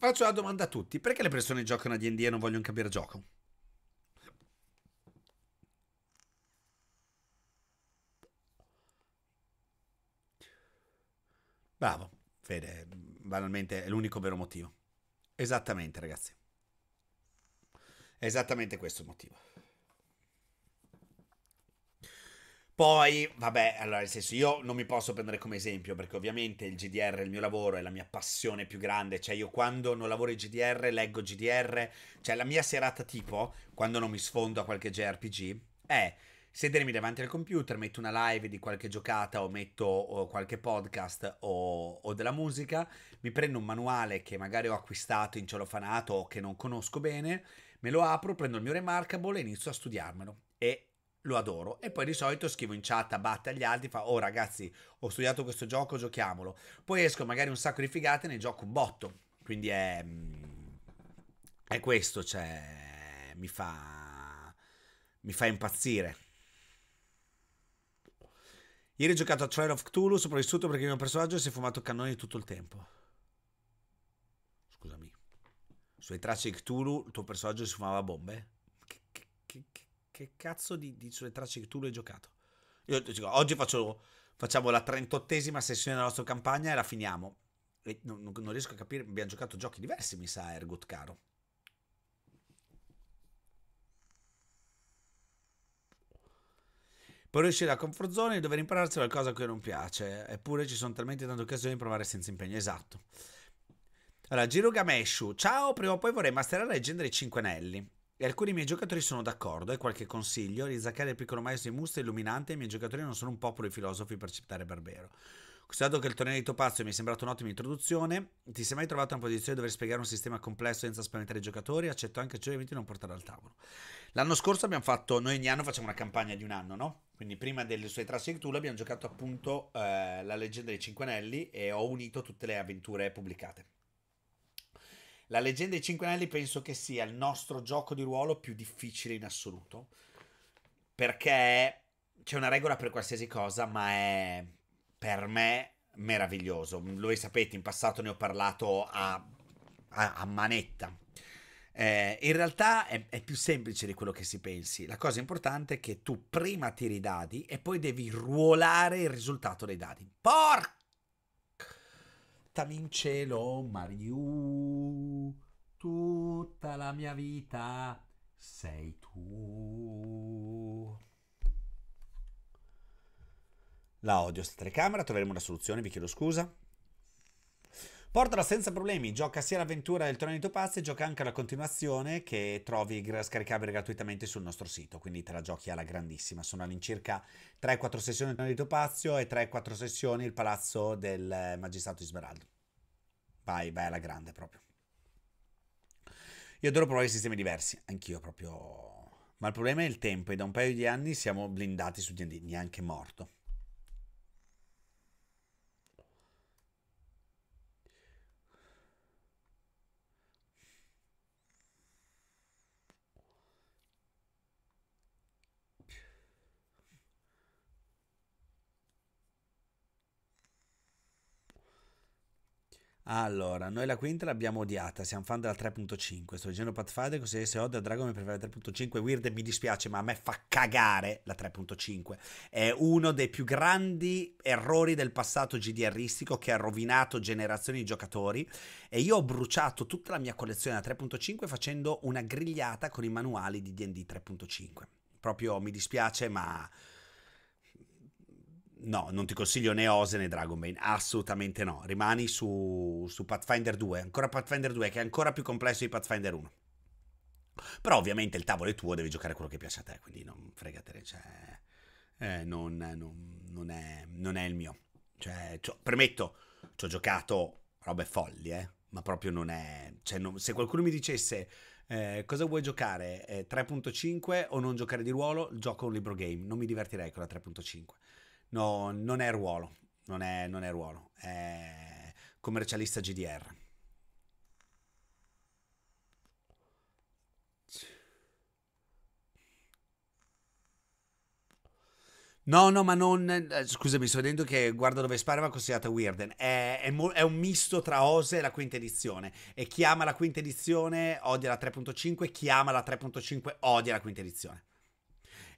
Faccio la domanda a tutti: perché le persone giocano a DD e non vogliono cambiare gioco? Bravo, Fede, banalmente è l'unico vero motivo. Esattamente, ragazzi. Esattamente questo il motivo. Poi, vabbè, allora, nel senso, io non mi posso prendere come esempio, perché ovviamente il GDR è il mio lavoro, è la mia passione più grande, cioè io quando non lavoro in GDR, leggo GDR, cioè la mia serata tipo, quando non mi sfondo a qualche JRPG, è sedermi davanti al computer, metto una live di qualche giocata o metto o qualche podcast o, o, della musica, mi prendo un manuale che magari ho acquistato in celofanato o che non conosco bene, me lo apro, prendo il mio Remarkable e inizio a studiarmelo. E lo adoro. E poi di solito scrivo in chat a batte agli altri, fa, oh ragazzi, ho studiato questo gioco, giochiamolo. Poi esco magari un sacco di figate e ne gioco un botto. Quindi è... è questo, cioè... mi fa... mi fa impazzire. Ieri ho giocato a Trail of Cthulhu, sopravvissuto perché il mio personaggio si è fumato cannoni tutto il tempo. Scusami. Sulle tracce di Cthulhu il tuo personaggio si fumava bombe? che cazzo di, di sulle tracce che tu l'hai giocato? Io dico, oggi faccio, facciamo la 38esima sessione della nostra campagna e la finiamo. E non, non, riesco a capire, abbiamo giocato giochi diversi, mi sa, Ergot caro. Per riuscire a comfort zone e dover impararsi qualcosa che non piace, eppure ci sono talmente tante occasioni di provare senza impegno, esatto. Allora, Giro Gameshu, ciao, prima o poi vorrei masterare la leggenda dei 5 anelli. E alcuni miei giocatori sono d'accordo, e qualche consiglio, rizaccare il piccolo maestro di Musta è illuminante, e i miei giocatori non sono un popolo di filosofi per citare Barbero. Considerato che il torneo di Topazio mi è sembrato un'ottima introduzione, ti sei mai trovato in una posizione di dover spiegare un sistema complesso senza spaventare i giocatori? Accetto anche ciò che di non portare al tavolo. L'anno scorso abbiamo fatto, noi ogni anno facciamo una campagna di un anno, no? Quindi prima delle sue Trassic Tool abbiamo giocato appunto eh, la leggenda dei Cinque Anelli e ho unito tutte le avventure pubblicate. La leggenda dei Cinque Anelli penso che sia il nostro gioco di ruolo più difficile in assoluto. Perché c'è una regola per qualsiasi cosa, ma è per me meraviglioso. Lo sapete, in passato ne ho parlato a, a, a manetta. Eh, in realtà è, è, più semplice di quello che si pensi. La cosa importante è che tu prima tiri i dadi e poi devi ruolare il risultato dei dadi. Porca! Portami in cielo, Mariu, tutta la mia vita sei tu. La odio sta telecamera, troveremo una soluzione, vi chiedo scusa. Portala senza problemi, gioca sia l'avventura del Trono di Tornado e gioca anche la continuazione che trovi scaricabile gratuitamente sul nostro sito, quindi te la giochi alla grandissima. Sono all'incirca 3-4 sessioni del Trono di Topazio e 3-4 sessioni il Palazzo del Magistrato di Smeraldo. Vai, vai alla grande proprio. Io adoro provare sistemi diversi, anch'io proprio... Ma il problema è il tempo e da un paio di anni siamo blindati su D&D, neanche morto. Allora, noi la quinta l'abbiamo odiata, siamo fan della 3.5. Sto leggendo Pathfinder così se odio a Dragon mi prefere la 3.5. Weird mi dispiace, ma a me fa cagare la 3.5. È uno dei più grandi errori del passato GDRistico che ha rovinato generazioni di giocatori e io ho bruciato tutta la mia collezione a 3.5 facendo una grigliata con i manuali di D&D 3.5. Proprio mi dispiace, ma no, non ti consiglio né Ose né Dragonbane, assolutamente no. Rimani su, su Pathfinder 2, ancora Pathfinder 2 che è ancora più complesso di Pathfinder 1. Però ovviamente il tavolo è tuo, devi giocare quello che piace a te, quindi non fregatene, cioè, eh, non, non, non, è, non, è, il mio. Cioè, cioè, premetto, ci ho giocato robe folli, eh, ma proprio non è... Cioè, se qualcuno mi dicesse eh, cosa vuoi giocare, 3.5 eh, o non giocare di ruolo, gioco un libro game, non mi divertirei con la 3.5 No, non è ruolo, non è, non è ruolo, è commercialista GDR. No, no, ma non. Eh, scusami, sto vedendo che Guarda dove spara va considerata Weirden. È, è, è, un misto tra Ose e la quinta edizione. E chi ama la quinta edizione odia la 3.5, chi ama la 3.5 odia la quinta edizione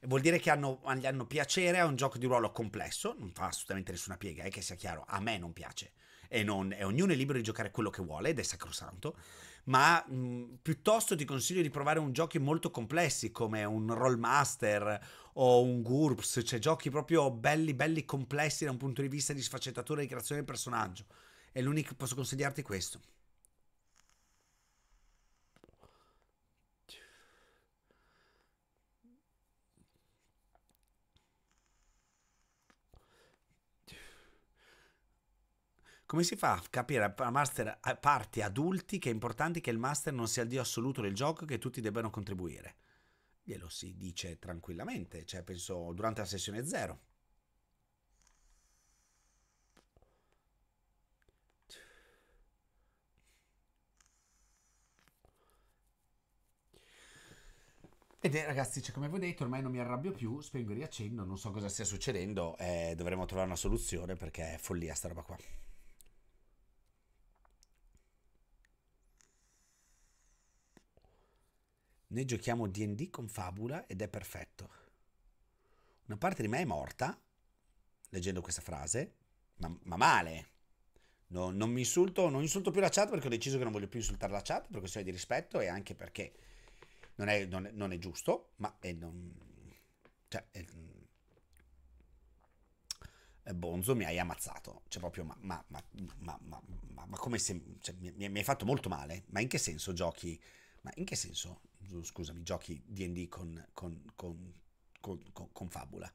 vuol dire che hanno, hanno piacere a un gioco di ruolo complesso, non fa assolutamente nessuna piega, eh, che sia chiaro, a me non piace. E, non, e, ognuno è libero di giocare quello che vuole ed è sacrosanto, ma mh, piuttosto ti consiglio di provare un giochi molto complessi come un Rollmaster o un GURPS, cioè giochi proprio belli belli complessi da un punto di vista di sfaccettatura e di creazione del personaggio. E l'unico, che posso consigliarti è questo. Come si fa a capire a, master, a parti adulti che è importante che il master non sia il dio assoluto del gioco e che tutti debbano contribuire? Glielo si dice tranquillamente, cioè penso durante la sessione zero. Ed è, ragazzi, cioè, come vi ho detto, ormai non mi arrabbio più, spengo e riaccendo, non so cosa stia succedendo, eh, dovremo trovare una soluzione perché è follia sta roba qua. Noi giochiamo DD con Fabula ed è perfetto. Una parte di me è morta leggendo questa frase, ma, ma male. No, non mi insulto, non insulto più la chat perché ho deciso che non voglio più insultare la chat per questione di rispetto e anche perché non è, non è, non è giusto, ma è, non, cioè, è, Bonzo mi hai ammazzato, cioè proprio ma, ma, ma, ma, ma, ma, come se, cioè, mi, mi, hai fatto molto male, ma in che senso giochi, ma in che senso scusami, giochi DD con, con, con, con, fabula.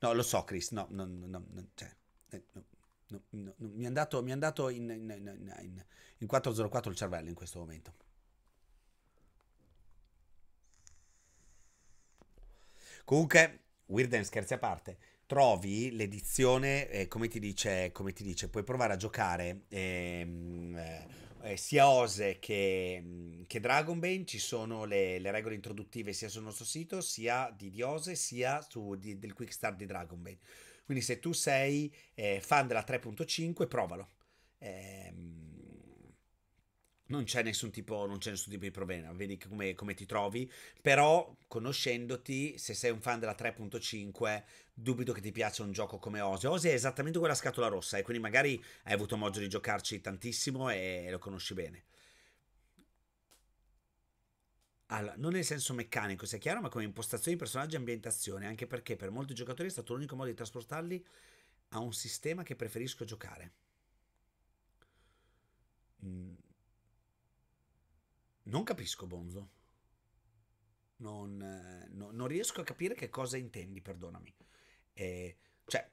No, lo so, Chris, no, no, no, no, cioè, eh, no, no, no mi è andato, mi è andato in, in, in, in 404 il cervello in questo momento. Comunque, weird and scherzi a parte, trovi l'edizione, eh, come, ti dice, come ti dice, puoi provare a giocare. Ehm, eh, eh, eh, sia Ose che, mhmm, che Dragonbane ci sono le, le, regole introduttive sia sul nostro sito, sia di, Diose sia su, di, del quick start di Dragonbane. Quindi se tu sei eh, fan della 3.5, provalo. Ehm non c'è nessun tipo, c'è nessun tipo di problema, vedi come, come, ti trovi, però conoscendoti, se sei un fan della 3.5, dubito che ti piaccia un gioco come Ose. Ose è esattamente quella scatola rossa, e eh, quindi magari hai avuto modo di giocarci tantissimo e lo conosci bene. Allora, non nel senso meccanico, sia chiaro, ma come impostazione di personaggio e ambientazione, anche perché per molti giocatori è stato l'unico modo di trasportarli a un sistema che preferisco giocare. Mm. Non capisco, Bonzo. Non, eh, no, non, riesco a capire che cosa intendi, perdonami. Eh, cioè,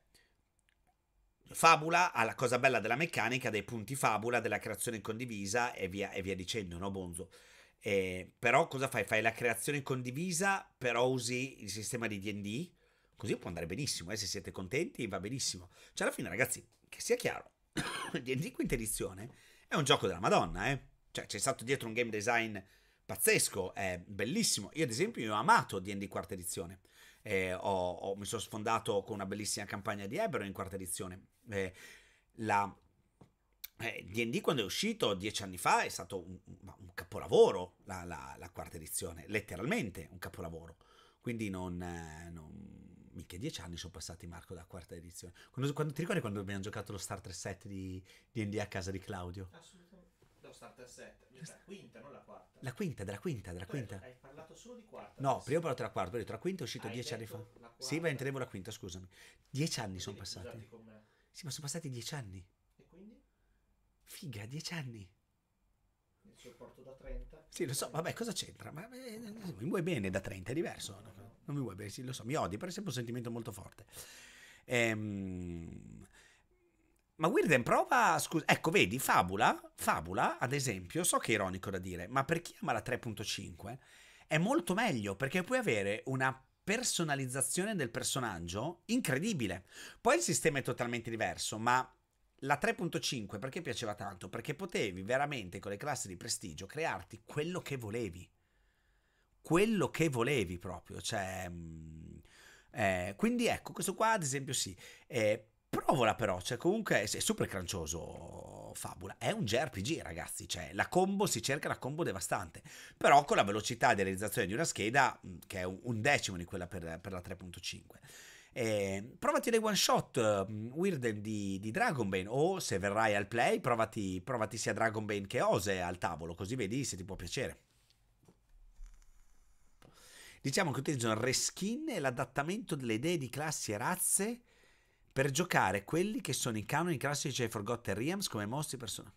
fabula ha la cosa bella della meccanica, dei punti fabula, della creazione condivisa e via, e via dicendo, no, Bonzo? Eh, però cosa fai? Fai la creazione condivisa, però usi il sistema di DD. Così può andare benissimo, eh? se siete contenti va benissimo. Cioè, alla fine, ragazzi, che sia chiaro, DD quinta edizione è un gioco della Madonna, eh? Cioè, c'è stato dietro un game design pazzesco, è bellissimo. Io, ad esempio, io ho amato DD quarta edizione. Eh, ho, ho, mi sono sfondato con una bellissima campagna di Ebero in quarta edizione. Eh, la eh, D&D quando è uscito dieci anni fa è stato un, un capolavoro la, la, la, quarta edizione, letteralmente un capolavoro. Quindi non, eh, non... Mica dieci anni sono passati Marco da quarta edizione. Quando, quando, ti ricordi quando abbiamo giocato lo Star 37 di D&D a casa di Claudio? Assolutamente o starter set? La quinta, non la quarta. La quinta, della quinta, della quinta. Hai parlato solo di quarta. No, adesso. prima ho parlato della quarta, ho detto la quinta è uscito Hai dieci anni fa. Sì, ma entrevo la quinta, scusami. Dieci anni sono passati. Con me. Sì, ma sono passati dieci anni. E quindi? Figa, dieci anni. Il suo porto da 30. Sì, lo so, vabbè, cosa c'entra? Ma eh, mi vuoi bene da 30, è diverso. No, no, Non mi vuoi bene, sì, lo so, mi odi, però è sempre un sentimento molto forte. Ehm, ma Weirden prova, scusa, ecco vedi, Fabula, Fabula ad esempio, so che è ironico da dire, ma per chi ama la 3.5 è molto meglio perché puoi avere una personalizzazione del personaggio incredibile. Poi il sistema è totalmente diverso, ma la 3.5 perché piaceva tanto? Perché potevi veramente con le classi di prestigio crearti quello che volevi. Quello che volevi proprio, cioè... Mm, eh, quindi ecco, questo qua ad esempio sì. Eh, Provola però, cioè comunque è super crancioso Fabula, è un JRPG ragazzi, cioè la combo, si cerca la combo devastante, però con la velocità di realizzazione di una scheda mm, che è un decimo di quella per, per la 3.5. Eh, provati le one shot uh, mm, Weirden di, di Dragonbane o se verrai al play provati, provati sia Dragonbane che Ose al tavolo così vedi se ti può piacere. Diciamo che utilizzano reskin e l'adattamento delle idee di classi e razze per giocare quelli che sono i canoni classici dei Forgotten Realms come mostri personali.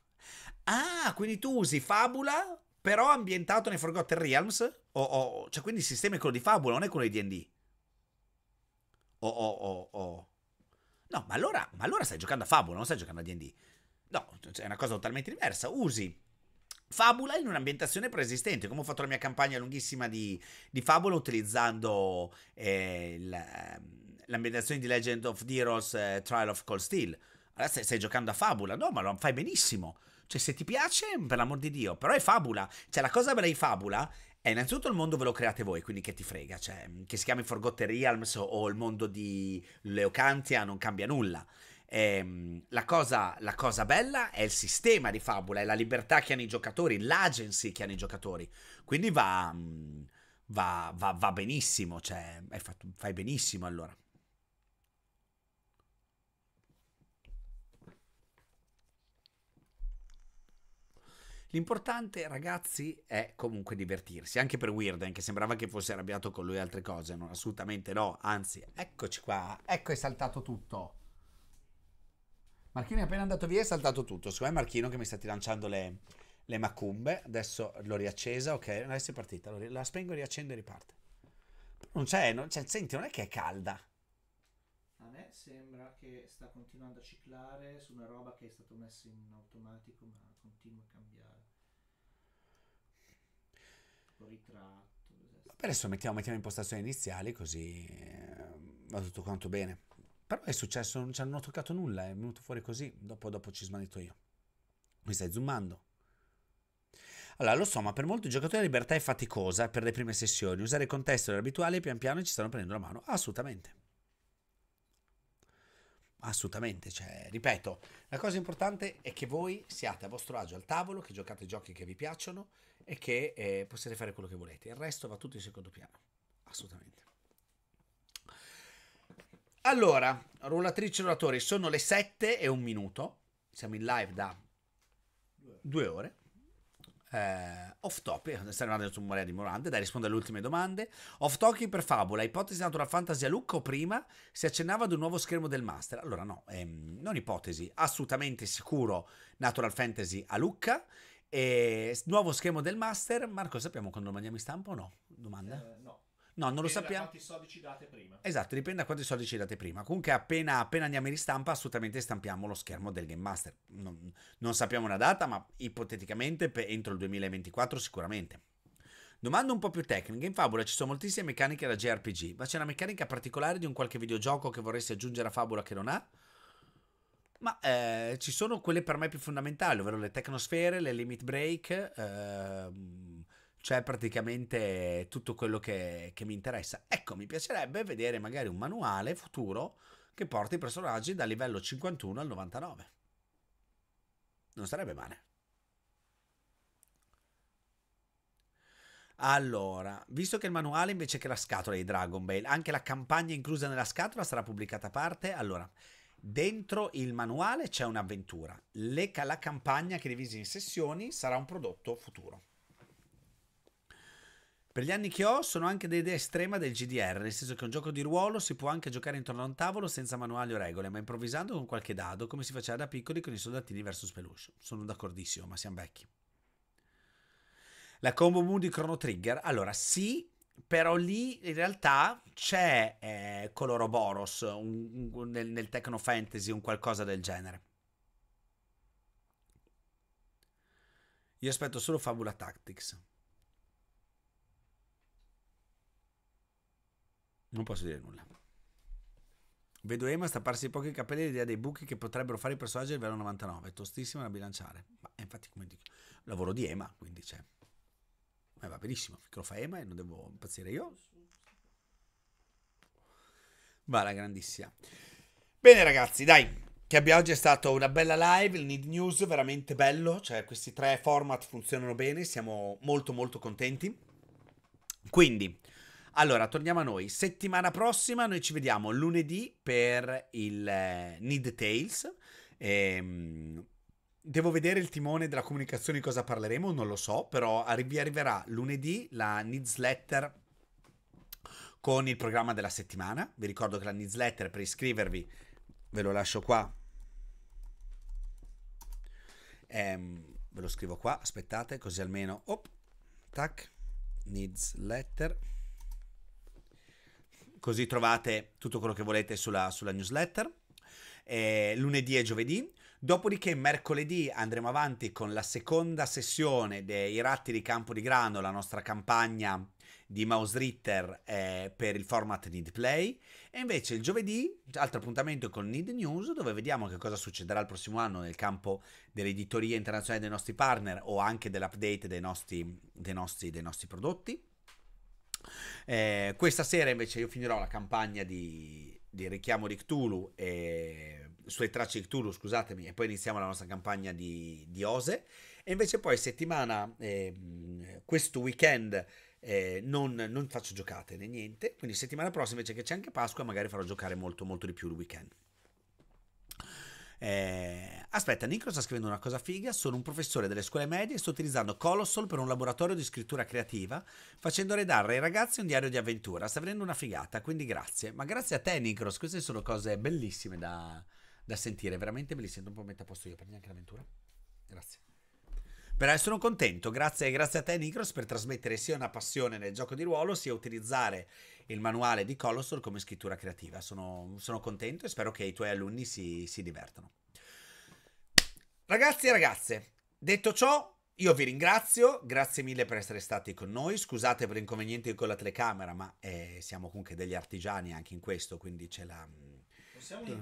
Ah, quindi tu usi Fabula, però ambientato nei Forgotten Realms? O, o, cioè, quindi il sistema è quello di Fabula, non è quello di DD. O, o, o, No, ma allora, ma allora stai giocando a Fabula, non stai giocando a DD. No, cioè, è una cosa totalmente diversa. Usi Fabula in un'ambientazione preesistente, come ho fatto la mia campagna lunghissima di, di Fabula utilizzando eh, il ehm, l'ambientazione di Legend of the Heroes eh, Trial of Cold Steel. Allora stai, stai, giocando a Fabula, no, ma lo fai benissimo. Cioè, se ti piace, per l'amor di Dio, però è Fabula. Cioè, la cosa bella di Fabula è innanzitutto il mondo ve lo create voi, quindi che ti frega, cioè, che si chiami Forgotten Realms o il mondo di Leocantia non cambia nulla. Ehm, la, cosa, la cosa bella è il sistema di Fabula, è la libertà che hanno i giocatori, l'agency che hanno i giocatori. Quindi va... Mm, va, va, va, benissimo, cioè, fai benissimo allora. L'importante, ragazzi, è comunque divertirsi, anche per Weirden, che sembrava che fosse arrabbiato con lui e altre cose, non assolutamente no, anzi, eccoci qua, ecco è saltato tutto. Marchino è appena andato via e è saltato tutto, secondo me è Marchino che mi sta lanciando le, le macumbe, adesso l'ho riaccesa, ok, adesso è partita, la spengo, riaccendo e riparte. Non c'è, non c'è, cioè, senti, non è che è calda. A me sembra che sta continuando a ciclare su una roba che è stata messa in automatico, ma continua a cambiare. ritratto. Adesso mettiamo, mettiamo impostazioni iniziali così ehm, va tutto quanto bene. Però è successo, non ci hanno toccato nulla, è venuto fuori così, dopo, dopo ci smanetto io. Mi stai zoomando? Allora, lo so, ma per molti giocatori la libertà è faticosa eh, per le prime sessioni. Usare il contesto era abituale e pian piano ci stanno prendendo la mano. Assolutamente. Assolutamente, cioè, ripeto, la cosa importante è che voi siate a vostro agio al tavolo, che giocate giochi che vi piacciono, e che eh, possiate fare quello che volete. Il resto va tutto in secondo piano, assolutamente. Allora, rullatrici e rollatori, sono le 7 e un minuto, siamo in live da due ore. Eh, off topic, sta arrivando su Moria di Morante, dai rispondere alle ultime domande. Off topic per favola, ipotesi natural fantasy a Lucco prima si accennava ad un nuovo schermo del master. Allora no, ehm, non ipotesi, assolutamente sicuro natural fantasy a Lucca. E eh, nuovo schermo del master, Marco, sappiamo quando lo mandiamo in stampa o no? Domanda? Eh, no. No, non lo sappiamo. Dipende da quanti soldi ci date prima. Esatto, dipende da quanti soldi ci date prima. Comunque, appena, appena andiamo in ristampa, assolutamente stampiamo lo schermo del Game Master. Non, non sappiamo una data, ma ipoteticamente entro il 2024 sicuramente. Domanda un po' più tecnica. In Fabula ci sono moltissime meccaniche da JRPG, ma c'è una meccanica particolare di un qualche videogioco che vorresti aggiungere a Fabula che non ha? ma eh, ci sono quelle per me più fondamentali, ovvero le tecnosfere, le limit break, ehm, cioè praticamente tutto quello che, che, mi interessa. Ecco, mi piacerebbe vedere magari un manuale futuro che porti i personaggi dal livello 51 al 99. Non sarebbe male. Allora, visto che il manuale invece che la scatola di Dragon Ball, anche la campagna inclusa nella scatola sarà pubblicata a parte, allora Dentro il manuale c'è un'avventura. Le, la campagna che è in sessioni sarà un prodotto futuro. Per gli anni che ho sono anche dell'idea estrema del GDR, nel senso che un gioco di ruolo si può anche giocare intorno a un tavolo senza manuali o regole, ma improvvisando con qualche dado, come si faceva da piccoli con i soldatini versus peluche. Sono d'accordissimo, ma siamo vecchi. La combo Moon di Chrono Trigger? Allora, sì, però lì in realtà c'è eh, Coloroboros un, un, nel, nel techno fantasy, un qualcosa del genere. Io aspetto solo Fabula Tactics. Non posso dire nulla. Vedo Emma stapparsi pochi capelli l'idea dei buchi che potrebbero fare i personaggi del livello 99. È tostissima da bilanciare. Ma eh, infatti, come dico, lavoro di Ema, quindi c'è. Ma eh, va benissimo, lo fa Ema e non devo impazzire io. Va la grandissima. Bene ragazzi, dai, che abbia oggi è stata una bella live, il Need News veramente bello, cioè questi tre format funzionano bene, siamo molto molto contenti. Quindi, allora, torniamo a noi. Settimana prossima noi ci vediamo lunedì per il eh, Need Tales. Ehm, Devo vedere il timone della comunicazione di cosa parleremo, non lo so, però vi arriverà lunedì la newsletter con il programma della settimana. Vi ricordo che la newsletter per iscrivervi, ve lo lascio qua, ehm, ve lo scrivo qua, aspettate così almeno, op, tac, newsletter. Così trovate tutto quello che volete sulla, sulla newsletter. Eh, lunedì e giovedì. Dopodiché mercoledì andremo avanti con la seconda sessione dei Ratti di Campo di Grano, la nostra campagna di Mouse Ritter eh, per il format Need Play. E invece il giovedì, altro appuntamento con Need News, dove vediamo che cosa succederà il prossimo anno nel campo dell'editoria internazionale dei nostri partner o anche dell'update dei nostri, dei nostri, dei nostri prodotti. Eh, questa sera invece io finirò la campagna di, di richiamo di Cthulhu e sulle tracce di Cthulhu, scusatemi, e poi iniziamo la nostra campagna di, di Ose. E invece poi settimana, eh, questo weekend, eh, non, non, faccio giocate né niente, quindi settimana prossima invece che c'è anche Pasqua magari farò giocare molto molto di più il weekend. Eh, aspetta, Nico sta scrivendo una cosa figa, sono un professore delle scuole medie e sto utilizzando Colossal per un laboratorio di scrittura creativa, facendo redare ai ragazzi un diario di avventura, sta venendo una figata, quindi grazie. Ma grazie a te Nicros, queste sono cose bellissime da, da sentire. Veramente me li sento un po' metta a posto io. Prendi anche l'avventura. Grazie. Però sono contento, grazie, grazie, a te Nicros per trasmettere sia una passione nel gioco di ruolo sia utilizzare il manuale di Colossal come scrittura creativa. Sono, sono contento e spero che i tuoi alunni si, si divertano. Ragazzi e ragazze, detto ciò, io vi ringrazio, grazie mille per essere stati con noi, scusate per l'inconveniente con la telecamera, ma eh, siamo comunque degli artigiani anche in questo, quindi c'è la siamo eh.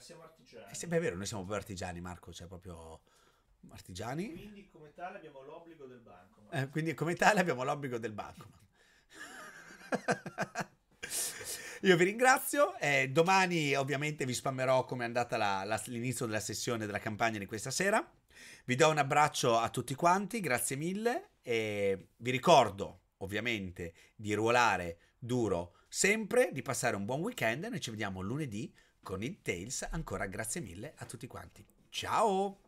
siamo artigiani. Eh, beh, è vero, noi siamo proprio artigiani, Marco, cioè proprio artigiani. Quindi come tale abbiamo l'obbligo del banco. Eh, quindi come tale abbiamo l'obbligo del banco. Io vi ringrazio, eh, domani ovviamente vi spammerò come è andata la, la, l'inizio della sessione della campagna di questa sera. Vi do un abbraccio a tutti quanti, grazie mille e vi ricordo ovviamente di ruolare duro sempre, di passare un buon weekend e noi ci vediamo lunedì con il Tales. Ancora grazie mille a tutti quanti. Ciao!